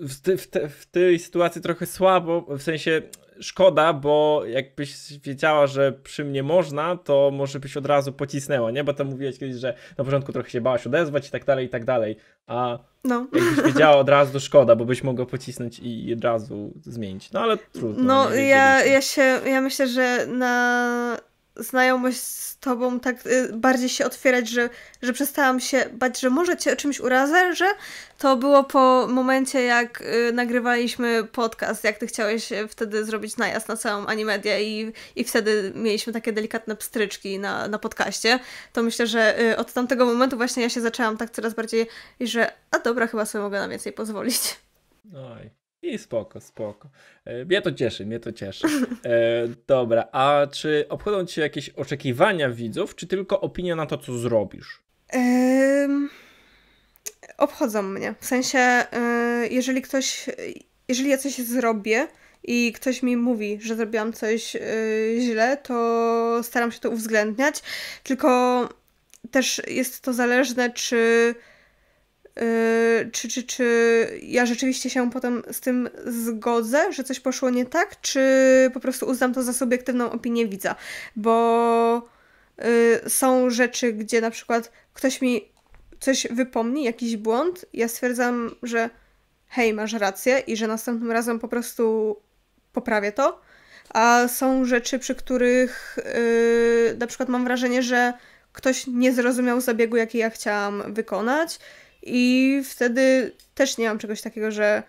w, ty, w, te, w, tej sytuacji trochę słabo, w sensie szkoda, bo jakbyś wiedziała, że przy mnie można, to może byś od razu pocisnęła, nie? Bo to mówiłeś kiedyś, że na początku trochę się bałaś odezwać i tak dalej, i tak dalej, a no. jakbyś wiedziała od razu, to szkoda, bo byś mogła pocisnąć i, od razu zmienić, no ale trudno. No, ja, ja się, ja myślę, że na znajomość z tobą tak y, bardziej się otwierać, że, że przestałam się bać, że może cię czymś urazę, że to było po momencie, jak y, nagrywaliśmy podcast, jak ty chciałeś y, wtedy zrobić najazd na całą Animedia i, i wtedy mieliśmy takie delikatne pstryczki na, na podcaście, to myślę, że y, od tamtego momentu właśnie ja się zaczęłam tak coraz bardziej, że a dobra, chyba sobie mogę na więcej pozwolić. Oj. I spoko, spoko. E, mnie to cieszy, mnie to cieszy. E, dobra, a czy obchodzą ci jakieś oczekiwania widzów, czy tylko opinia na to, co zrobisz? obchodzą mnie. W sensie, e, jeżeli ktoś, jeżeli ja coś zrobię i ktoś mi mówi, że zrobiłam coś e, źle, to staram się to uwzględniać, tylko też jest to zależne, czy Yy, czy, czy, czy ja rzeczywiście się potem z tym zgodzę, że coś poszło nie tak, czy po prostu uznam to za subiektywną opinię widza, bo yy, są rzeczy, gdzie na przykład ktoś mi coś wypomni, jakiś błąd, ja stwierdzam, że hej, masz rację i że następnym razem po prostu poprawię to, a są rzeczy, przy których yy, na przykład mam wrażenie, że ktoś nie zrozumiał zabiegu, jaki ja chciałam wykonać i wtedy też nie mam czegoś takiego, że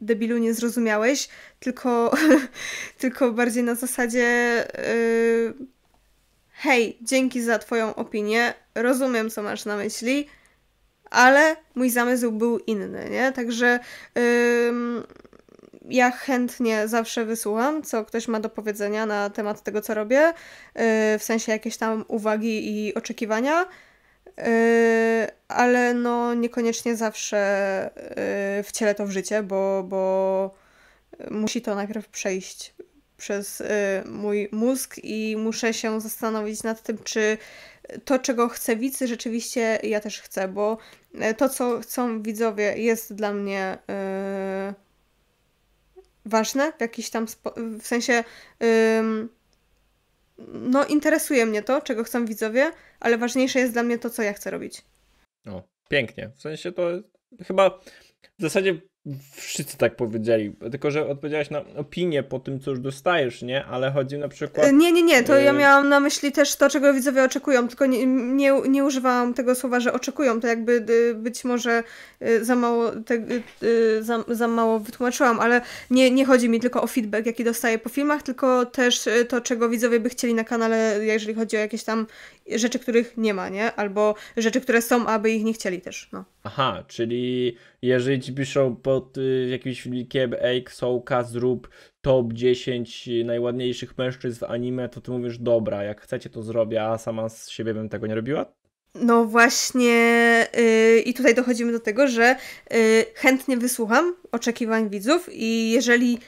debilu nie zrozumiałeś, tylko, *laughs* tylko bardziej na zasadzie yy, hej, dzięki za Twoją opinię, rozumiem, co masz na myśli, ale mój zamysł był inny, nie? Także yy, ja chętnie zawsze wysłucham, co ktoś ma do powiedzenia na temat tego, co robię, yy, w sensie jakieś tam uwagi i oczekiwania, Yy, ale no niekoniecznie zawsze yy, wcielę to w życie, bo, bo musi to najpierw przejść przez yy, mój mózg i muszę się zastanowić nad tym, czy to, czego chcę widz, rzeczywiście ja też chcę, bo to, co chcą widzowie, jest dla mnie ważne w jakiś tam spo- w sensie no interesuje mnie to, czego chcą widzowie, ale ważniejsze jest dla mnie to, co ja chcę robić. O, pięknie. W sensie to chyba w zasadzie wszyscy tak powiedzieli, tylko że odpowiedziałaś na opinię po tym, co już dostajesz, nie? Ale chodzi na przykład... E, nie, nie, nie, to ja y- miałam na myśli też to, czego widzowie oczekują, tylko nie, nie, nie używałam tego słowa, że oczekują, to jakby y, być może y, za mało, te, za, za mało wytłumaczyłam, ale nie, nie chodzi mi tylko o feedback, jaki dostaję po filmach, tylko też to, czego widzowie by chcieli na kanale, jeżeli chodzi o jakieś tam rzeczy, których nie ma, nie? Albo rzeczy, które są, aby ich nie chcieli też, no. Aha, czyli jeżeli ci piszą pod y, jakimś filmikiem ej, Sołka, zrób top 10 najładniejszych mężczyzn w anime, to ty mówisz, dobra, jak chcecie to zrobię, a sama z siebie bym tego nie robiła? No właśnie, yy, i tutaj dochodzimy do tego, że yy, chętnie wysłucham oczekiwań widzów, i jeżeli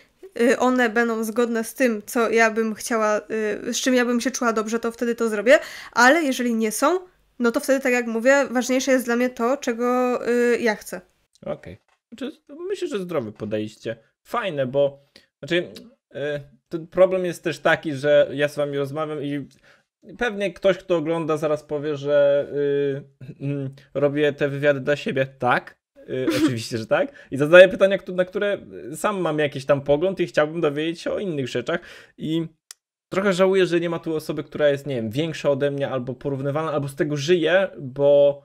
Y, one będą zgodne z tym, co ja bym chciała, y, z czym ja bym się czuła dobrze, to wtedy to zrobię, ale jeżeli nie są, no to wtedy, tak jak mówię, ważniejsze jest dla mnie to, czego y, ja chcę. Okej. Okay. Myślę, że zdrowe podejście. Fajne, bo znaczy, ten problem jest też taki, że ja z wami rozmawiam i Pewnie ktoś, kto ogląda, zaraz powie, że yy, yy, *clears throat* robię te wywiady dla siebie. Tak, Y, *laughs* oczywiście, że tak. I zadaję pytania, na które y, sam mam jakiś tam pogląd i chciałbym dowiedzieć się o innych rzeczach. I trochę żałuję, że nie ma tu osoby, która jest, nie wiem, większa ode mnie albo porównywalna, albo z tego żyje, bo.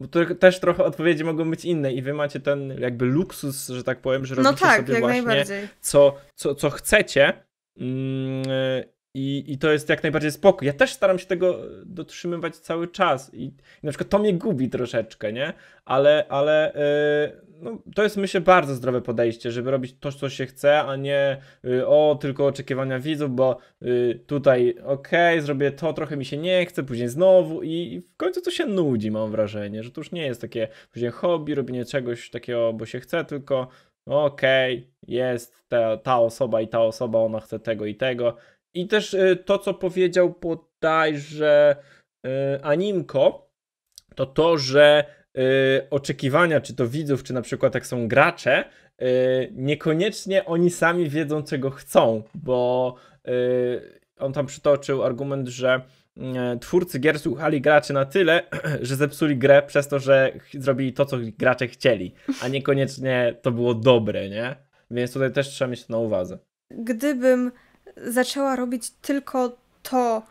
Bo to też trochę odpowiedzi mogą być inne i wy macie ten jakby luksus, że tak powiem, że no robicie no tak, sobie właśnie co, co, co chcecie. Mm, y, i, I to jest jak najbardziej spokój. Ja też staram się tego dotrzymywać cały czas. I, i na przykład to mnie gubi troszeczkę, nie? Ale, ale yy, no, to jest myślę bardzo zdrowe podejście, żeby robić to, co się chce, a nie yy, o tylko oczekiwania widzów, bo yy, tutaj okej, okay, zrobię to, trochę mi się nie chce, później znowu i, i, w końcu to się nudzi, mam wrażenie, że to już nie jest takie później hobby, robienie czegoś takiego, bo się chce, tylko okej, okay, jest ta, ta osoba i ta osoba, ona chce tego i tego i też e, to, co powiedział bodajże e, Animko, to to, że e, oczekiwania, czy to widzów, czy na przykład jak są gracze, niekoniecznie oni sami wiedzą, czego chcą, bo on tam przytoczył argument, że mm, twórcy gier słuchali graczy na tyle, *clears throat* że zepsuli grę przez to, że zrobili to, co gracze chcieli, a niekoniecznie to było dobre, nie? Więc tutaj też trzeba mieć to na uwadze. Gdybym zaczęła robić tylko to,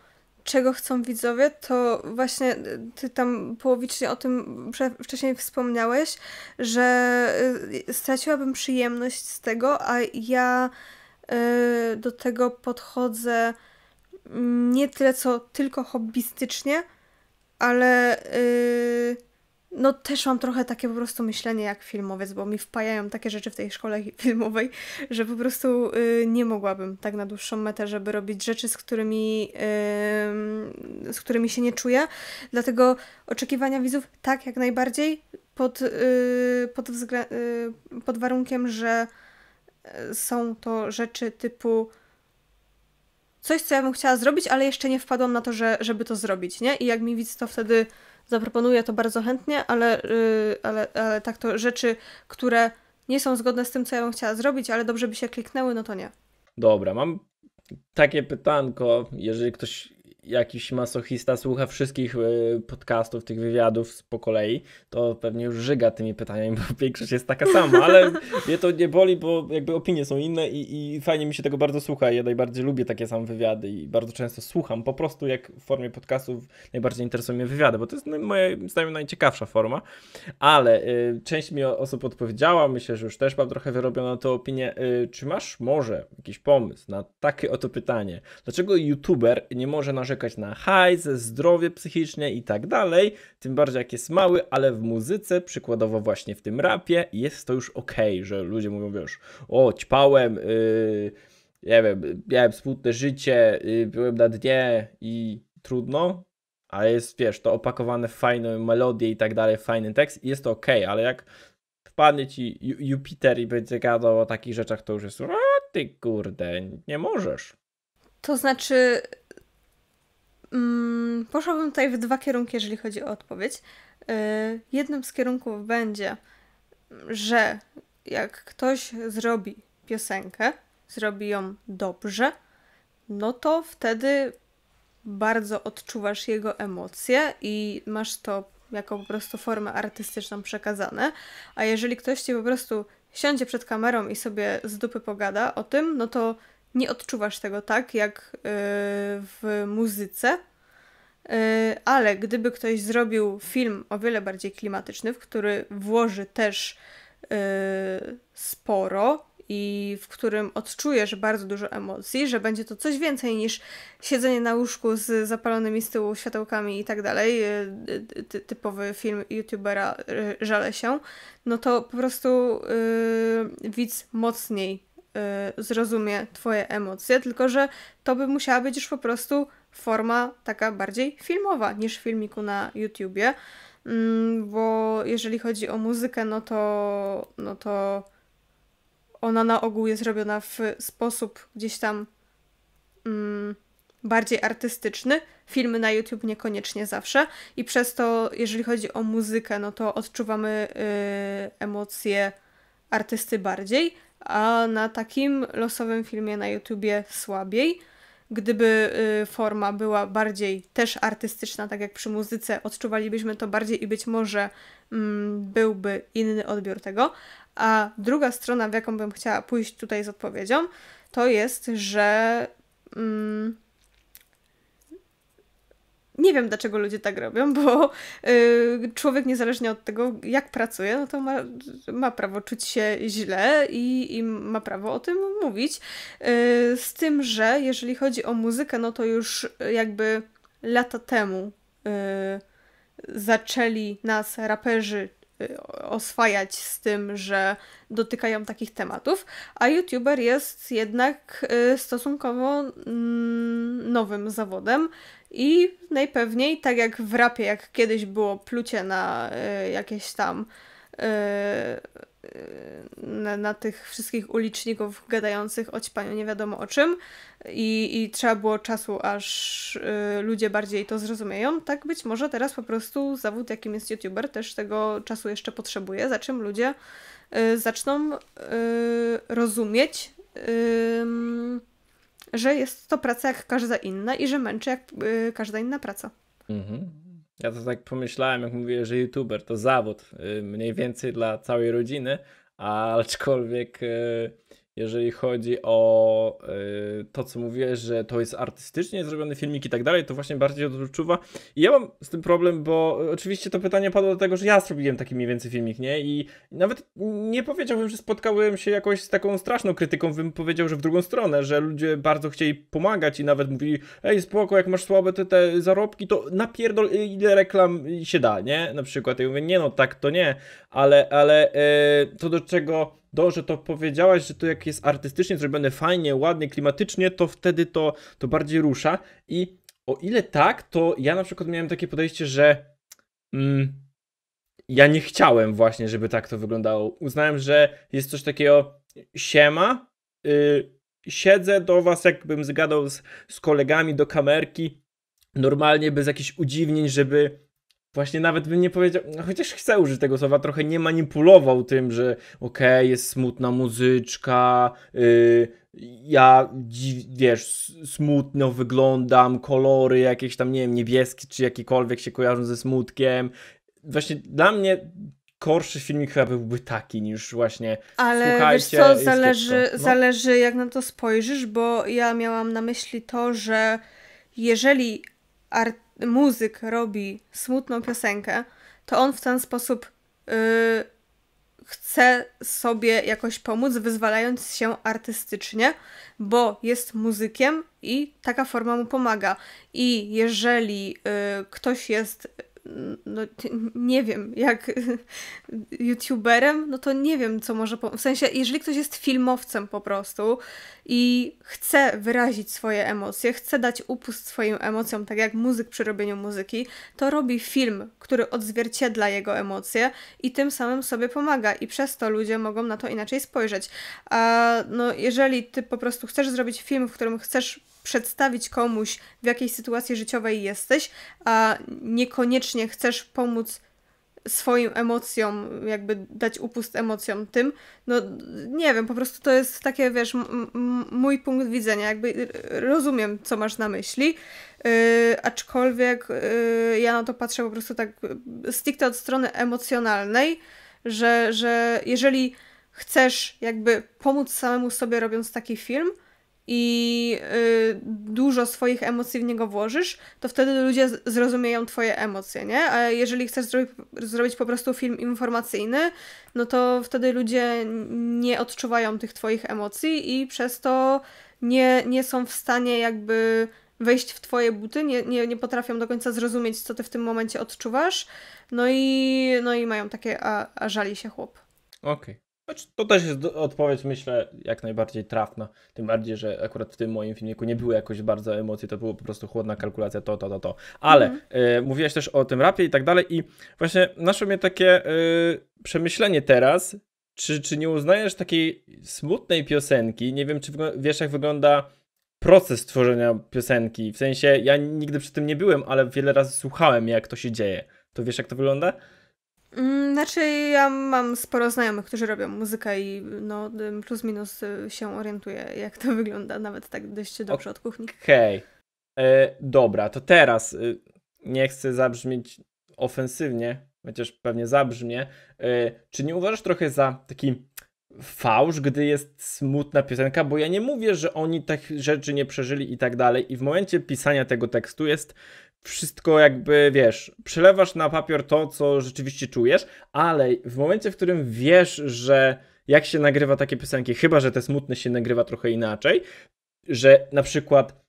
czego chcą widzowie, to właśnie y, ty tam połowicznie o tym wcześniej wspomniałeś, że y, straciłabym przyjemność z tego, a ja y, do tego podchodzę mm, nie tyle co tylko hobbystycznie, ale no też mam trochę takie po prostu myślenie jak filmowiec, bo mi wpajają takie rzeczy w tej szkole *laughs* filmowej, że po prostu y, nie mogłabym tak na dłuższą metę, żeby robić rzeczy, z którymi, y, z którymi się nie czuję. Dlatego oczekiwania widzów tak jak najbardziej pod, y, pod, y, pod warunkiem, że y, są to rzeczy typu coś, co ja bym chciała zrobić, ale jeszcze nie wpadłam na to, że, żeby to zrobić, nie? I jak mi widz to wtedy zaproponuję to bardzo chętnie, ale, yy, ale, ale tak to rzeczy, które nie są zgodne z tym, co ja bym chciała zrobić, ale dobrze by się kliknęły, no to nie. Dobra, mam takie pytanko, jeżeli ktoś jakiś masochista słucha wszystkich e, podcastów, tych wywiadów po kolei, to pewnie już żyga tymi pytaniami, *laughs* bo większość jest taka sama, ale *laughs* mnie to nie boli, bo jakby opinie są inne i, i fajnie mi się tego bardzo słucha. Ja najbardziej lubię takie same wywiady i bardzo często słucham po prostu jak w formie podcastów najbardziej interesują mnie wywiady, bo to jest moim zdaniem najciekawsza forma, ale y, część mi osób odpowiedziała, myślę, że już też mam trochę wyrobioną tę opinię. Y, e, czy masz może jakiś pomysł na takie oto pytanie? Dlaczego youtuber nie może narzekać czekać na hajs, zdrowie psychiczne i tak dalej, tym bardziej jak jest mały, ale w muzyce, przykładowo właśnie w tym rapie, jest to już okej, że ludzie mówią, wiesz, o, ćpałem, yy, nie wiem, miałem smutne życie, yy, byłem na dnie i trudno, ale jest, wiesz, to opakowane w fajną melodię i tak dalej, fajny tekst i jest to okej, ale jak wpadnie ci Jupiter i będzie gadał o takich rzeczach, to już jest, a ty kurde, nie możesz. To znaczy, Mm, poszłabym tutaj w dwa kierunki, jeżeli chodzi o odpowiedź. Yy, jednym z kierunków będzie, że jak ktoś zrobi piosenkę, zrobi ją dobrze, no to wtedy bardzo odczuwasz jego emocje i masz to jako po prostu formę artystyczną przekazane. A jeżeli ktoś ci po prostu siądzie przed kamerą i sobie z dupy pogada o tym, no to nie odczuwasz tego tak jak y, w muzyce. Y, ale gdyby ktoś zrobił film o wiele bardziej klimatyczny, w który włoży też y, sporo i w którym odczujesz bardzo dużo emocji, że będzie to coś więcej niż siedzenie na łóżku z zapalonymi z tyłu światełkami i tak dalej, typowy film youtubera Żale się, no to po prostu yy, widz mocniej Y, zrozumie Twoje emocje, tylko że to by musiała być już po prostu forma taka bardziej filmowa niż filmiku na YouTubie. Mm, bo jeżeli chodzi o muzykę, no to, no to ona na ogół jest robiona w sposób gdzieś tam mm, bardziej artystyczny. Filmy na YouTube niekoniecznie zawsze. I przez to, jeżeli chodzi o muzykę, no to odczuwamy y, emocje artysty bardziej a na takim losowym filmie na YouTubie słabiej. Gdyby y, forma była bardziej też artystyczna, tak jak przy muzyce, odczuwalibyśmy to bardziej i być może mm, byłby inny odbiór tego. A druga strona, w jaką bym chciała pójść tutaj z odpowiedzią, to jest, że mm, nie wiem, dlaczego ludzie tak robią, bo y, człowiek niezależnie od tego, jak pracuje, no to ma, ma prawo czuć się źle i, i ma prawo o tym mówić. Y, z tym, że jeżeli chodzi o muzykę, no to już jakby lata temu y, zaczęli nas raperzy y, oswajać z tym, że dotykają takich tematów, a YouTuber jest jednak stosunkowo mm, nowym zawodem i najpewniej, tak jak w rapie, jak kiedyś było plucie na y, jakieś tam y, na, na, tych wszystkich uliczników gadających o ćpaniu nie wiadomo o czym i, i trzeba było czasu, aż ludzie bardziej to zrozumieją, tak być może teraz po prostu zawód, jakim jest youtuber, też tego czasu jeszcze potrzebuje, za czym ludzie zaczną rozumieć że jest to praca jak każda inna i że męczy jak y, każda inna praca. Mhm. Ja to tak pomyślałem, jak mówię, że youtuber to zawód y, mniej więcej dla całej rodziny, aczkolwiek y, jeżeli chodzi o y, to, co mówiłeś, że to jest artystycznie zrobiony filmik i tak dalej, to właśnie bardziej odczuwa. I ja mam z tym problem, bo y, oczywiście to pytanie padło do tego, że ja zrobiłem taki mniej więcej filmik, nie? I nawet nie powiedziałbym, że spotkałem się jakoś z taką straszną krytyką, bym powiedział, że w drugą stronę, że ludzie bardzo chcieli pomagać i nawet mówili, ej spoko, jak masz słabe te, te zarobki, to napierdol y, ile reklam się da, nie? Na przykład. I ja mówię, nie no, tak to nie, ale, ale y, to do czego do, że to powiedziałaś, że to jak jest artystycznie zrobione fajnie, ładnie, klimatycznie, to wtedy to, to bardziej rusza. I o ile tak, to ja na przykład miałem takie podejście, że mm, ja nie chciałem właśnie, żeby tak to wyglądało. Uznałem, że jest coś takiego siema, yy, siedzę do was, jakbym zgadał z, z kolegami do kamerki, normalnie bez jakichś udziwnień, żeby właśnie nawet bym nie powiedział, no chociaż chcę użyć tego słowa, trochę nie manipulował tym, że okej, okay, jest smutna muzyczka, yy, ja, wiesz, smutno wyglądam, kolory jakieś tam, nie wiem, niebieskie czy jakiekolwiek się kojarzą ze smutkiem. Właśnie dla mnie gorszy filmik chyba byłby taki niż właśnie Ale słuchajcie, wiesz co, zależy, no. zależy jak na to spojrzysz, bo ja miałam na myśli to, że jeżeli art muzyk robi smutną piosenkę, to on w ten sposób yy, chce sobie jakoś pomóc, wyzwalając się artystycznie, bo jest muzykiem i taka forma mu pomaga. I jeżeli y, ktoś jest no, nie wiem, jak *laughs* youtuberem, no to nie wiem, co może. W sensie, jeżeli ktoś jest filmowcem po prostu i chce wyrazić swoje emocje, chce dać upust swoim emocjom, tak jak muzyk przy robieniu muzyki, to robi film, który odzwierciedla jego emocje i tym samym sobie pomaga, i przez to ludzie mogą na to inaczej spojrzeć. A no, jeżeli ty po prostu chcesz zrobić film, w którym chcesz przedstawić komuś, w jakiej sytuacji życiowej jesteś, a niekoniecznie chcesz pomóc swoim emocjom, jakby dać upust emocjom tym, no nie wiem, po prostu to jest takie, wiesz, mój punkt widzenia, jakby y, rozumiem, co masz na myśli, yy, aczkolwiek yy, ja na to patrzę po prostu tak y, stricte od strony emocjonalnej, że, że jeżeli chcesz jakby pomóc samemu sobie robiąc taki film, i y, dużo swoich emocji w niego włożysz, to wtedy ludzie zrozumieją twoje emocje, nie? A jeżeli chcesz zrobić, zrobić po prostu film informacyjny, no to wtedy ludzie nie odczuwają tych twoich emocji i przez to nie, nie są w stanie jakby wejść w twoje buty, nie, nie, nie potrafią do końca zrozumieć, co ty w tym momencie odczuwasz, no i, no i mają takie, a, a żali się chłop. Okej. Okay to też jest odpowiedź, myślę, jak najbardziej trafna. Tym bardziej, że akurat w tym moim filmiku nie było jakoś bardzo emocji, to było po prostu chłodna kalkulacja, to, to, to, to. Ale mhm. y, e, mówiłeś też o tym rapie i tak dalej, i właśnie naszło mnie takie y, przemyślenie teraz, czy, czy nie uznajesz takiej smutnej piosenki? Nie wiem, czy wiesz, jak wygląda proces tworzenia piosenki. W sensie, ja nigdy przy tym nie byłem, ale wiele razy słuchałem, jak to się dzieje. To wiesz, jak to wygląda? Mm, znaczy, ja mam sporo znajomych, którzy robią muzykę i no, plus minus y, się orientuję, jak to *laughs* wygląda, nawet tak dość dobrze od kuchni. Okej. Okay. E, dobra, to teraz y, nie chcę zabrzmieć ofensywnie, chociaż pewnie zabrzmie. Czy nie uważasz trochę za taki fałsz, gdy jest smutna piosenka, bo ja nie mówię, że oni tych rzeczy nie przeżyli i tak dalej. I w momencie pisania tego tekstu jest wszystko jakby, wiesz, przelewasz na papier to, co rzeczywiście czujesz, ale w momencie, w którym wiesz, że jak się nagrywa takie piosenki, chyba, że te smutne się nagrywa trochę inaczej, że na przykład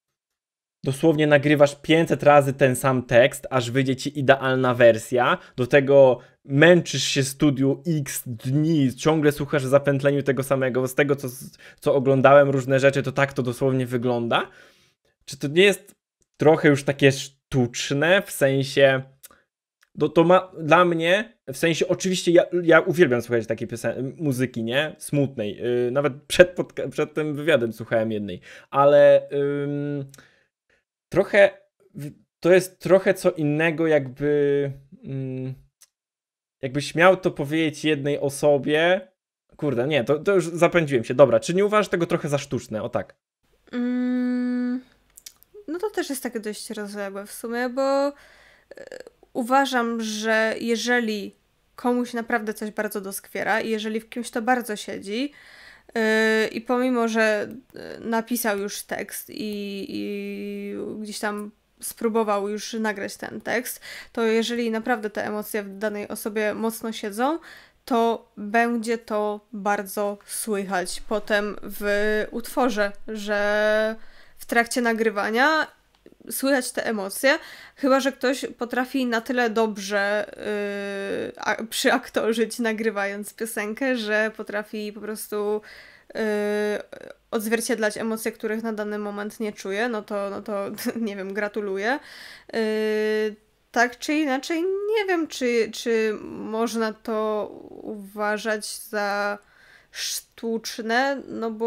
dosłownie nagrywasz 500 razy ten sam tekst, aż wyjdzie ci idealna wersja, do tego męczysz się studiu x dni, ciągle słuchasz zapętleniu tego samego, z tego, co, co oglądałem różne rzeczy, to tak to dosłownie wygląda. Czy to nie jest trochę już takie sztuczne, w sensie. To, no to ma dla mnie, w sensie oczywiście ja, ja uwielbiam słuchać takiej piosen- muzyki, nie? Smutnej. Yy, nawet przed, przed tym wywiadem słuchałem jednej, ale yy, trochę to jest trochę co innego, jakby. Yy, jakbyś miał to powiedzieć jednej osobie. Kurde, nie, to, to już zapędziłem się. Dobra, czy nie uważasz tego trochę za sztuczne? O tak. Mm no to też jest takie dość rozległe w sumie, bo e, uważam, że jeżeli komuś naprawdę coś bardzo doskwiera i jeżeli w kimś to bardzo siedzi, e, i pomimo, że e, napisał już tekst i, i gdzieś tam spróbował już nagrać ten tekst, to jeżeli naprawdę te emocje w danej osobie mocno siedzą, to będzie to bardzo słychać potem w utworze, że w trakcie nagrywania słychać te emocje, chyba że ktoś potrafi na tyle dobrze yy, a, przyaktorzyć nagrywając piosenkę, że potrafi po prostu yy, odzwierciedlać emocje, których na dany moment nie czuje, no to, no to *laughs* nie wiem, gratuluję. Yy, tak czy inaczej, nie wiem, czy, czy można to uważać za sztuczne, no bo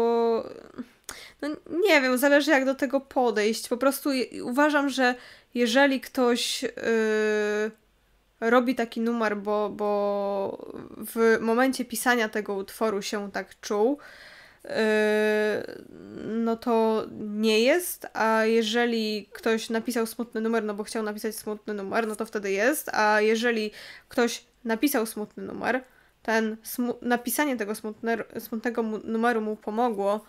no nie wiem, zależy jak do tego podejść. Po prostu uważam, że jeżeli ktoś yy, robi taki numer, bo, bo w momencie pisania tego utworu się tak czuł, yy, no to nie jest, a jeżeli ktoś napisał smutny numer, no bo chciał napisać smutny numer, no to wtedy jest, a jeżeli ktoś napisał smutny numer, ten smu napisanie tego smutne, smutnego numeru mu pomogło,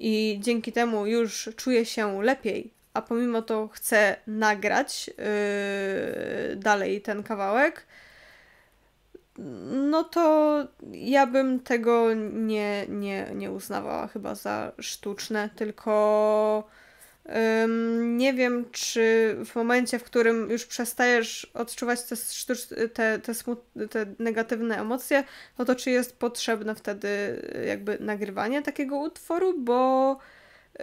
i dzięki temu już czuję się lepiej, a pomimo to chcę nagrać yy, dalej ten kawałek, no to ja bym tego nie, nie, nie uznawała chyba za sztuczne, tylko nie wiem, czy w momencie, w którym już przestajesz odczuwać te, te, te, te negatywne emocje, no to czy jest potrzebne wtedy y, jakby nagrywanie takiego utworu, bo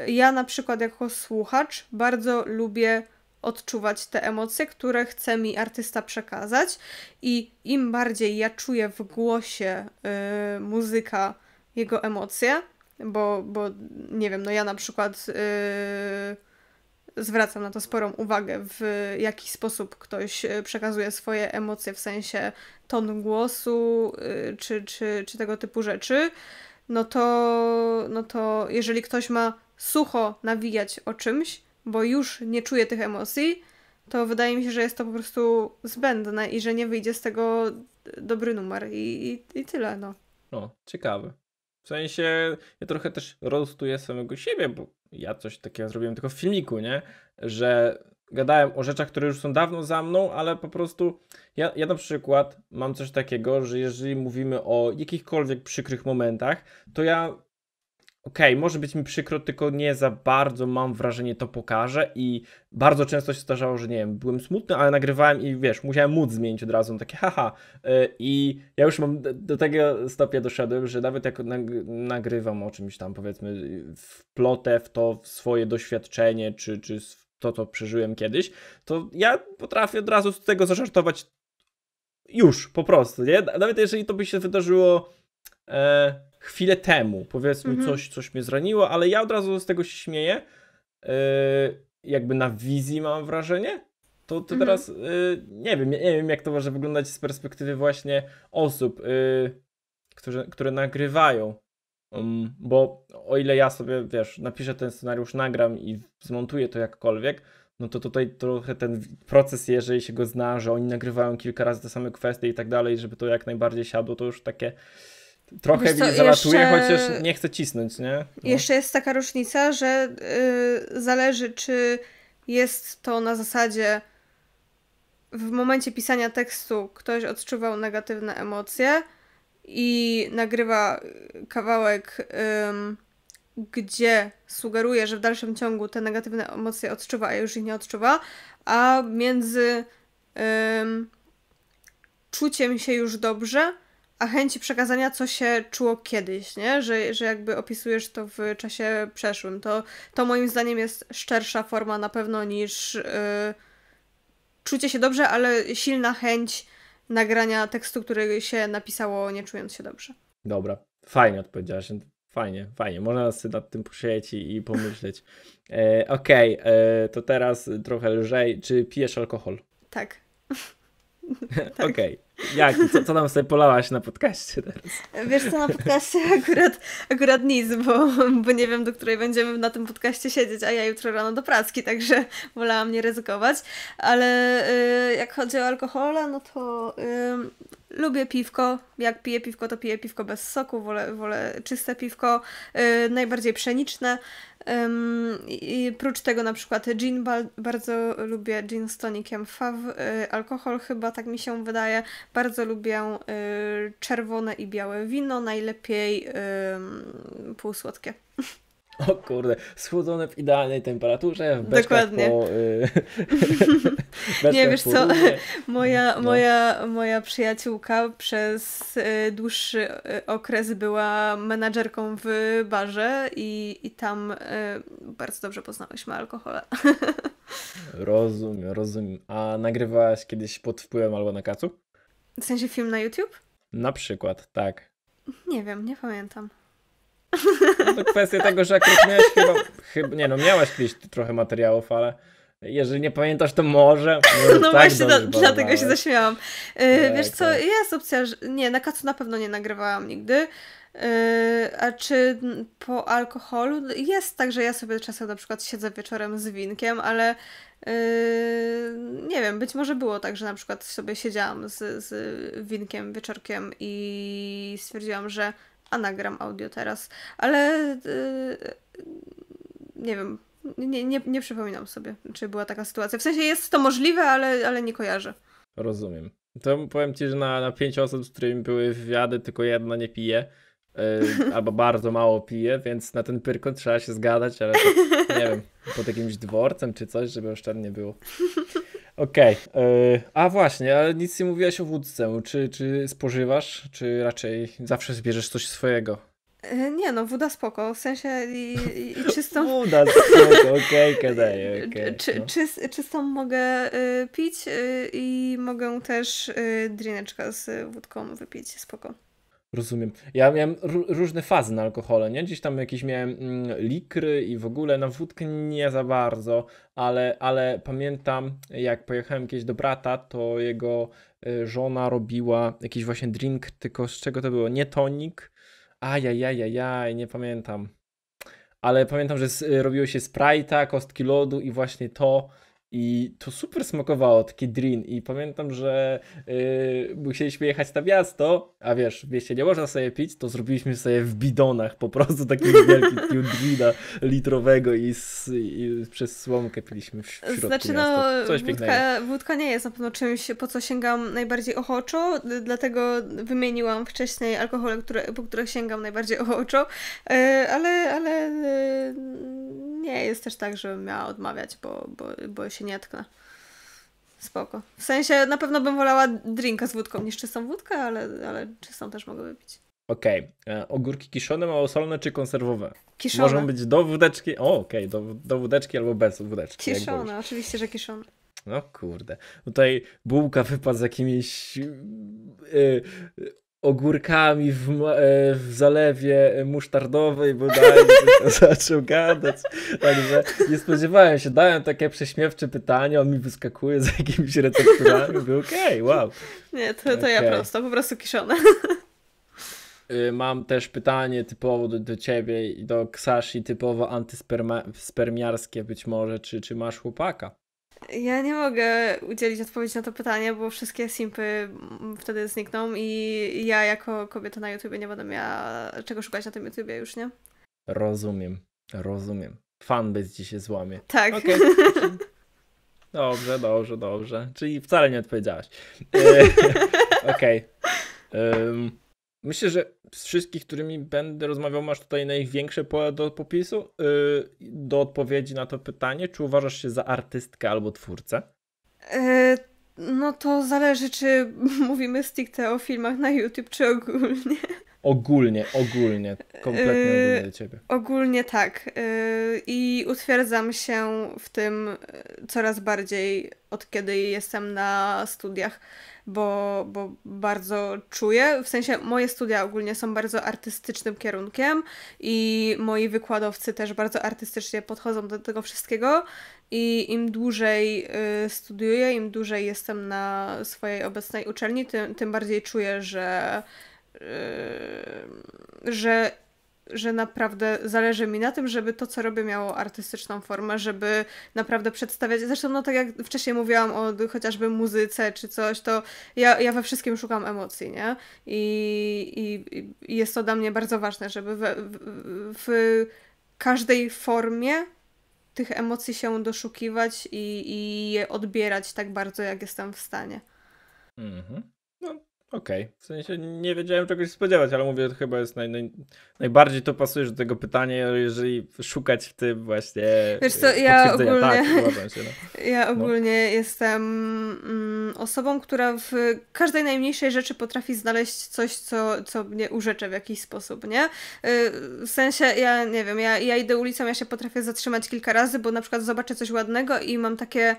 ja na przykład jako słuchacz bardzo lubię odczuwać te emocje, które chce mi artysta przekazać i im bardziej ja czuję w głosie y, muzyka jego emocje, bo, bo nie wiem, no ja na przykład yy, zwracam na to sporą uwagę, w jaki sposób ktoś y, przekazuje swoje emocje, w sensie ton głosu yy, czy, czy, czy tego typu rzeczy. No to, no to jeżeli ktoś ma sucho nawijać o czymś, bo już nie czuje tych emocji, to wydaje mi się, że jest to po prostu zbędne i że nie wyjdzie z tego dobry numer i, i, i tyle, no. No, ciekawe. W sensie ja trochę też roastuję samego siebie, bo ja coś takiego zrobiłem tylko w filmiku, nie? Że gadałem o rzeczach, które już są dawno za mną, ale po prostu ja, ja na przykład mam coś takiego, że jeżeli mówimy o jakichkolwiek przykrych momentach, to ja okej, okay, może być mi przykro, tylko nie za bardzo mam wrażenie to pokaże i bardzo często się zdarzało, że nie wiem, byłem smutny, ale nagrywałem i wiesz, musiałem móc zmienić od razu, takie haha y, i ja już mam do tego stopnia doszedłem, że nawet jak nagrywam o czymś tam powiedzmy wplotę w to w swoje doświadczenie czy, czy to, co przeżyłem kiedyś, to ja potrafię od razu z tego zażartować już, po prostu, nie? Nawet jeżeli to by się wydarzyło e, chwilę temu. Powiedzmy, mhm. coś, coś mnie zraniło, ale ja od razu z tego się śmieję. Yy, jakby na wizji mam wrażenie. To, to mhm. teraz yy, nie wiem, nie wiem, jak to może wyglądać z perspektywy właśnie osób, yy, które, które nagrywają. Um, bo o ile ja sobie, wiesz, napiszę ten scenariusz, nagram i zmontuję to jakkolwiek, no to tutaj trochę ten proces, jeżeli się go zna, że oni nagrywają kilka razy te same kwestie i tak dalej, żeby to jak najbardziej siadło, to już takie Trochę co, zalatuje, jeszcze... chociaż nie chce cisnąć, nie? No. Jeszcze jest taka różnica, że yy, zależy, czy jest to na zasadzie w momencie pisania tekstu ktoś odczuwał negatywne emocje i nagrywa kawałek, yy, gdzie sugeruje, że w dalszym ciągu te negatywne emocje odczuwa, a już ich nie odczuwa, a między yy, czuciem się już dobrze, a chęci przekazania, co się czuło kiedyś, nie? Że, że jakby opisujesz to w czasie przeszłym. To, to moim zdaniem jest szczersza forma na pewno niż yy, czucie się dobrze, ale silna chęć nagrania tekstu, który się napisało nie czując się dobrze. Dobra, fajnie odpowiedziałaś. Fajnie, fajnie. Można sobie nad tym posiedzieć i, i pomyśleć. E, Okej, okay, e, to teraz trochę lżej. Czy pijesz alkohol? Tak. *laughs* *laughs* tak. Okej. Okay. Jak? Co, co tam sobie polałaś na podcaście teraz? Wiesz co, na podcaście *laughs* akurat, akurat nic, bo, bo nie wiem, do której będziemy na tym podcaście siedzieć, a ja jutro rano do pracy, także wolałam nie ryzykować. Ale y, jak chodzi o alkohole, no to lubię piwko, jak piję piwko, to piję piwko bez soku, wolę, wolę czyste piwko, yy, najbardziej pszeniczne. Yy, I prócz tego na przykład gin, ba bardzo lubię gin z tonikiem faw, yy, alkohol chyba, tak mi się wydaje. Bardzo lubię y, czerwone i białe wino, najlepiej półsłodkie. *laughs* O kurde, schłodzone w idealnej temperaturze, w Dokładnie. Po, y, *laughs* nie, wiesz co, *laughs* moja, no. moja, moja przyjaciółka przez y, dłuższy y, okres była menadżerką w barze i, i tam y, bardzo dobrze poznałyśmy alkohole. *laughs* Rozumiem, rozumiem. A nagrywałaś kiedyś pod wpływem albo na kacu? W sensie film na YouTube? Na przykład, tak. Nie wiem, nie pamiętam. No to kwestia tego, że akurat miałeś chyba, chyba, nie no, miałeś kiedyś trochę materiałów, ale jeżeli nie pamiętasz, to może. *laughs* może no tak właśnie, do, dlatego się zaśmiałam. Yy, wiesz co, jest opcja, że nie, na kacu na pewno nie nagrywałam nigdy. Y, a czy po alkoholu? No, jest tak, że ja sobie czasem na przykład siedzę wieczorem z winkiem, ale y, nie wiem, być może było tak, że na przykład sobie siedziałam z, z winkiem wieczorkiem i stwierdziłam, że a nagram audio teraz, ale yy, nie wiem, nie, nie, nie przypominam sobie, czy była taka sytuacja. W sensie jest to możliwe, ale, ale nie kojarzę. Rozumiem. To powiem ci, że na, na pięć osób, z którymi były wywiady, tylko jedna nie pije. Yy, *laughs* albo bardzo mało pije, więc na ten pyrko trzeba się zgadać, ale to, nie wiem, pod jakimś dworcem czy coś, żeby oszczędnie było. *laughs* Okej. Okay. E, a właśnie, ale nic nie mówiłaś o wódce. Czy, czy spożywasz, czy raczej zawsze zbierzesz coś swojego? E, nie no, woda spoko, w sensie i, i, *laughs* czystą... woda spoko, okej, okay, okej. *laughs* okay, e, Czy, no. czystą mogę y, pić y, i mogę też y, drineczka z wódką wypić, spoko. Rozumiem. Ja miałem różne fazy na alkohole, nie? Gdzieś tam jakieś miałem mm, likry i w ogóle na no, wódkę nie za bardzo, ale, ale pamiętam jak pojechałem kiedyś do brata, to jego y, żona robiła jakiś właśnie drink, tylko z czego to było? Nie tonik? Ajajajajaj, nie pamiętam. Ale pamiętam, że z, y, robiło się sprite'a, kostki lodu i właśnie to i to super smakowało, taki drin. I pamiętam, że yy, musieliśmy jechać na miasto, a wiesz, w mieście nie można sobie pić, to zrobiliśmy sobie w bidonach po prostu takiego *laughs* wielkiego drina litrowego i, z, i, przez słomkę piliśmy w środku Znaczy miasta. no, Coś wódka, wódka, nie jest na pewno czymś, po co sięgam najbardziej ochoczo, dlatego wymieniłam wcześniej alkohole, które, po których sięgam najbardziej ochoczo, yy, ale, ale yy, nie jest też tak, że miała odmawiać, bo, bo, bo się nie tknę. Spoko. W sensie na pewno bym wolała drinka z wódką niż czystą wódkę, ale, ale czystą też mogę wypić. Okej. Okay. E, ogórki kiszone, solne czy konserwowe? Kiszone. Możą być do wódeczki. O, okej, okay. do, do wódeczki albo bez wódeczki. Kiszone, oczywiście, że kiszone. No kurde. Tutaj bułka wypadł z jakimiś yy, ogórkami w, e, w zalewie musztardowej bodajże *laughs* zaczął gadać. Także nie spodziewałem się, dałem takie prześmiewcze pytanie, on mi wyskakuje z jakimiś recepturami, był okej, okay, wow. Nie, to, to okay. ja prosto, po prostu kiszone. Y, mam też pytanie typowo do, do ciebie i do Ksashi, typowo antyspermiarskie być może, czy, czy masz chłopaka? Ja nie mogę udzielić odpowiedzi na to pytanie, bo wszystkie simpy wtedy znikną i ja jako kobieta na YouTubie nie będę miała czego szukać na tym YouTubie już, nie? Rozumiem, rozumiem. Fanbase ci się złamie. Tak. Okay. *laughs* Dobrze, dobrze, dobrze. Czyli wcale nie odpowiedziałaś. *laughs* E, *laughs* okej. Okay. Um. Myślę, że z wszystkich, którymi będę rozmawiał, masz tutaj największe pole do popisu, yy, do odpowiedzi na to pytanie, czy uważasz się za artystkę albo twórcę? E, no to zależy, czy *laughs* mówimy stricte o filmach na YouTube, czy ogólnie. Ogólnie, ogólnie, kompletnie yy, ogólnie do ciebie. ogólnie tak. Yy, I utwierdzam się w tym yy, coraz bardziej od kiedy jestem na studiach, bo, bo bardzo czuję. W sensie moje studia ogólnie są bardzo artystycznym kierunkiem i moi wykładowcy też bardzo artystycznie podchodzą do tego wszystkiego. I im dłużej studiuję, im dłużej jestem na swojej obecnej uczelni, tym, tym bardziej czuję, że Yy, że, że naprawdę zależy mi na tym, żeby to, co robię, miało artystyczną formę, żeby naprawdę przedstawiać. Zresztą, no tak jak wcześniej mówiłam o chociażby muzyce czy coś, to ja, ja we wszystkim szukam emocji, nie? I, i, i jest to dla mnie bardzo ważne, żeby w, w, w każdej formie tych emocji się doszukiwać i, i je odbierać tak bardzo, jak jestem w stanie. Mhm. Okej, okay. w sensie nie wiedziałem czego się spodziewać, ale mówię, to chyba jest naj, naj, najbardziej to pasuje do tego pytania, jeżeli szukać w tym właśnie. Wiesz co, e, ja tak, ogólnie, tak, się, no. ja ogólnie no. jestem mm, osobą, która w każdej najmniejszej rzeczy potrafi znaleźć coś, co, co mnie urzecze w jakiś sposób, nie? E, w sensie, ja nie wiem, ja, ja idę ulicą, ja się potrafię zatrzymać kilka razy, bo na przykład zobaczę coś ładnego i mam takie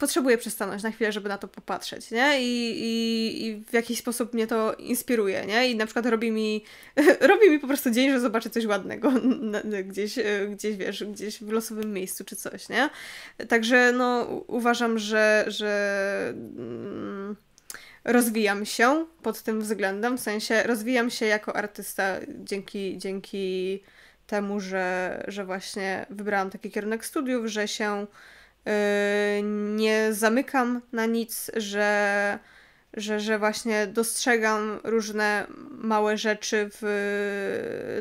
potrzebuję przestanąć na chwilę, żeby na to popatrzeć, nie? I, i, I, w jakiś sposób mnie to inspiruje, nie? I na przykład robi mi, *laughs* robi mi po prostu dzień, że zobaczę coś ładnego *laughs* gdzieś, e, gdzieś, wiesz, gdzieś w losowym miejscu czy coś, nie? Także no uważam, że, że mm, rozwijam się pod tym względem, w sensie rozwijam się jako artysta dzięki, dzięki temu, że, że właśnie wybrałam taki kierunek studiów, że się Yy, nie zamykam na nic, że, że, że właśnie dostrzegam różne małe rzeczy, w,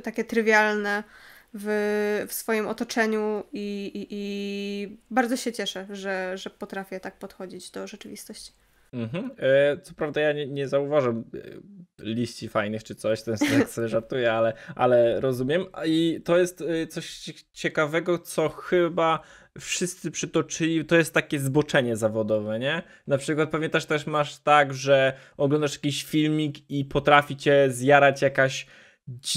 takie trywialne w, w swoim otoczeniu i, i, i bardzo się cieszę, że, że potrafię tak podchodzić do rzeczywistości. Mhm. E, co prawda ja nie, nie zauważam e, liści fajnych czy coś, ten tak sobie *laughs* żartuję, ale, ale rozumiem. I to jest e, coś ciekawego, co chyba wszyscy przytoczyli, to jest takie zboczenie zawodowe, nie? Na przykład pamiętasz też masz tak, że oglądasz jakiś filmik i potrafi cię zjarać jakaś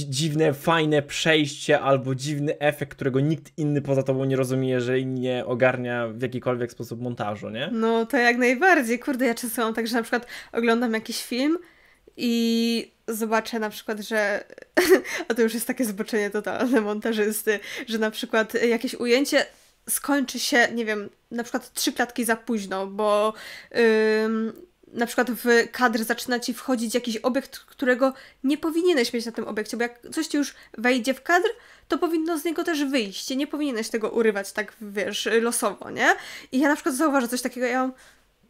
dziwne, fajne przejście albo dziwny efekt, którego nikt inny poza tobą nie rozumie, jeżeli nie ogarnia w jakikolwiek sposób montażu, nie? No to jak najbardziej, kurde, ja często mam tak, że na przykład oglądam jakiś film i zobaczę na przykład, że *laughs* a to już jest takie zboczenie totalne montażysty, że na przykład jakieś ujęcie skończy się, nie wiem, na przykład trzy klatki za późno, bo na przykład w kadr zaczyna ci wchodzić jakiś obiekt, którego nie powinieneś mieć na tym obiekcie, bo jak coś ci już wejdzie w kadr, to powinno z niego też wyjść. Nie powinieneś tego urywać tak, wiesz, losowo, nie? I ja na przykład zauważę coś takiego, ja mam,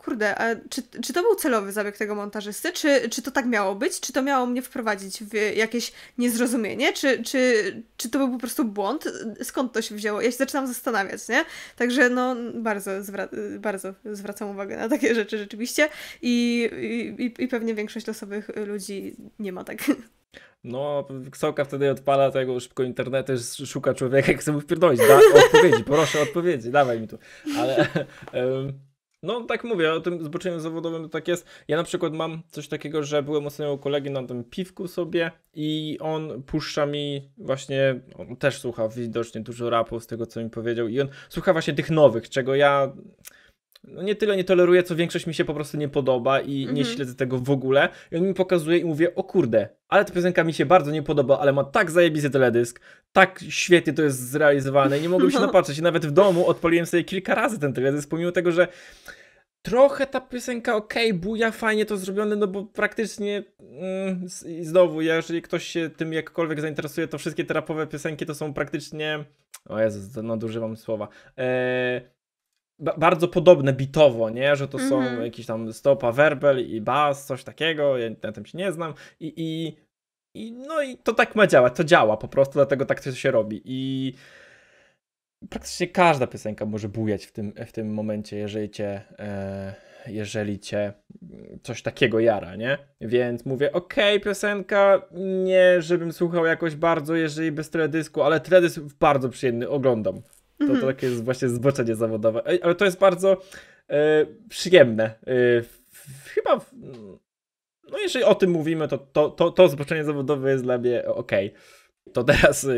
kurde, a czy, czy to był celowy zabieg tego montażysty? Czy, czy to tak miało być? Czy to miało mnie wprowadzić w jakieś niezrozumienie? Czy, czy, czy to był po prostu błąd? Skąd to się wzięło? Ja się zaczynam zastanawiać, nie? Także no, bardzo, zwra- bardzo zwracam uwagę na takie rzeczy rzeczywiście i, i, i pewnie większość losowych ludzi nie ma tak. No, Ksałka wtedy odpala tego szybko internetu, szuka człowieka, chce mu wpierdolić. Da, odpowiedzi, proszę odpowiedzi, dawaj mi tu. Ale... Um no tak mówię, o tym zboczeniu zawodowym to tak jest. Ja na przykład mam coś takiego, że byłem ostatnio u kolegi na tym piwku sobie i on puszcza mi właśnie, on też słucha widocznie dużo rapu z tego co mi powiedział i on słucha właśnie tych nowych, czego ja no nie tyle nie toleruję, co większość mi się po prostu nie podoba i mm -hmm. nie mhm. śledzę tego w ogóle. I on mi pokazuje i mówię, o kurde, ale ta piosenka mi się bardzo nie podoba, ale ma tak zajebisty teledysk, tak świetnie to jest zrealizowane i nie mogłem się no. napatrzeć. I nawet w domu odpaliłem sobie kilka razy ten teledysk, pomimo tego, że trochę ta piosenka ok, buja, fajnie to zrobione, no bo praktycznie mm, znowu, ja, jeżeli ktoś się tym jakkolwiek zainteresuje, to wszystkie terapowe piosenki to są praktycznie, o Jezus, nadużywam słowa, eee, bardzo podobne bitowo, nie? Że to mm -hmm. są mhm. jakieś tam stopa, werbel i bas, coś takiego, ja na tym się nie znam i, i, i no i to tak ma działać, to działa po prostu, dlatego tak to się robi i praktycznie każda piosenka może bujać w tym, w tym momencie, jeżeli cię, e, jeżeli cię mm, coś takiego jara, nie? Więc mówię, okej, okay, piosenka, nie żebym słuchał jakoś bardzo, jeżeli bez teledysku, ale teledysk bardzo przyjemny, oglądam. To, to mhm. takie jest właśnie zboczenie zawodowe. Ale to jest bardzo e, przyjemne. E, chyba. W, no, jeżeli o tym mówimy, to to, to, to zboczenie zawodowe jest dla mnie ok. To teraz. E,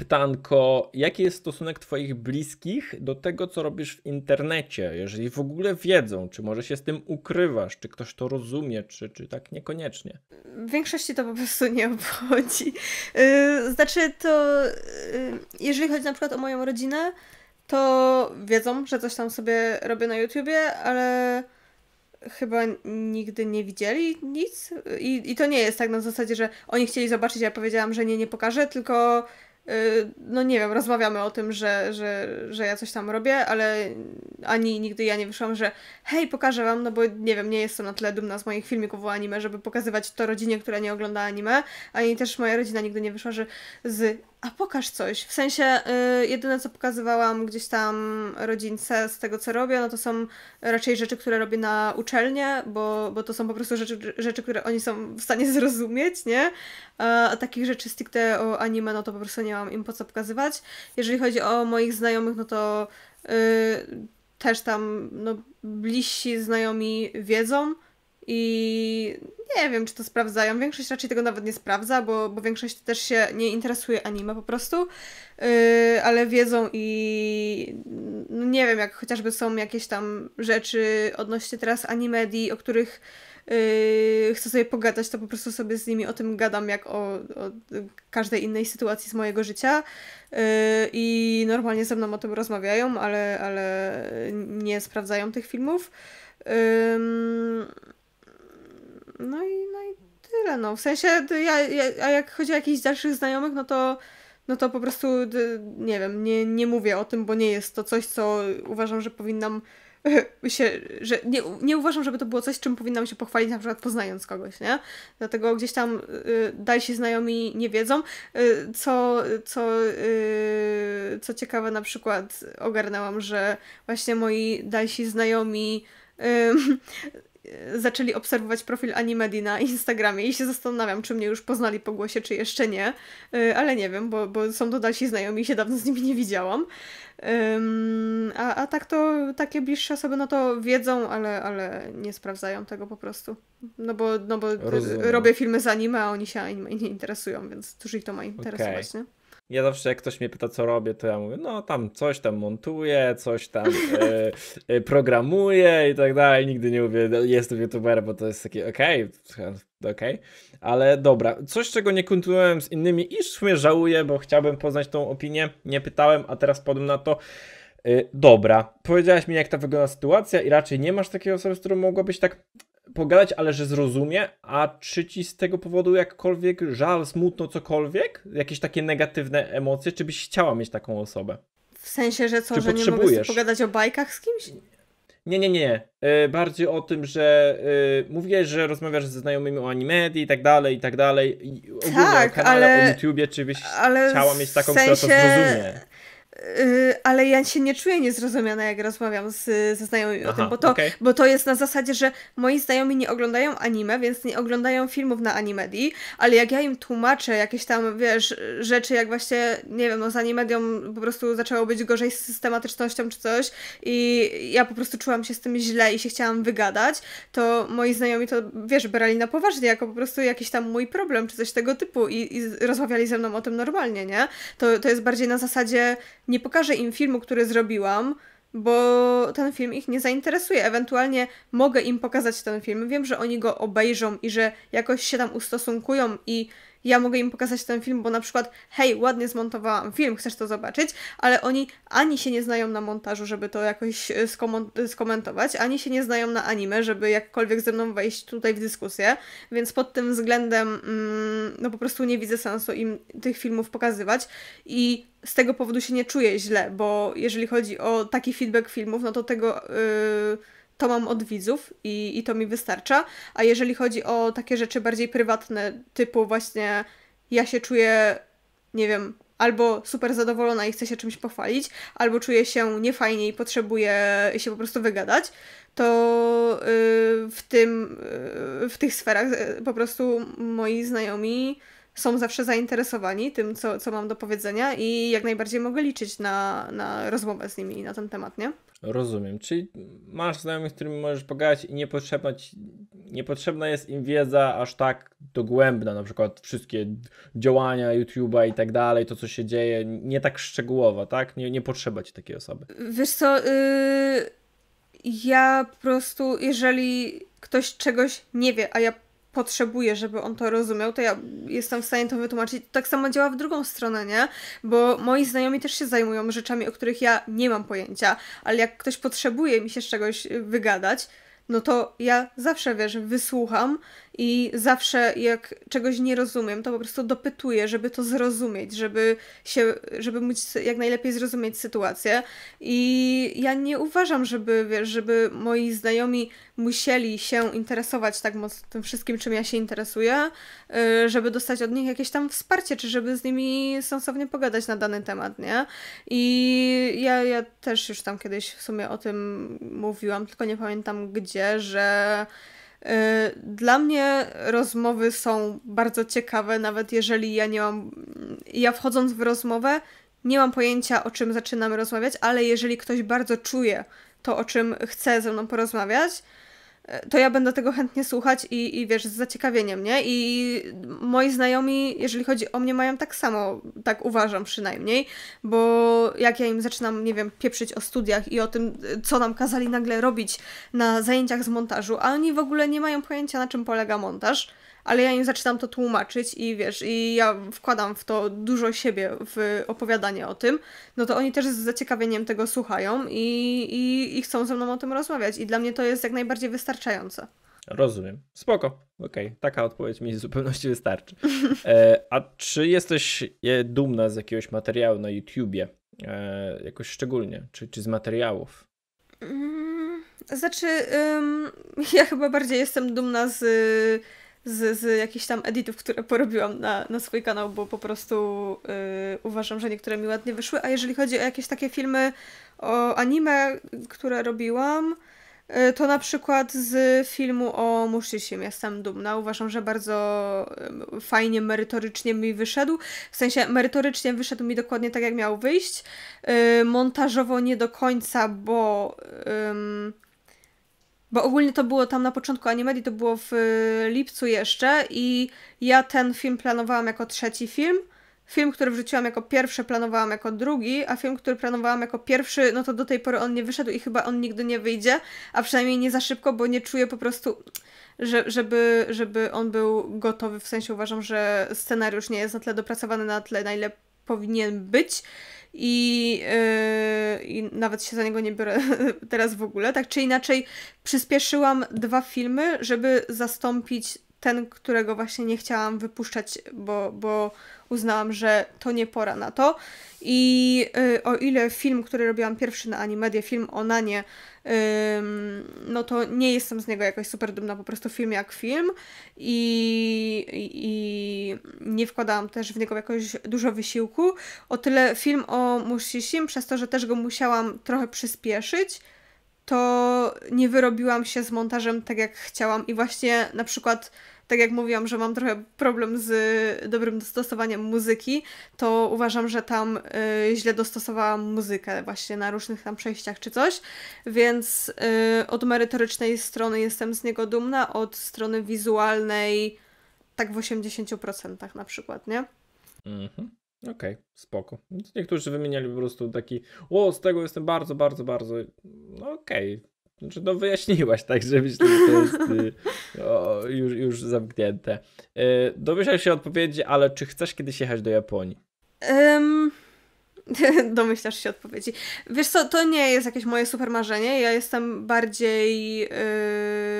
pytanko, jaki jest stosunek Twoich bliskich do tego, co robisz w internecie? Jeżeli w ogóle wiedzą, czy może się z tym ukrywasz, czy ktoś to rozumie, czy, czy tak niekoniecznie? W większości to po prostu nie obchodzi. Y, znaczy, to y, jeżeli chodzi na przykład o moją rodzinę, to wiedzą, że coś tam sobie robię na YouTubie, ale chyba nigdy nie widzieli nic. I, I to nie jest tak na zasadzie, że oni chcieli zobaczyć, a ja powiedziałam, że nie, nie pokażę, tylko Y, no nie wiem, rozmawiamy o tym, że, że, że ja coś tam robię, ale ani nigdy ja nie wyszłam, że hej, pokażę wam, no bo nie wiem, nie jestem na tyle dumna z moich filmików o anime, żeby pokazywać to rodzinie, która nie ogląda anime, ani też moja rodzina nigdy nie wyszła, że z a pokaż coś. W sensie yy, jedyne, co pokazywałam gdzieś tam rodzince z tego, co robię, no to są raczej rzeczy, które robię na uczelnie, bo, bo to są po prostu rzeczy, rzeczy, które oni są w stanie *laughs* zrozumieć, nie? A takich rzeczy stricte o anime, no to po prostu nie mam im po co pokazywać. Jeżeli chodzi o moich znajomych, no to y, też tam no, bliżsi znajomi wiedzą, i nie wiem, czy to sprawdzają. Większość raczej tego nawet nie sprawdza, bo, bo większość też się nie interesuje anime po prostu, yy, ale wiedzą i no nie wiem, jak chociażby są jakieś tam rzeczy odnośnie teraz animedii, o których yy, chcę sobie pogadać, to po prostu sobie z nimi o tym gadam, jak o, o każdej innej sytuacji z mojego życia yy, i normalnie ze mną o tym rozmawiają, ale, ale nie sprawdzają tych filmów. Yy, no i, no i tyle, no. W sensie, ja, ja, a jak chodzi o jakichś dalszych znajomych, no to, no to po prostu, nie wiem, nie, nie mówię o tym, bo nie jest to coś, co uważam, że powinnam *laughs* się, że nie, nie uważam, żeby to było coś, czym powinnam się pochwalić, na przykład poznając kogoś, nie? Dlatego gdzieś tam y, dalsi znajomi nie wiedzą. Y, co, co, y, co ciekawe, na przykład ogarnęłam, że właśnie moi dalsi znajomi zaczęli obserwować profil Animedi na Instagramie i się zastanawiam, czy mnie już poznali po głosie, czy jeszcze nie, y, ale nie wiem, bo, bo są to dalsi znajomi i się dawno z nimi nie widziałam. A, a tak to takie bliższe osoby no to wiedzą, ale, ale nie sprawdzają tego po prostu. No bo, no bo robię filmy z anime, a oni się anime nie interesują, więc cóż ich to ma interesować, okay. nie? Ja zawsze jak ktoś mnie pyta, co robię, to ja mówię, no tam coś tam montuję, coś tam y, programuję i tak dalej. Nigdy nie mówię, no, jestem youtuber, bo to jest takie okej, okay, okej. Okay. Ale dobra, coś czego nie kontynuowałem z innymi i w sumie żałuję, bo chciałbym poznać tą opinię, nie pytałem, a teraz podam na to. Y, dobra, powiedziałaś mi jak ta wygląda sytuacja i raczej nie masz takiej osoby, z którą mogłabyś tak pogadać, ale że zrozumie, a czy ci z tego powodu jakkolwiek żal, smutno, cokolwiek? Jakieś takie negatywne emocje? Czy byś chciała mieć taką osobę? W sensie, że co, czy że nie mogę pogadać o bajkach z kimś? Nie, nie, nie. E, bardziej o tym, że e, mówię, że rozmawiasz ze znajomymi o animedii i tak dalej, i tak dalej. I ogólnie o tak, kanale ale, o YouTubie, czy byś chciała mieć taką, w sensie... która to zrozumie. Y, ale ja się nie czuję niezrozumiana, jak rozmawiam z, ze znajomymi Aha, o tym, bo to, okay. bo to jest na zasadzie, że moi znajomi nie oglądają anime, więc nie oglądają filmów na animedii, ale jak ja im tłumaczę jakieś tam, wiesz, rzeczy, jak właśnie, nie wiem, no z animedią po prostu zaczęło być gorzej z systematycznością czy coś i ja po prostu czułam się z tym źle i się chciałam wygadać, to moi znajomi to, wiesz, brali na poważnie, jako po prostu jakiś tam mój problem czy coś tego typu i, i rozmawiali ze mną o tym normalnie, nie? To, to jest bardziej na zasadzie nie pokażę im filmu, który zrobiłam, bo ten film ich nie zainteresuje. Ewentualnie mogę im pokazać ten film. Wiem, że oni go obejrzą i że jakoś się tam ustosunkują i ja mogę im pokazać ten film, bo na przykład, hej, ładnie zmontowałam film, chcesz to zobaczyć, ale oni ani się nie znają na montażu, żeby to jakoś e, e, skomentować, ani się nie znają na anime, żeby jakkolwiek ze mną wejść tutaj w dyskusję, więc pod tym względem, mm, no po prostu nie widzę sensu im tych filmów pokazywać i z tego powodu się nie czuję źle, bo jeżeli chodzi o taki feedback filmów, no to tego. Yy, to mam od widzów i, i to mi wystarcza. A jeżeli chodzi o takie rzeczy bardziej prywatne, typu właśnie ja się czuję, nie wiem, albo super zadowolona i chcę się czymś pochwalić, albo czuję się niefajnie i potrzebuję się po prostu wygadać, to y, w tym, y, w tych sferach y, po prostu moi znajomi są zawsze zainteresowani tym, co, co mam do powiedzenia i jak najbardziej mogę liczyć na, na rozmowę z nimi na ten temat, nie? Rozumiem. Czyli masz znajomych, z którymi możesz pogadać i niepotrzebna, jest im wiedza aż tak dogłębna, na przykład wszystkie działania YouTube'a i tak dalej, to co się dzieje, nie tak szczegółowo, tak? Nie, nie potrzeba ci takiej osoby. Wiesz co, yy, ja po prostu, jeżeli ktoś czegoś nie wie, a ja potrzebuje, żeby on to rozumiał, to ja jestem w stanie to wytłumaczyć. Tak samo działa w drugą stronę, nie? Bo moi znajomi też się zajmują rzeczami, o których ja nie mam pojęcia, ale jak ktoś potrzebuje mi się z czegoś wygadać, no to ja zawsze, wiesz, wysłucham i zawsze jak czegoś nie rozumiem, to po prostu dopytuję, żeby to zrozumieć, żeby, się, żeby móc jak najlepiej zrozumieć sytuację. I ja nie uważam, żeby, wiesz, żeby moi znajomi musieli się interesować tak mocno tym wszystkim, czym ja się interesuję, y, żeby dostać od nich jakieś tam wsparcie, czy żeby z nimi sensownie pogadać na dany temat, nie? I ja, ja też już tam kiedyś w sumie o tym mówiłam, tylko nie pamiętam gdzie, że Y, dla mnie rozmowy są bardzo ciekawe, nawet jeżeli ja nie mam. Ja wchodząc w rozmowę, nie mam pojęcia o czym zaczynamy rozmawiać, ale jeżeli ktoś bardzo czuje to, o czym chce ze mną porozmawiać, E, to ja będę tego chętnie słuchać i, i wiesz, z zaciekawieniem, nie? I moi znajomi, jeżeli chodzi o mnie, mają tak samo, tak uważam przynajmniej, bo jak ja im zaczynam, nie wiem, pieprzyć o studiach i o tym, co nam kazali nagle robić na zajęciach z montażu, a oni w ogóle nie mają pojęcia, na czym polega montaż, ale ja im zaczynam to tłumaczyć i wiesz, i ja wkładam w to dużo siebie w opowiadanie o tym, no to oni też z zaciekawieniem tego słuchają i, i, i chcą ze mną o tym rozmawiać i dla mnie to jest jak najbardziej wystarczające. Rozumiem. Spoko. Okej, okay. taka odpowiedź mi w zupełności wystarczy. *laughs* E, a czy jesteś dumna z jakiegoś materiału na YouTubie? E, jakoś szczególnie? Czy, czy z materiałów? Mm, znaczy, ym, *laughs* ja chyba bardziej jestem dumna z z, z jakichś tam editów, które porobiłam na, na swój kanał, bo po prostu yy, uważam, że niektóre mi ładnie wyszły. A jeżeli chodzi o jakieś takie filmy o anime, które robiłam, yy, to na przykład z filmu o Mushishim jestem dumna. Uważam, że bardzo yy, fajnie, merytorycznie mi wyszedł. W sensie merytorycznie wyszedł mi dokładnie tak, jak miał wyjść. Y, montażowo nie do końca, bo bo ogólnie to było tam na początku Animedii, to było w y, lipcu jeszcze i ja ten film planowałam jako trzeci film. Film, który wrzuciłam jako pierwszy, planowałam jako drugi, a film, który planowałam jako pierwszy, no to do tej pory on nie wyszedł i chyba on nigdy nie wyjdzie, a przynajmniej nie za szybko, bo nie czuję po prostu, że, żeby, żeby on był gotowy. W sensie uważam, że scenariusz nie jest na tyle dopracowany, na tyle, na ile powinien być i, yy, i nawet się za niego nie biorę *laughs* teraz w ogóle. Tak czy inaczej, przyspieszyłam dwa filmy, żeby zastąpić ten, którego właśnie nie chciałam wypuszczać, bo, bo uznałam, że to nie pora na to. I y, o ile film, który robiłam pierwszy na Animedia, film o Nanie, no to nie jestem z niego jakoś super dumna, po prostu film jak film i, i, i nie wkładałam też w niego jakoś dużo wysiłku. O tyle film o Mushisim, przez to, że też go musiałam trochę przyspieszyć, to nie wyrobiłam się z montażem tak jak chciałam i właśnie na przykład tak jak mówiłam, że mam trochę problem z dobrym dostosowaniem muzyki, to uważam, że tam y, źle dostosowałam muzykę właśnie na różnych tam przejściach czy coś, więc y, od merytorycznej strony jestem z niego dumna, od strony wizualnej tak w 80% na przykład, nie? Mhm. Okej, okay, spoko. Niektórzy wymieniali po prostu taki, o, z tego jestem bardzo, bardzo, bardzo. No okej. Okay. Znaczy, no wyjaśniłaś, tak, że myślę, że to jest y, *laughs* o, już, już zamknięte. Y, Domyślaj się odpowiedzi, ale czy chcesz kiedyś jechać do Japonii? Um, *laughs* Domyślasz się odpowiedzi. Wiesz co, to nie jest jakieś moje super marzenie. Ja jestem bardziej, yy,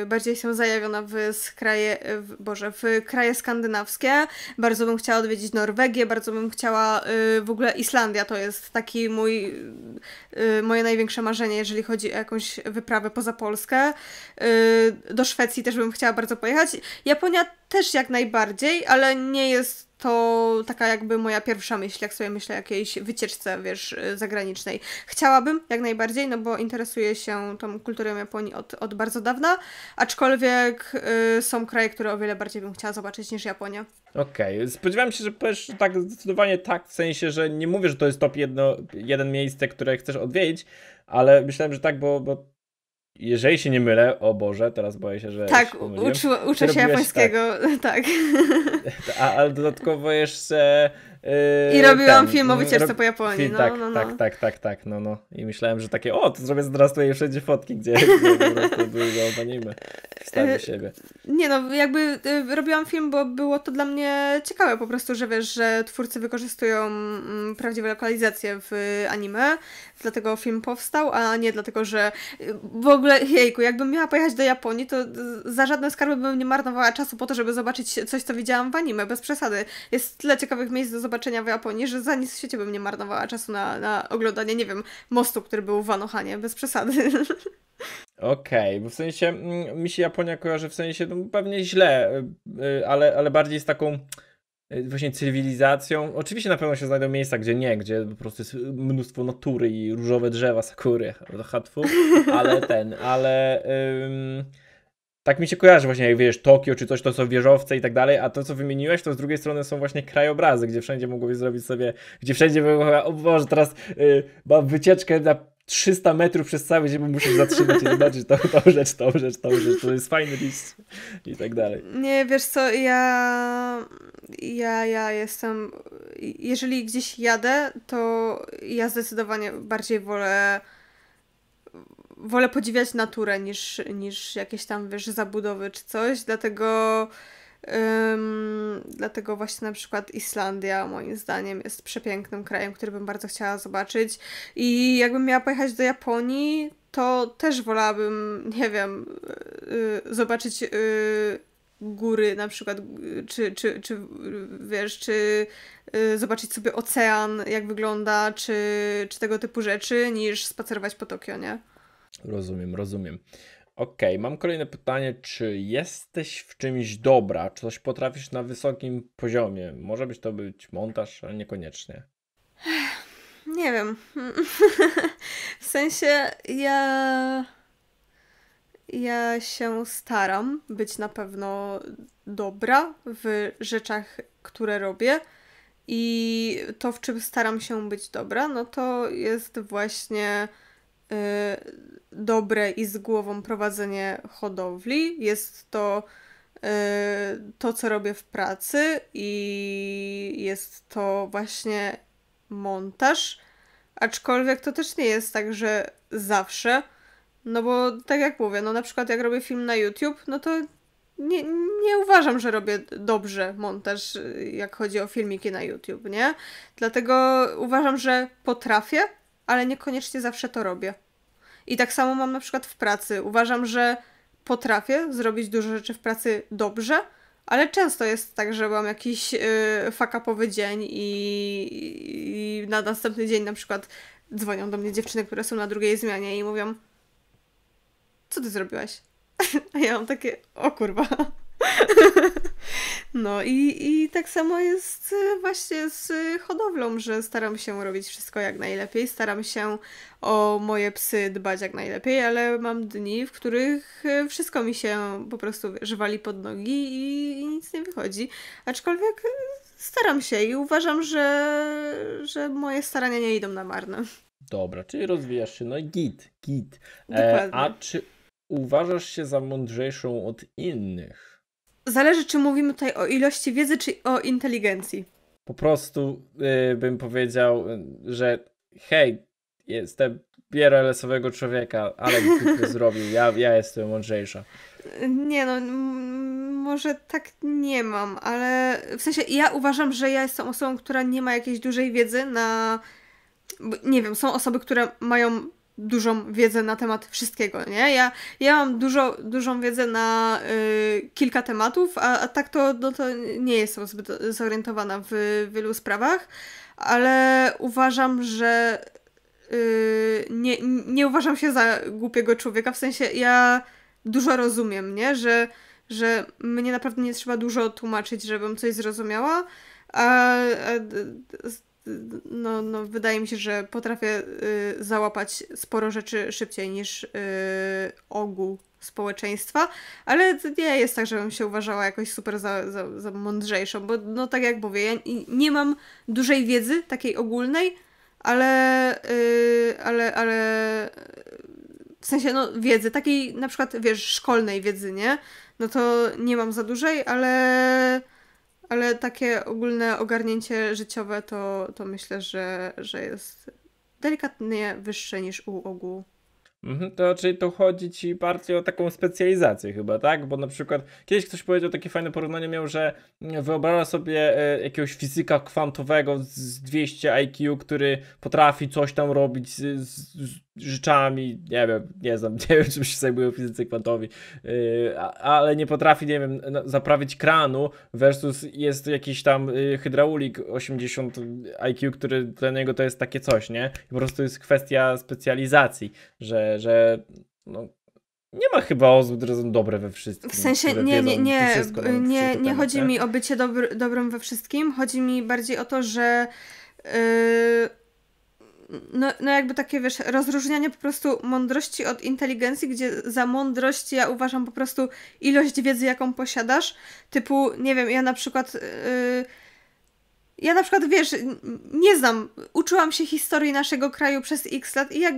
bardziej jestem zajawiona w kraje, w, Boże, w kraje skandynawskie. Bardzo bym chciała odwiedzić Norwegię, bardzo bym chciała yy, w ogóle Islandia. To jest taki mój, yy, moje największe marzenie, jeżeli chodzi o jakąś wyprawę poza Polskę. Yy, do Szwecji też bym chciała bardzo pojechać. Japonia też jak najbardziej, ale nie jest to taka jakby moja pierwsza myśl, jak sobie myślę o jakiejś wycieczce, wiesz, y, zagranicznej. Chciałabym jak najbardziej, no bo interesuję się tą kulturą Japonii od, od bardzo dawna, aczkolwiek y, są kraje, które o wiele bardziej bym chciała zobaczyć niż Japonia. Okej, okay. spodziewałem się, że powiesz tak zdecydowanie tak, w sensie, że nie mówię, że to jest top jedno, jeden miejsce, które chcesz odwiedzić, ale myślałem, że tak, bo, bo jeżeli się nie mylę, o Boże, teraz boję się, że. Tak, się uczę się japońskiego, *laughs* tak. tak. A, dodatkowo jeszcze. Yy, I e, robiłam ten, film o e, wycieczce po Japonii. No, tak, no, no. tak, tak, tak, tak, no, no. I myślałem, że takie, o, to zrobię teraz tutaj wszędzie fotki, gdzie, gdzie po prostu anime. E, siebie. Nie no, jakby e, robiłam film, bo było to dla mnie ciekawe po prostu, że wiesz, że twórcy wykorzystują mm, prawdziwe lokalizacje w anime, dlatego film powstał, a nie dlatego, że w ogóle, jejku, jakbym miała pojechać do Japonii, to za żadne skarby bym nie marnowała czasu po to, żeby zobaczyć coś, co widziałam w anime, bez przesady. Jest tyle ciekawych miejsc do zobaczenia w Japonii, że za nic w świecie bym nie marnowała czasu na, na oglądanie, nie wiem, mostu, który był w Anohanie, bez przesady. *laughs* Okej, okay, bo w sensie mm, mi się Japonia kojarzy w sensie no, pewnie źle, y, y, ale, ale bardziej z taką y, właśnie cywilizacją. Oczywiście na pewno się znajdą miejsca, gdzie nie, gdzie po prostu jest mnóstwo natury i różowe drzewa, sakury, *laughs* hatfu, ale ten, ale ym, tak mi się kojarzy właśnie, jak wiesz, Tokio czy coś, to są wieżowce i tak dalej, a to co wymieniłeś, to z drugiej strony są właśnie krajobrazy, gdzie wszędzie mogłoby zrobić sobie, gdzie wszędzie mogłoby, o Boże, teraz y, mam wycieczkę na 300 metrów przez cały dzień, bo zatrzymać i zobaczyć tą, tą rzecz, tą rzecz, tą rzecz, to jest fajny list i tak dalej. Nie, wiesz co, ja ja, ja jestem jeżeli gdzieś jadę, to ja zdecydowanie bardziej wolę wolę podziwiać naturę niż, niż jakieś tam, wiesz, zabudowy czy coś, dlatego Um, dlatego właśnie na przykład Islandia moim zdaniem jest przepięknym krajem, który bym bardzo chciała zobaczyć. I jakbym miała pojechać do Japonii, to też wolałabym, nie wiem, yy, zobaczyć yy, góry na przykład, czy, czy, czy wiesz, czy e, zobaczyć sobie ocean, jak wygląda, czy, czy tego typu rzeczy, niż spacerować po Tokio, nie? Rozumiem, rozumiem. OK, mam kolejne pytanie. Czy jesteś w czymś dobra? Czy coś potrafisz na wysokim poziomie? Może być to być montaż, ale niekoniecznie. Nie wiem. *laughs* w sensie ja. Ja się staram być na pewno dobra w rzeczach, które robię. I to, w czym staram się być dobra, no to jest właśnie Y, dobre i z głową prowadzenie hodowli. Jest to y, to, co robię w pracy, i jest to właśnie montaż. Aczkolwiek to też nie jest tak, że zawsze. No bo tak jak mówię, no na przykład jak robię film na YouTube, no to nie, nie uważam, że robię dobrze montaż, y, jak chodzi o filmiki na YouTube, nie? Dlatego uważam, że potrafię, ale niekoniecznie zawsze to robię. I tak samo mam na przykład w pracy. Uważam, że potrafię zrobić dużo rzeczy w pracy dobrze, ale często jest tak, że mam jakiś yy, fakapowy dzień i, i, na następny dzień na przykład dzwonią do mnie dziewczyny, które są na drugiej zmianie i mówią co ty zrobiłaś? *laughs* A ja mam takie, o kurwa. *laughs* No i, i tak samo jest y, właśnie z hodowlą, że staram się robić wszystko jak najlepiej, staram się o moje psy dbać jak najlepiej, ale mam dni, w których y, wszystko mi się po prostu żwali pod nogi i, i nic nie wychodzi. Aczkolwiek y, staram się i uważam, że, że moje starania nie idą na marne. Dobra, czyli rozwijasz się, no i git, git. E, a czy uważasz się za mądrzejszą od innych? zależy, czy mówimy tutaj o ilości wiedzy, czy o inteligencji. Po prostu y, bym powiedział, y, że hej, jestem bierolesowego człowieka, ale ty zrobił, ja, ja jestem mądrzejsza. Nie no, może tak nie mam, ale w sensie ja uważam, że ja jestem osobą, która nie ma jakiejś dużej wiedzy na... Nie wiem, są osoby, które mają dużą wiedzę na temat wszystkiego, nie? Ja, ja mam dużo, dużą wiedzę na y, kilka tematów, a, a, tak to, no to nie jestem zbyt zorientowana w wielu sprawach, ale uważam, że y, nie, nie uważam się za głupiego człowieka, w sensie ja dużo rozumiem, nie? Że, że mnie naprawdę nie trzeba dużo tłumaczyć, żebym coś zrozumiała, a, a no, no, wydaje mi się, że potrafię y, załapać sporo rzeczy szybciej niż y, ogół społeczeństwa, ale nie jest tak, żebym się uważała jakoś super za, za, za mądrzejszą, bo no tak jak mówię, ja nie mam dużej wiedzy takiej ogólnej, ale, y, ale, ale w sensie no wiedzy, takiej na przykład wiesz, szkolnej wiedzy, nie? No to nie mam za dużej, ale ale takie ogólne ogarnięcie życiowe to, to myślę, że, że jest delikatnie wyższe niż u ogółu. Mhm, to czyli tu chodzi ci bardziej o taką specjalizację chyba, tak? Bo na przykład kiedyś ktoś powiedział, takie fajne porównanie miał, że wyobraża sobie e, jakiegoś fizyka kwantowego z 200 IQ, który potrafi coś tam robić z, z rzeczami, nie wiem, nie znam, *laughs* nie wiem czym się zajmują fizycy kwantowi, yy, ale nie potrafi, nie wiem, no, zaprawić kranu versus jest jakiś tam y, hydraulik 80 IQ, który dla niego to jest takie coś, nie? I po prostu jest kwestia specjalizacji, że, że no, nie ma chyba osób, które są dobre we wszystkim. W sensie nie, nie, nie, wszystko, nie, nie, nie chodzi mi o bycie dobr, dobrym we wszystkim, chodzi mi bardziej o to, że yy no, no jakby takie, wiesz, rozróżnianie po prostu mądrości od inteligencji, gdzie za mądrość ja uważam po prostu ilość wiedzy, jaką posiadasz. Typu, nie wiem, ja na przykład... Yy, ja na przykład, wiesz, nie znam, uczyłam się historii naszego kraju przez x lat i jak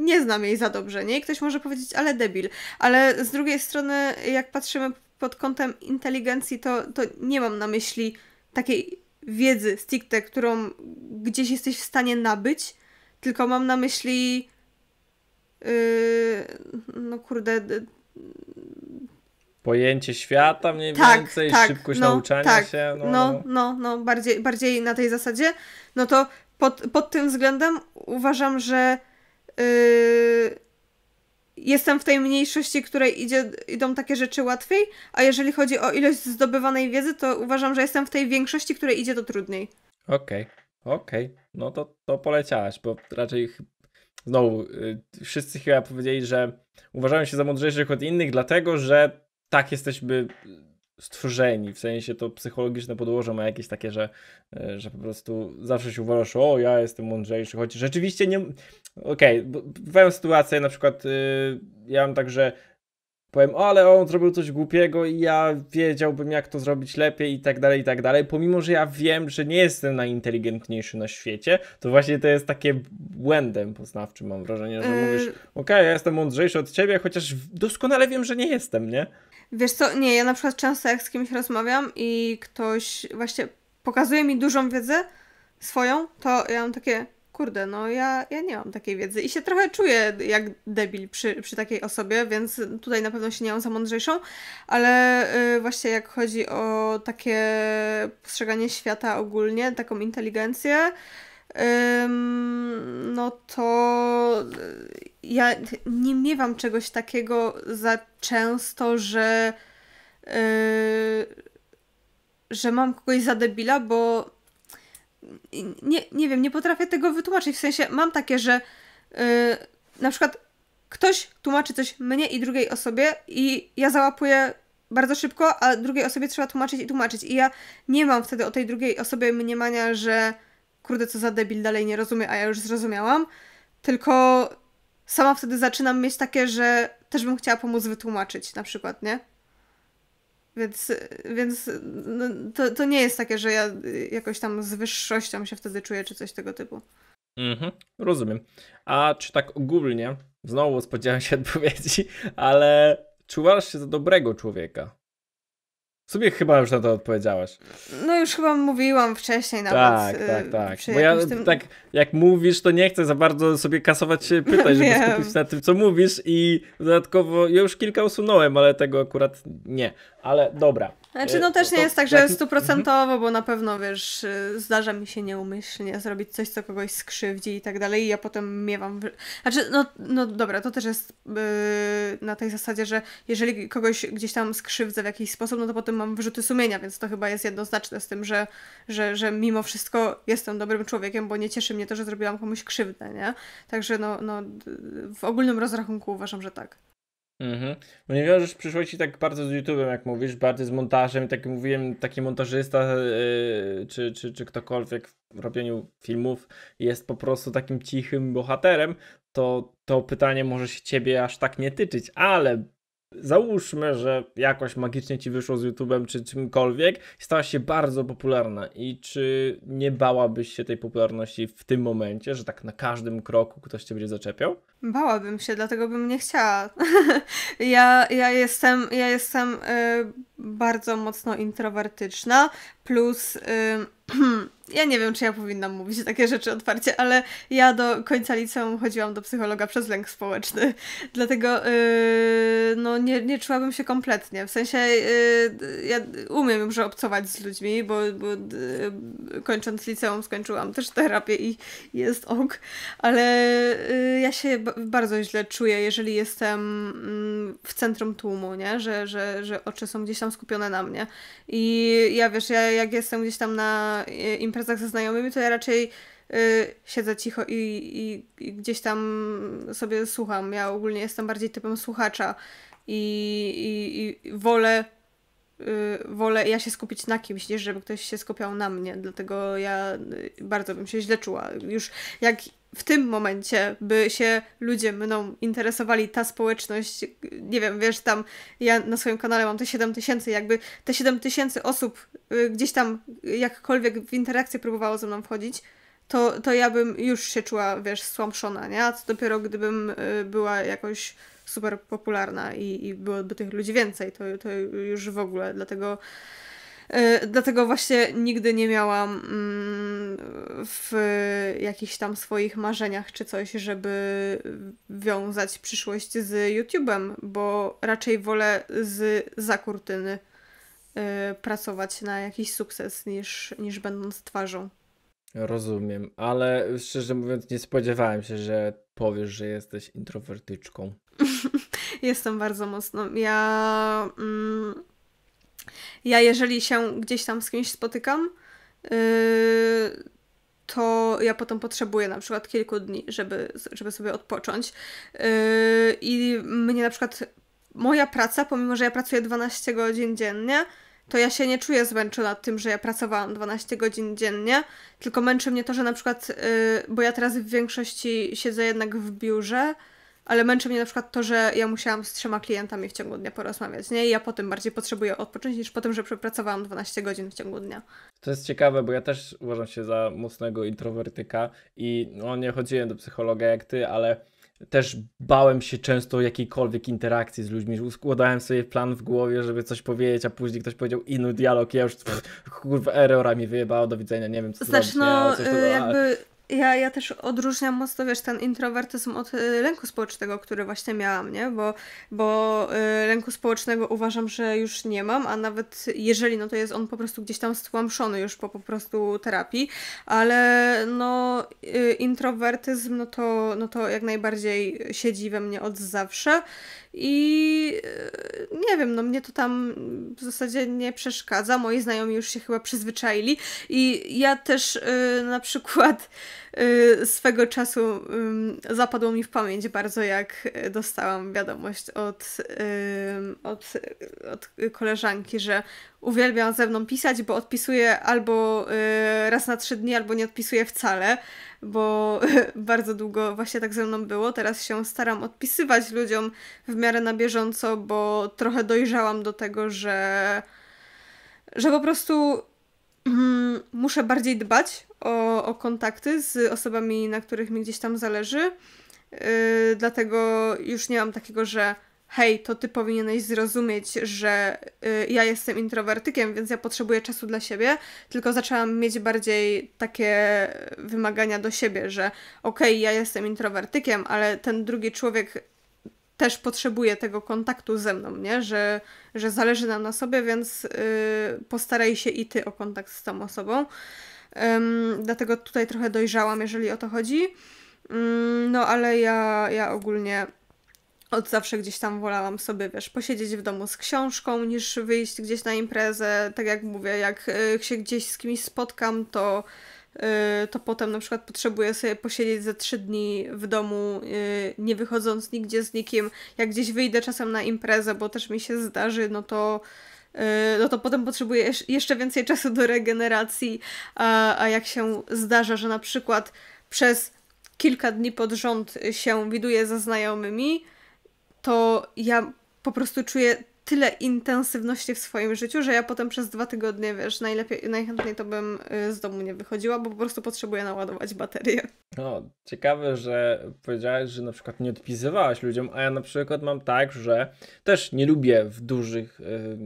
nie znam jej za dobrze, nie? I ktoś może powiedzieć, ale debil. Ale z drugiej strony, jak patrzymy pod kątem inteligencji, to, to nie mam na myśli takiej wiedzy stricte, którą gdzieś jesteś w stanie nabyć, tylko mam na myśli. Yy, no kurde. Pojęcie świata mniej tak, więcej, tak, szybkość no, nauczania tak, się. No, no, no, no, no, bardziej, bardziej na tej zasadzie. No to pod, pod tym względem uważam, że yy, jestem w tej mniejszości, której idzie, idą takie rzeczy łatwiej, a jeżeli chodzi o ilość zdobywanej wiedzy, to uważam, że jestem w tej większości, której idzie to trudniej. Okej. Okay. Okej, okay. no to, to poleciałaś, bo raczej znowu y, wszyscy chyba powiedzieli, że uważają się za mądrzejszych od innych, dlatego że tak jesteśmy y, stworzeni, w sensie to psychologiczne podłoże ma jakieś takie, że, y, że po prostu zawsze się uważasz, o ja jestem mądrzejszy, choć rzeczywiście nie, okej, okay, bywają sytuacji, na przykład yy, ja mam tak, że powiem, o, ale on zrobił coś głupiego i ja wiedziałbym, jak to zrobić lepiej i tak dalej, i tak dalej. Pomimo, że ja wiem, że nie jestem najinteligentniejszy na świecie, to właśnie to jest takie błędem poznawczym, mam wrażenie, że yy. mówisz, okej, okay, ja jestem mądrzejszy od ciebie, chociaż doskonale wiem, że nie jestem, nie? Wiesz co, nie, ja na przykład często jak z kimś rozmawiam i ktoś właśnie pokazuje mi dużą wiedzę swoją, to ja mam takie, kurde, no ja, ja nie mam takiej wiedzy i się trochę czuję jak debil przy, przy takiej osobie, więc tutaj na pewno się nie mam za mądrzejszą, ale y, właśnie jak chodzi o takie postrzeganie świata ogólnie, taką inteligencję, no to y, ja nie miewam czegoś takiego za często, że, yy, że mam kogoś za debila, bo nie, nie wiem, nie potrafię tego wytłumaczyć. W sensie mam takie, że yy, na przykład ktoś tłumaczy coś mnie i drugiej osobie i ja załapuję bardzo szybko, a drugiej osobie trzeba tłumaczyć i tłumaczyć. I ja nie mam wtedy o tej drugiej osobie mniemania, że kurde, co za debil, dalej nie rozumie, a ja już zrozumiałam. Tylko sama wtedy zaczynam mieć takie, że też bym chciała pomóc wytłumaczyć na przykład, nie? Więc, więc no, to, to nie jest takie, że ja jakoś tam z wyższością się wtedy czuję, czy coś tego typu. Mhm, rozumiem. A czy tak ogólnie, znowu spodziewałem się *laughs* odpowiedzi, ale czy się za dobrego człowieka? W sumie chyba już na to odpowiedziałaś. No już chyba mówiłam wcześniej nawet. Tak, tak, e, tak. Bo ja tym... tak, jak mówisz, to nie chcę za bardzo sobie kasować pytań, żeby skupić się na tym, co mówisz i dodatkowo ja już kilka usunąłem, ale tego akurat nie ale dobra. Znaczy, e, no też to, nie jest tak, że stuprocentowo, tak... bo na pewno, wiesz, y, zdarza mi się nieumyślnie zrobić coś, co kogoś skrzywdzi i tak dalej i ja potem miewam... Znaczy, no, no dobra, to też jest yy, na tej zasadzie, że jeżeli kogoś gdzieś tam skrzywdzę w jakiś sposób, no to potem mam wyrzuty sumienia, więc to chyba jest jednoznaczne z tym, że, że, że mimo wszystko jestem dobrym człowiekiem, bo nie cieszy mnie to, że zrobiłam komuś krzywdę, nie? Także no, no w ogólnym rozrachunku uważam, że tak. Mhm. Bo nie w przyszłości tak bardzo z YouTube'em, jak mówisz, bardziej z montażem, tak jak mówiłem, taki montażysta yy, czy, czy, czy ktokolwiek w robieniu filmów jest po prostu takim cichym bohaterem, to to pytanie może się ciebie aż tak nie tyczyć, ale załóżmy, że jakoś magicznie ci wyszło z YouTube'em czy czymkolwiek, stałaś się bardzo popularna i czy nie bałabyś się tej popularności w tym momencie, że tak na każdym kroku ktoś cię będzie zaczepiał? Bałabym się, dlatego bym nie chciała. *laughs* ja, ja jestem, ja jestem y, bardzo mocno introwertyczna, plus y, *clears throat* ja nie wiem, czy ja powinnam mówić takie rzeczy otwarcie, ale ja do końca liceum chodziłam do psychologa przez lęk społeczny, *laughs* dlatego yy, no, nie, nie czułabym się kompletnie. W sensie yy, ja umiem już obcować z ludźmi, bo, bo yy, kończąc liceum skończyłam też terapię i jest ok, ale yy, ja się bardzo źle czuję, jeżeli jestem mm, w centrum tłumu, nie? Że, że, że oczy są gdzieś tam skupione na mnie. I ja wiesz, ja jak jestem gdzieś tam na imprezie, yy, imprezach ze znajomymi, to ja raczej y, siedzę cicho i, i, i, gdzieś tam sobie słucham. Ja ogólnie jestem bardziej typem słuchacza i, i, i wolę y, wolę ja się skupić na kimś, niż żeby ktoś się skupiał na mnie. Dlatego ja y, bardzo bym się źle czuła. Już jak w tym momencie by się ludzie mną interesowali, ta społeczność, nie wiem, wiesz, tam ja na swoim kanale mam te 7 tysięcy, jakby te 7 tysięcy osób y, gdzieś tam jakkolwiek w interakcję próbowało ze mną wchodzić, to, to ja bym już się czuła, wiesz, słamszona, nie? A co dopiero gdybym y, była jakoś super popularna i, i byłoby tych ludzi więcej, to, to już w ogóle, dlatego E, dlatego właśnie nigdy nie miałam mm, w jakichś tam swoich marzeniach czy coś, żeby wiązać przyszłość z YouTube'em, bo raczej wolę z za kurtyny e, pracować na jakiś sukces niż, niż będąc twarzą. Rozumiem, ale szczerze mówiąc, nie spodziewałem się, że powiesz, że jesteś introwertyczką. *laughs* Jestem bardzo mocno. Ja. Mm ja jeżeli się gdzieś tam z kimś spotykam, yy, to ja potem potrzebuję na przykład kilku dni, żeby, żeby sobie odpocząć. Yy, I mnie na przykład moja praca, pomimo że ja pracuję 12 godzin dziennie, to ja się nie czuję zmęczona tym, że ja pracowałam 12 godzin dziennie, tylko męczy mnie to, że na przykład, yy, bo ja teraz w większości siedzę jednak w biurze, ale męczy mnie na przykład to, że ja musiałam z trzema klientami w ciągu dnia porozmawiać, nie? I ja potem bardziej potrzebuję odpocząć niż po tym, że przepracowałam 12 godzin w ciągu dnia. To jest ciekawe, bo ja też uważam się za mocnego introwertyka i no nie chodziłem do psychologa jak ty, ale też bałem się często jakiejkolwiek interakcji z ludźmi. Układałem sobie plan w głowie, żeby coś powiedzieć, a później ktoś powiedział inny dialog i ja już pff, kurwa erora mi do widzenia, nie wiem co znaczy, no, nie, coś, y, jakby... Ja, ja też odróżniam mocno, wiesz, ten introwertyzm od y, lęku społecznego, który właśnie miałam, nie? Bo, bo y, lęku społecznego uważam, że już nie mam, a nawet jeżeli, no to jest on po prostu gdzieś tam stłamszony już po po prostu terapii, ale no y, introwertyzm, no to, no to jak najbardziej siedzi we mnie od zawsze i nie wiem, no mnie to tam w zasadzie nie przeszkadza, moi znajomi już się chyba przyzwyczaili i ja też na przykład Y, swego czasu zapadło mi w pamięć bardzo, jak y, dostałam wiadomość od, od, y, od koleżanki, że uwielbiam ze mną pisać, bo odpisuję albo raz na trzy dni, albo nie odpisuję wcale, bo *laughs* bardzo długo właśnie tak ze mną było. Teraz się staram odpisywać ludziom w miarę na bieżąco, bo trochę dojrzałam do tego, że, że po prostu Mm, muszę bardziej dbać o, o kontakty z osobami, na których mi gdzieś tam zależy. Y, dlatego już nie mam takiego, że hej, to ty powinieneś zrozumieć, że y, ja jestem introwertykiem, więc ja potrzebuję czasu dla siebie, tylko zaczęłam mieć bardziej takie wymagania do siebie, że okej, okay, ja jestem introwertykiem, ale ten drugi człowiek też potrzebuje tego kontaktu ze mną, nie? Że, że zależy nam na sobie, więc yy, postaraj się i ty o kontakt z tą osobą. Ym, dlatego tutaj trochę dojrzałam, jeżeli o to chodzi. Ym, no ale ja, ja ogólnie od zawsze gdzieś tam wolałam sobie, wiesz, posiedzieć w domu z książką, niż wyjść gdzieś na imprezę. Tak jak mówię, jak y, się gdzieś z kimś spotkam, to Y, to potem na przykład potrzebuję sobie posiedzieć ze trzy dni w domu, y, nie wychodząc nigdzie z nikim. Jak gdzieś wyjdę czasem na imprezę, bo też mi się zdarzy, no to y, no to potem potrzebuję jeszcze więcej czasu do regeneracji, a, a jak się zdarza, że na przykład przez kilka dni pod rząd się widuję ze znajomymi, to ja po prostu czuję tyle intensywności w swoim życiu, że ja potem przez dwa tygodnie, wiesz, najlepiej, najchętniej to bym y, z domu nie wychodziła, bo po prostu potrzebuję naładować baterię. No, ciekawe, że powiedziałaś, że na przykład nie odpisywałaś ludziom, a ja na przykład mam tak, że też nie lubię w dużych y,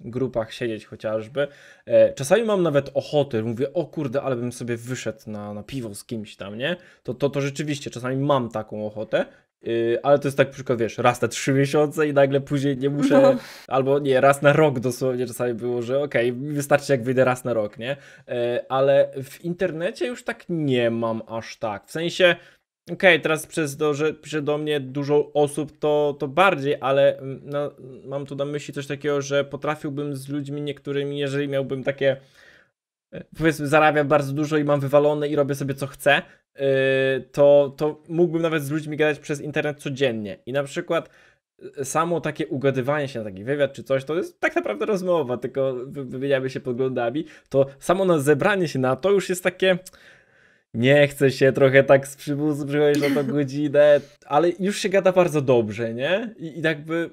grupach siedzieć chociażby. E, czasami mam nawet ochotę, mówię, o kurde, ale bym sobie wyszedł na, na piwo z kimś tam, nie? To, to, to rzeczywiście, czasami mam taką ochotę, Y, ale to jest tak przykład, wiesz, raz na trzy miesiące i nagle później nie muszę, no. albo nie, raz na rok dosłownie czasami było, że okej, okay, wystarczy jak wyjdę raz na rok, nie? Y, ale w internecie już tak nie mam aż tak, w sensie Okej, okay, teraz przez to, że pisze do mnie dużo osób, to, to bardziej, ale mm, mam tu na myśli coś takiego, że potrafiłbym z ludźmi niektórymi, jeżeli miałbym takie, e, powiedzmy, zarabiam bardzo dużo i mam wywalone i robię sobie co chcę, Y, to, to mógłbym nawet z ludźmi gadać przez internet codziennie. I na przykład y, samo takie ugadywanie się na taki wywiad czy coś, to jest tak naprawdę rozmowa, tylko wymieniamy się poglądami, to samo na zebranie się na to już jest takie nie chcę się trochę tak z przymusu przychodzić na tą godzinę, ale już się gada bardzo dobrze, nie? I, i jakby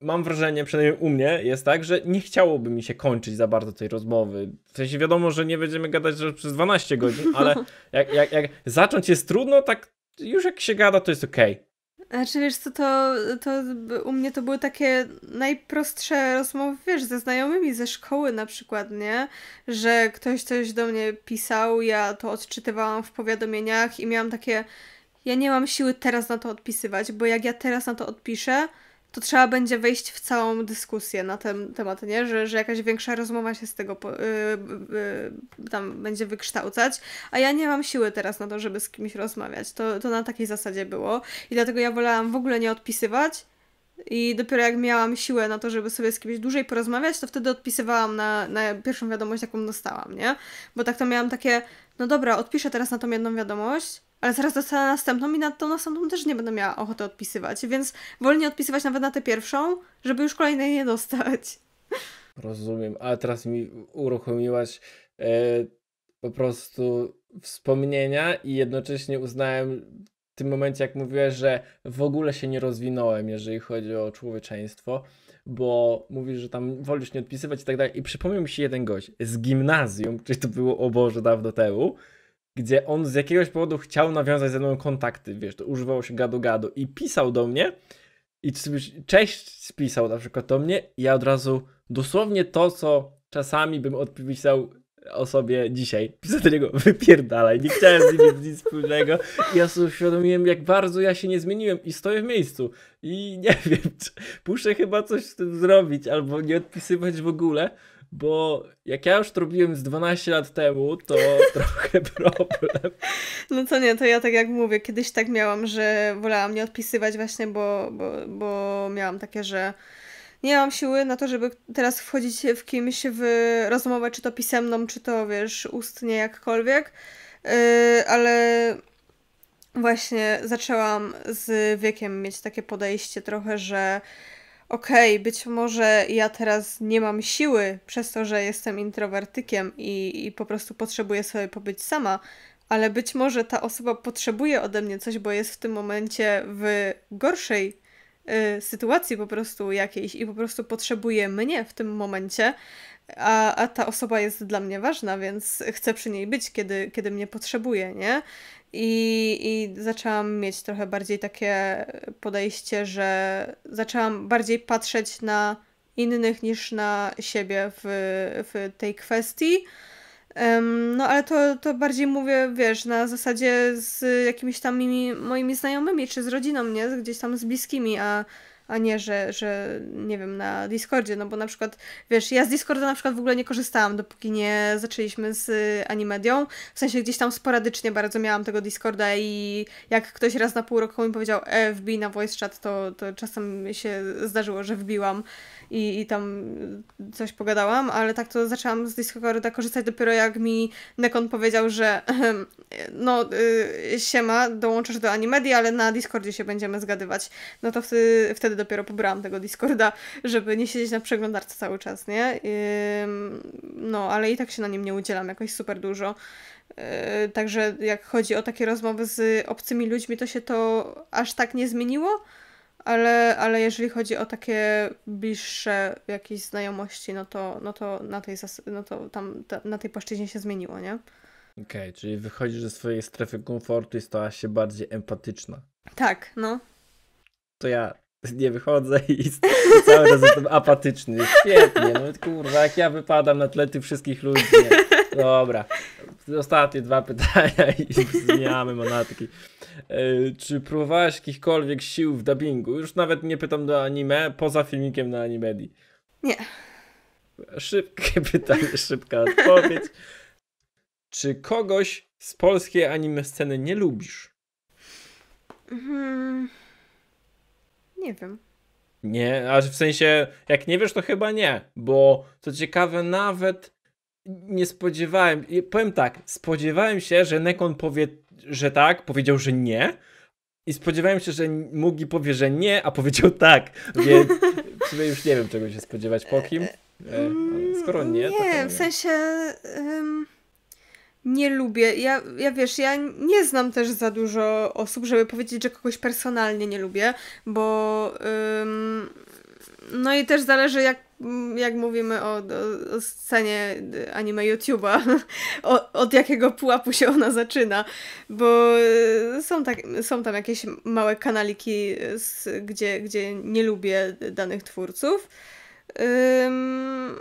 mam wrażenie, przynajmniej u mnie, jest tak, że nie chciałoby mi się kończyć za bardzo tej rozmowy. W sensie wiadomo, że nie będziemy gadać przez 12 godzin, ale *laughs* jak, jak, jak zacząć jest trudno, tak już jak się gada, to jest okej. Okay. Znaczy wiesz co, to, to u mnie to były takie najprostsze rozmowy, wiesz, ze znajomymi ze szkoły na przykład, nie? Że ktoś coś do mnie pisał, ja to odczytywałam w powiadomieniach i miałam takie, ja nie mam siły teraz na to odpisywać, bo jak ja teraz na to odpiszę, to trzeba będzie wejść w całą dyskusję na ten temat, nie? Że, że jakaś większa rozmowa się z tego po, yy, yy, tam będzie wykształcać, a ja nie mam siły teraz na to, żeby z kimś rozmawiać. To, to na takiej zasadzie było i dlatego ja wolałam w ogóle nie odpisywać i dopiero jak miałam siłę na to, żeby sobie z kimś dłużej porozmawiać, to wtedy odpisywałam na, na pierwszą wiadomość, jaką dostałam, nie? Bo tak to miałam takie, no dobra, odpiszę teraz na tą jedną wiadomość, ale zaraz dostanę następną i na tą następną też nie będę miała ochoty odpisywać, więc wolę nie odpisywać nawet na tę pierwszą, żeby już kolejnej nie dostać. Rozumiem, a teraz mi uruchomiłaś e, po prostu wspomnienia i jednocześnie uznałem w tym momencie, jak mówiłeś, że w ogóle się nie rozwinąłem, jeżeli chodzi o człowieczeństwo, bo mówisz, że tam wolisz nie odpisywać i tak dalej. I przypomniał mi się jeden gość z gimnazjum, czyli to było, o Boże, dawno temu, gdzie on z jakiegoś powodu chciał nawiązać ze mną kontakty, wiesz, to używało się gadu-gadu i pisał do mnie i cześć spisał na przykład do mnie i ja od razu dosłownie to, co czasami bym odpisał o sobie dzisiaj. *laughs* Pisał do niego, wypierdalaj, nie chciałem z nim nic wspólnego. I ja sobie uświadomiłem, jak bardzo ja się nie zmieniłem i stoję w miejscu. I nie *laughs* wiem, czy muszę chyba coś z tym zrobić, albo nie odpisywać w ogóle, bo jak ja już to robiłem z 12 lat temu, to *laughs* trochę problem. No to nie, to ja tak jak mówię, kiedyś tak miałam, że wolałam nie odpisywać właśnie, bo, bo, bo miałam takie, że nie mam siły na to, żeby teraz wchodzić w kimś w rozmowę, czy to pisemną, czy to wiesz, ustnie, jakkolwiek, yy, ale właśnie zaczęłam z wiekiem mieć takie podejście trochę, że okej, okay, być może ja teraz nie mam siły przez to, że jestem introwertykiem i, i po prostu potrzebuję sobie pobyć sama, ale być może ta osoba potrzebuje ode mnie coś, bo jest w tym momencie w gorszej y, sytuacji po prostu jakiejś i po prostu potrzebuje mnie w tym momencie, a, a ta osoba jest dla mnie ważna, więc chcę przy niej być, kiedy, kiedy mnie potrzebuje, nie? I, I zaczęłam mieć trochę bardziej takie podejście, że zaczęłam bardziej patrzeć na innych niż na siebie w, w tej kwestii. Um, no ale to, to bardziej mówię, wiesz, na zasadzie z jakimiś tam mimi, moimi znajomymi, czy z rodziną, nie? Gdzieś tam z bliskimi, a a nie, że, że nie wiem, na Discordzie, no bo na przykład, wiesz, ja z Discorda na przykład w ogóle nie korzystałam, dopóki nie zaczęliśmy z y, Animedią, w sensie gdzieś tam sporadycznie bardzo miałam tego Discorda i jak ktoś raz na pół roku mi powiedział e, wbij na voice chat, to, to czasem się zdarzyło, że wbiłam i, i tam coś pogadałam, ale tak to zaczęłam z Discorda korzystać dopiero jak mi Nekon powiedział, że *clears throat* no yy, siema, dołączasz do Animedii, ale na Discordzie się będziemy zgadywać. No to wtedy, wtedy dopiero pobrałam tego Discorda, żeby nie siedzieć na przeglądarce cały czas, nie? no, ale i tak się na nim nie udzielam jakoś super dużo. Y, także jak chodzi o takie rozmowy z obcymi ludźmi, to się to aż tak nie zmieniło ale, ale jeżeli chodzi o takie bliższe jakieś znajomości, no to, no to, na, tej no to tam ta, na tej płaszczyźnie się zmieniło, nie? Okej, okay, czyli wychodzisz ze swojej strefy komfortu i stałaś się bardziej empatyczna. Tak, no. To ja nie wychodzę i *laughs* cały czas jestem apatyczny. Świetnie, no kurwa, jak ja wypadam na tle tych wszystkich ludzi. Nie. Dobra, ostatnie dwa pytania i zmieniamy monatki. E, czy próbowałeś jakichkolwiek sił w dubbingu? Już nawet nie pytam do anime, poza filmikiem na Animedii. Nie. Szybkie *laughs* pytanie, szybka odpowiedź. Czy kogoś z polskiej anime sceny nie lubisz? Hmm. Nie wiem. Nie, aż w sensie, jak nie wiesz, to chyba nie, bo co ciekawe, nawet nie spodziewałem, powiem tak, spodziewałem się, że Nekon powie, że tak, powiedział, że nie. I spodziewałem się, że Mugi powie, że nie, a powiedział tak, więc *laughs* już nie wiem, czego się spodziewać po kim. E, e, skoro nie, nie, to nie. w sensie um, nie lubię. Ja, ja wiesz, ja nie znam też za dużo osób, żeby powiedzieć, że kogoś personalnie nie lubię, bo um, no i też zależy, jak jak mówimy o, o, o scenie y, anime YouTube'a, *laughs* od jakiego pułapu się ona zaczyna, bo y, są, tak, są tam jakieś małe kanaliki, y, z, gdzie, gdzie nie lubię danych twórców. Um,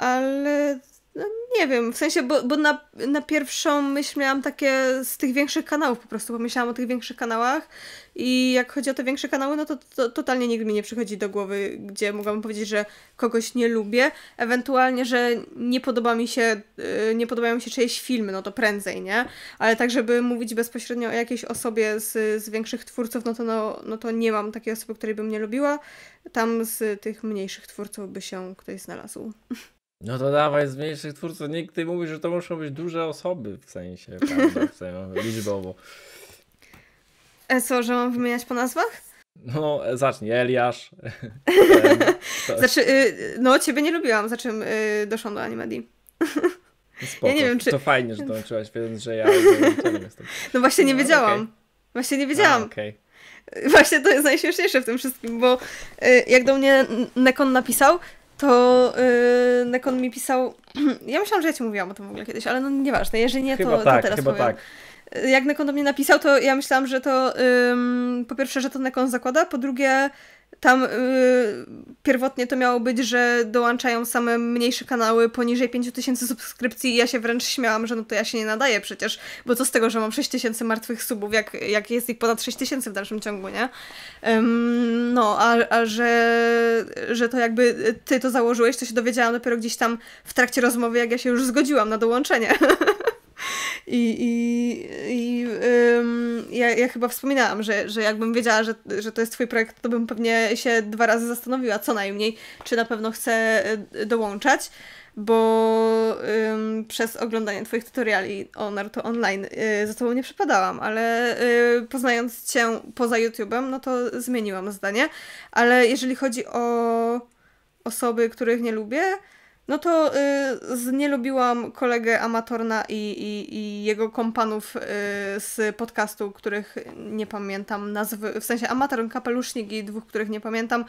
ale no nie wiem, w sensie, bo, bo na, na pierwszą myśl miałam takie z tych większych kanałów po prostu, pomyślałam o tych większych kanałach i jak chodzi o te większe kanały, no to, to totalnie nigdy mi nie przychodzi do głowy, gdzie mogłabym powiedzieć, że kogoś nie lubię, ewentualnie, że nie podoba mi się, y, nie podobają mi się czyjeś filmy, no to prędzej, nie? Ale tak, żeby mówić bezpośrednio o jakiejś osobie z, z większych twórców, no to, no, no to nie mam takiej osoby, której bym nie lubiła. Tam z tych mniejszych twórców by się ktoś znalazł. *laughs* No to dawaj z mniejszych twórców. Nikt ty mówisz, że to muszą być duże osoby w sensie, prawda, w sensie no, liczbowo. E, co, że mam wymieniać po nazwach? No, e, zacznij, Eliasz. ten, *laughs* znaczy, y, no ciebie nie lubiłam, za czym y, doszłam do Animedi. No spoko. Ja nie wiem, czy... To fajnie, że dołączyłaś, wiedząc, że ja No właśnie nie no, wiedziałam. okay. Właśnie nie wiedziałam. A, okay. Właśnie to jest najśmieszniejsze w tym wszystkim, bo y, jak do mnie Nekon napisał, to yy, Nekon mi pisał. *clears throat* Ja myślałam, że ja ci mówiłam o tym w ogóle kiedyś, ale no nieważne, jeżeli nie, to, chyba tak, to teraz chyba powiem. tak. Y, jak Nekon do mnie napisał, to ja myślałam, że to yy, po pierwsze, że to Nekon zakłada, po drugie, tam yy, pierwotnie to miało być, że dołączają same mniejsze kanały poniżej 5000 subskrypcji i ja się wręcz śmiałam, że no to ja się nie nadaję przecież, bo co z tego, że mam 6000 martwych subów, jak, jak jest ich ponad 6000 w dalszym ciągu, nie? Ym, no, a, a że, że to jakby ty to założyłeś, to się dowiedziałam dopiero gdzieś tam w trakcie rozmowy, jak ja się już zgodziłam na dołączenie. *laughs* I, i, i ym, ja, ja chyba wspominałam, że, że jakbym wiedziała, że, że to jest Twój projekt, to bym pewnie się dwa razy zastanowiła, co najmniej, czy na pewno chcę y, dołączać, bo ym, przez oglądanie Twoich tutoriali o Naruto Online y, za Tobą nie przypadałam, ale y, poznając Cię poza YouTube'em, no to zmieniłam zdanie. Ale jeżeli chodzi o osoby, których nie lubię, no to y, lubiłam kolegę Amatorna i, i, i jego kompanów y, z podcastu, których nie pamiętam nazwy, w sensie Amatorn, Kapelusznik i dwóch, których nie pamiętam,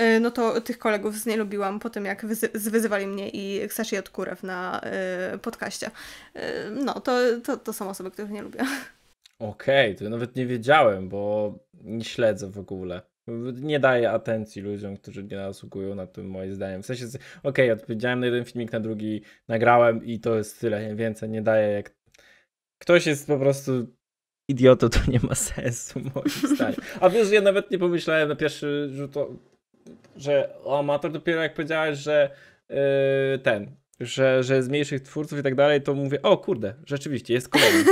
y, no to tych kolegów lubiłam po tym, jak wyzy- wyzywali mnie i Ksashi Odkurew na y, podcaście. Y, no, to, to, to są osoby, których nie lubię. *laughs* Okej, okay, to ja nawet nie wiedziałem, bo nie śledzę w ogóle nie daje atencji ludziom, którzy nie zasługują na to, moim zdaniem. W sensie, okej, okay, odpowiedziałem na jeden filmik, na drugi nagrałem i to jest tyle, więcej nie daje. Jak ktoś jest po prostu idiotą, to nie ma sensu, *laughs* moim zdaniem. A wiesz, ja nawet nie pomyślałem na pierwszy rzut, że o amator, dopiero jak powiedziałeś, że yy, ten, że, że z mniejszych twórców i tak dalej, to mówię, o kurde, rzeczywiście, jest kolejny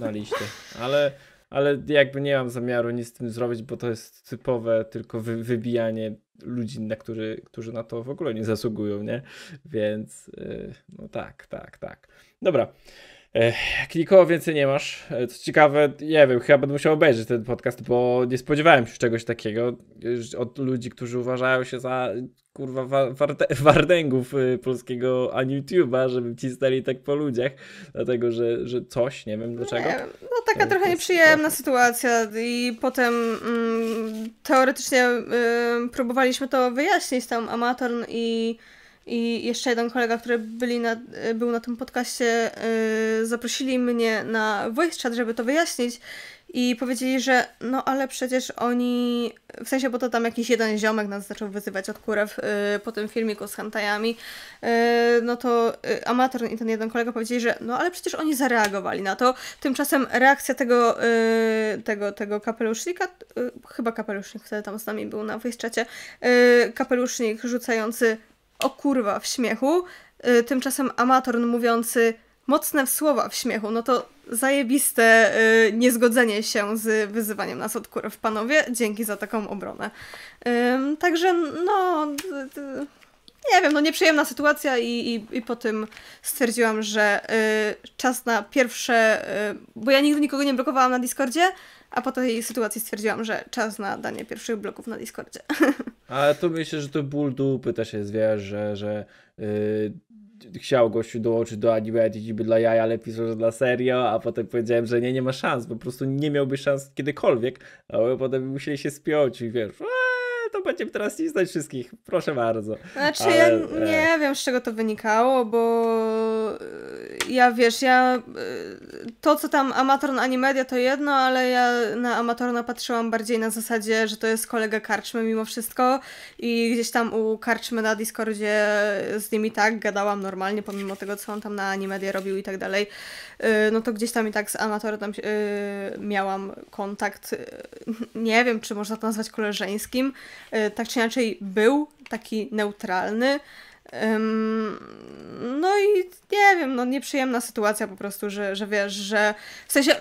na liście. Ale ale jakby nie mam zamiaru nic z tym zrobić, bo to jest typowe tylko wy, wybijanie ludzi, na który, którzy na to w ogóle nie zasługują, nie? Więc yy, no tak, tak, tak. Dobra. Klikło więcej nie masz. E, co ciekawe, nie wiem, chyba będę musiał obejrzeć ten podcast, bo nie spodziewałem się czegoś takiego od ludzi, którzy uważają się za kurwa *laughs* wardęgów e, polskiego ani YouTube'a, żeby stali tak po ludziach, dlatego że, że coś, nie wiem dlaczego. Nie, no taka e, trochę jest... nieprzyjemna sytuacja i potem mm, teoretycznie y, próbowaliśmy to wyjaśnić tam amator i i jeszcze jeden kolega, który byli na, był na tym podcaście, yy, zaprosili mnie na voice chat, żeby to wyjaśnić i powiedzieli, że no ale przecież oni, w sensie, bo to tam jakiś jeden ziomek nas zaczął wyzywać od kurew yy, po tym filmiku z hentajami, yy, no to yy, amator i ten jeden kolega powiedzieli, że no ale przecież oni zareagowali na to. Tymczasem reakcja tego, y, tego, tego kapelusznika, y, chyba kapelusznik wtedy tam z nami był na wyjściacie, y, kapelusznik rzucający o kurwa w śmiechu, y, tymczasem amator mówiący mocne słowa w śmiechu, no to zajebiste y, niezgodzenie się z wyzywaniem nas od kurw, panowie. Dzięki za taką obronę. Y, także no... Y, y, nie wiem, no nieprzyjemna sytuacja i, i, i po tym stwierdziłam, że y, czas na pierwsze, y, bo ja nigdy nikogo nie blokowałam na Discordzie, a po tej sytuacji stwierdziłam, że czas na danie pierwszych bloków na Discordzie. *laughs* Ale to myślę, że to ból dupy też jest, wiesz, że, że y, chciał gościu dołączyć do anime niby dla jaja, ale pisał, że dla serio, a potem powiedziałem, że nie, nie ma szans, po prostu nie miałby szans kiedykolwiek, a potem musieli się spiąć i wiesz, to będziemy teraz znać wszystkich, proszę bardzo. Znaczy, Ale... ja nie e. wiem, z czego to wynikało, bo ja wiesz, ja y, to co tam na Animedia to jedno, ale ja na amatora patrzyłam bardziej na zasadzie, że to jest kolega Karczmy mimo wszystko i gdzieś tam u Karczmy na Discordzie z nimi tak gadałam normalnie, pomimo tego co on tam na Animedia robił i tak dalej, y, no to gdzieś tam i tak z Amatorem y, miałam kontakt, *laughs* nie wiem czy można to nazwać koleżeńskim, tak czy inaczej był taki neutralny, no i nie wiem, no nieprzyjemna sytuacja po prostu, że, że wiesz, że w sensie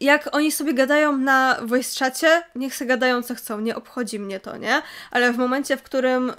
jak oni sobie gadają na voice chacie, niech se gadają co chcą, nie obchodzi mnie to, nie? Ale w momencie, w którym y,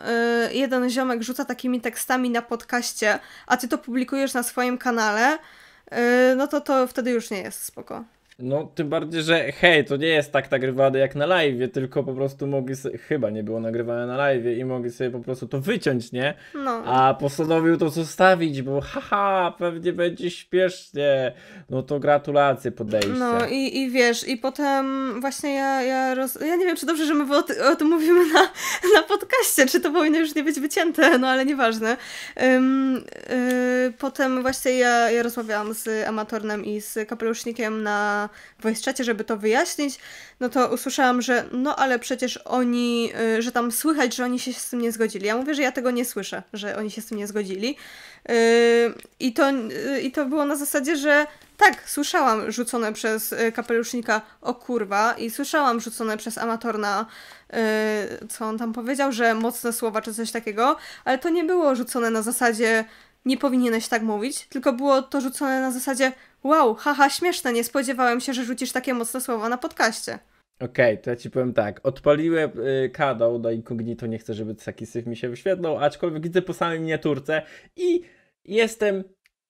jeden ziomek rzuca takimi tekstami na podcaście, a ty to publikujesz na swoim kanale, y, no to to wtedy już nie jest spoko. No, tym bardziej, że hej, to nie jest tak nagrywane jak na live, tylko po prostu mogli sobie, chyba nie było nagrywane na live i mogli sobie po prostu to wyciąć, nie? No. A postanowił to zostawić, bo haha, pewnie będzie śpiesznie. No to gratulacje podejście. No i, i wiesz, i potem właśnie ja, ja, roz... ja nie wiem, czy dobrze, że my o, ty, o tym mówimy na, na podcaście, czy to powinno już nie być wycięte, no ale nieważne. Um, potem właśnie ja, ja rozmawiałam z Amatornem i z kapelusznikiem na voice chacie, żeby to wyjaśnić, no to usłyszałam, że no ale przecież oni, y, że tam słychać, że oni się z tym nie zgodzili. Ja mówię, że ja tego nie słyszę, że oni się z tym nie zgodzili. Y, I to, y, i to było na zasadzie, że tak, słyszałam rzucone przez kapelusznika o kurwa i słyszałam rzucone przez amatorna, co on tam powiedział, że mocne słowa czy coś takiego, ale to nie było rzucone na zasadzie nie powinieneś tak mówić, tylko było to rzucone na zasadzie Wow, haha, śmieszne, nie spodziewałem się, że rzucisz takie mocne słowa na podcaście. Okej, okay, to ja ci powiem tak. Odpaliłem y, kadał do incognito, nie chcę, żeby taki syf mi się wyświetlał, aczkolwiek widzę po samej miniaturce i jestem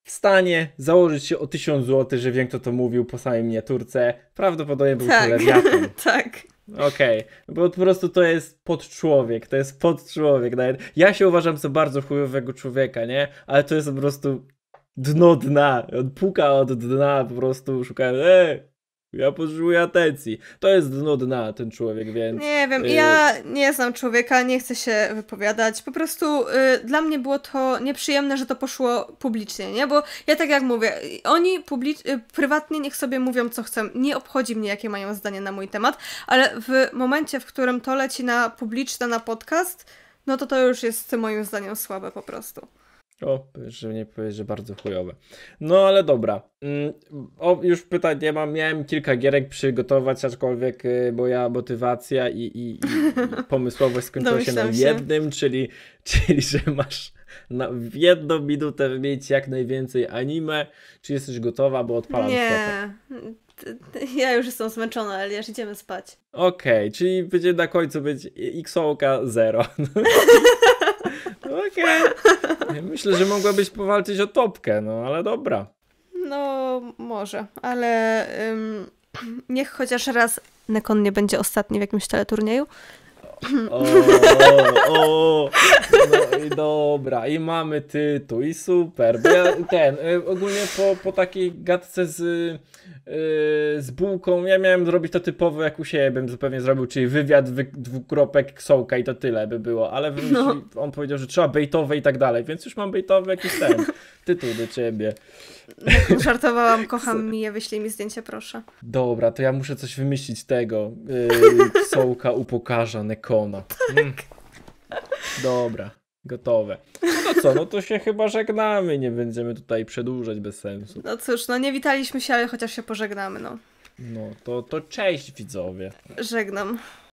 w stanie założyć się o 1000 zł, że wiem, kto to mówił po samej miniaturce. Prawdopodobnie był tak. to *laughs* tak. Okej, okay. No bo po prostu to jest podczłowiek, to jest podczłowiek. Nawet. Ja się uważam za bardzo chujowego człowieka, nie? Ale to jest po prostu dno dna. On puka od dna, po prostu szukałem e, ja potrzebuję atencji. To jest dno dna ten człowiek, więc. Nie wiem, y, ja nie znam człowieka, nie chcę się wypowiadać. Po prostu y, dla mnie było to nieprzyjemne, że to poszło publicznie, nie? Bo ja tak jak mówię, oni publicz- y, prywatnie niech sobie mówią, co chcą. Nie obchodzi mnie, jakie mają zdanie na mój temat, ale w momencie, w którym to leci na publiczne, na podcast, no to to już jest moim zdaniem słabe po prostu. O, żeby nie powiedzieć, że bardzo chujowe. No ale dobra. Mm, o, już pytań nie mam. Miałem kilka gierek przygotować, aczkolwiek y, moja motywacja i, i, i *laughs* pomysłowość skończyła się na jednym, czyli, czyli że masz na, w jedną minutę mieć jak najwięcej anime. Czy jesteś gotowa, bo odpalam Nie. Stopę. Ja już jestem zmęczona, ale już idziemy spać. Okej, okay, czyli będzie na końcu być XOK 0. *laughs* Okej. Okay. *laughs* Myślę, że mogłabyś powalczyć o topkę, no ale dobra. No, może, ale ym, *clears throat* niech chociaż raz Nekon nie będzie ostatni w jakimś teleturnieju, o, o, no i dobra, i mamy tytuł, i super. Ja, ten, y, ogólnie po, po takiej gadce z, y, z bułką, ja miałem zrobić to typowo jak u siebie bym zupełnie zrobił, czyli wywiad, wy, dwukropek, sołka i to tyle by było, ale no. on powiedział, że trzeba bejtowe i tak dalej, więc już mam bejtowy jakiś ten tytuł do ciebie. No, *laughs* żartowałam, kocham Miję, wyślij mi zdjęcie, proszę. Dobra, to ja muszę coś wymyślić tego. *laughs* Yy, sołka upokarza Nekona. Tak. Mm. Dobra, gotowe. No to co, no to się chyba żegnamy, nie będziemy tutaj przedłużać bez sensu. No cóż, no nie witaliśmy się, ale chociaż się pożegnamy, no. No, to, to cześć widzowie. Żegnam.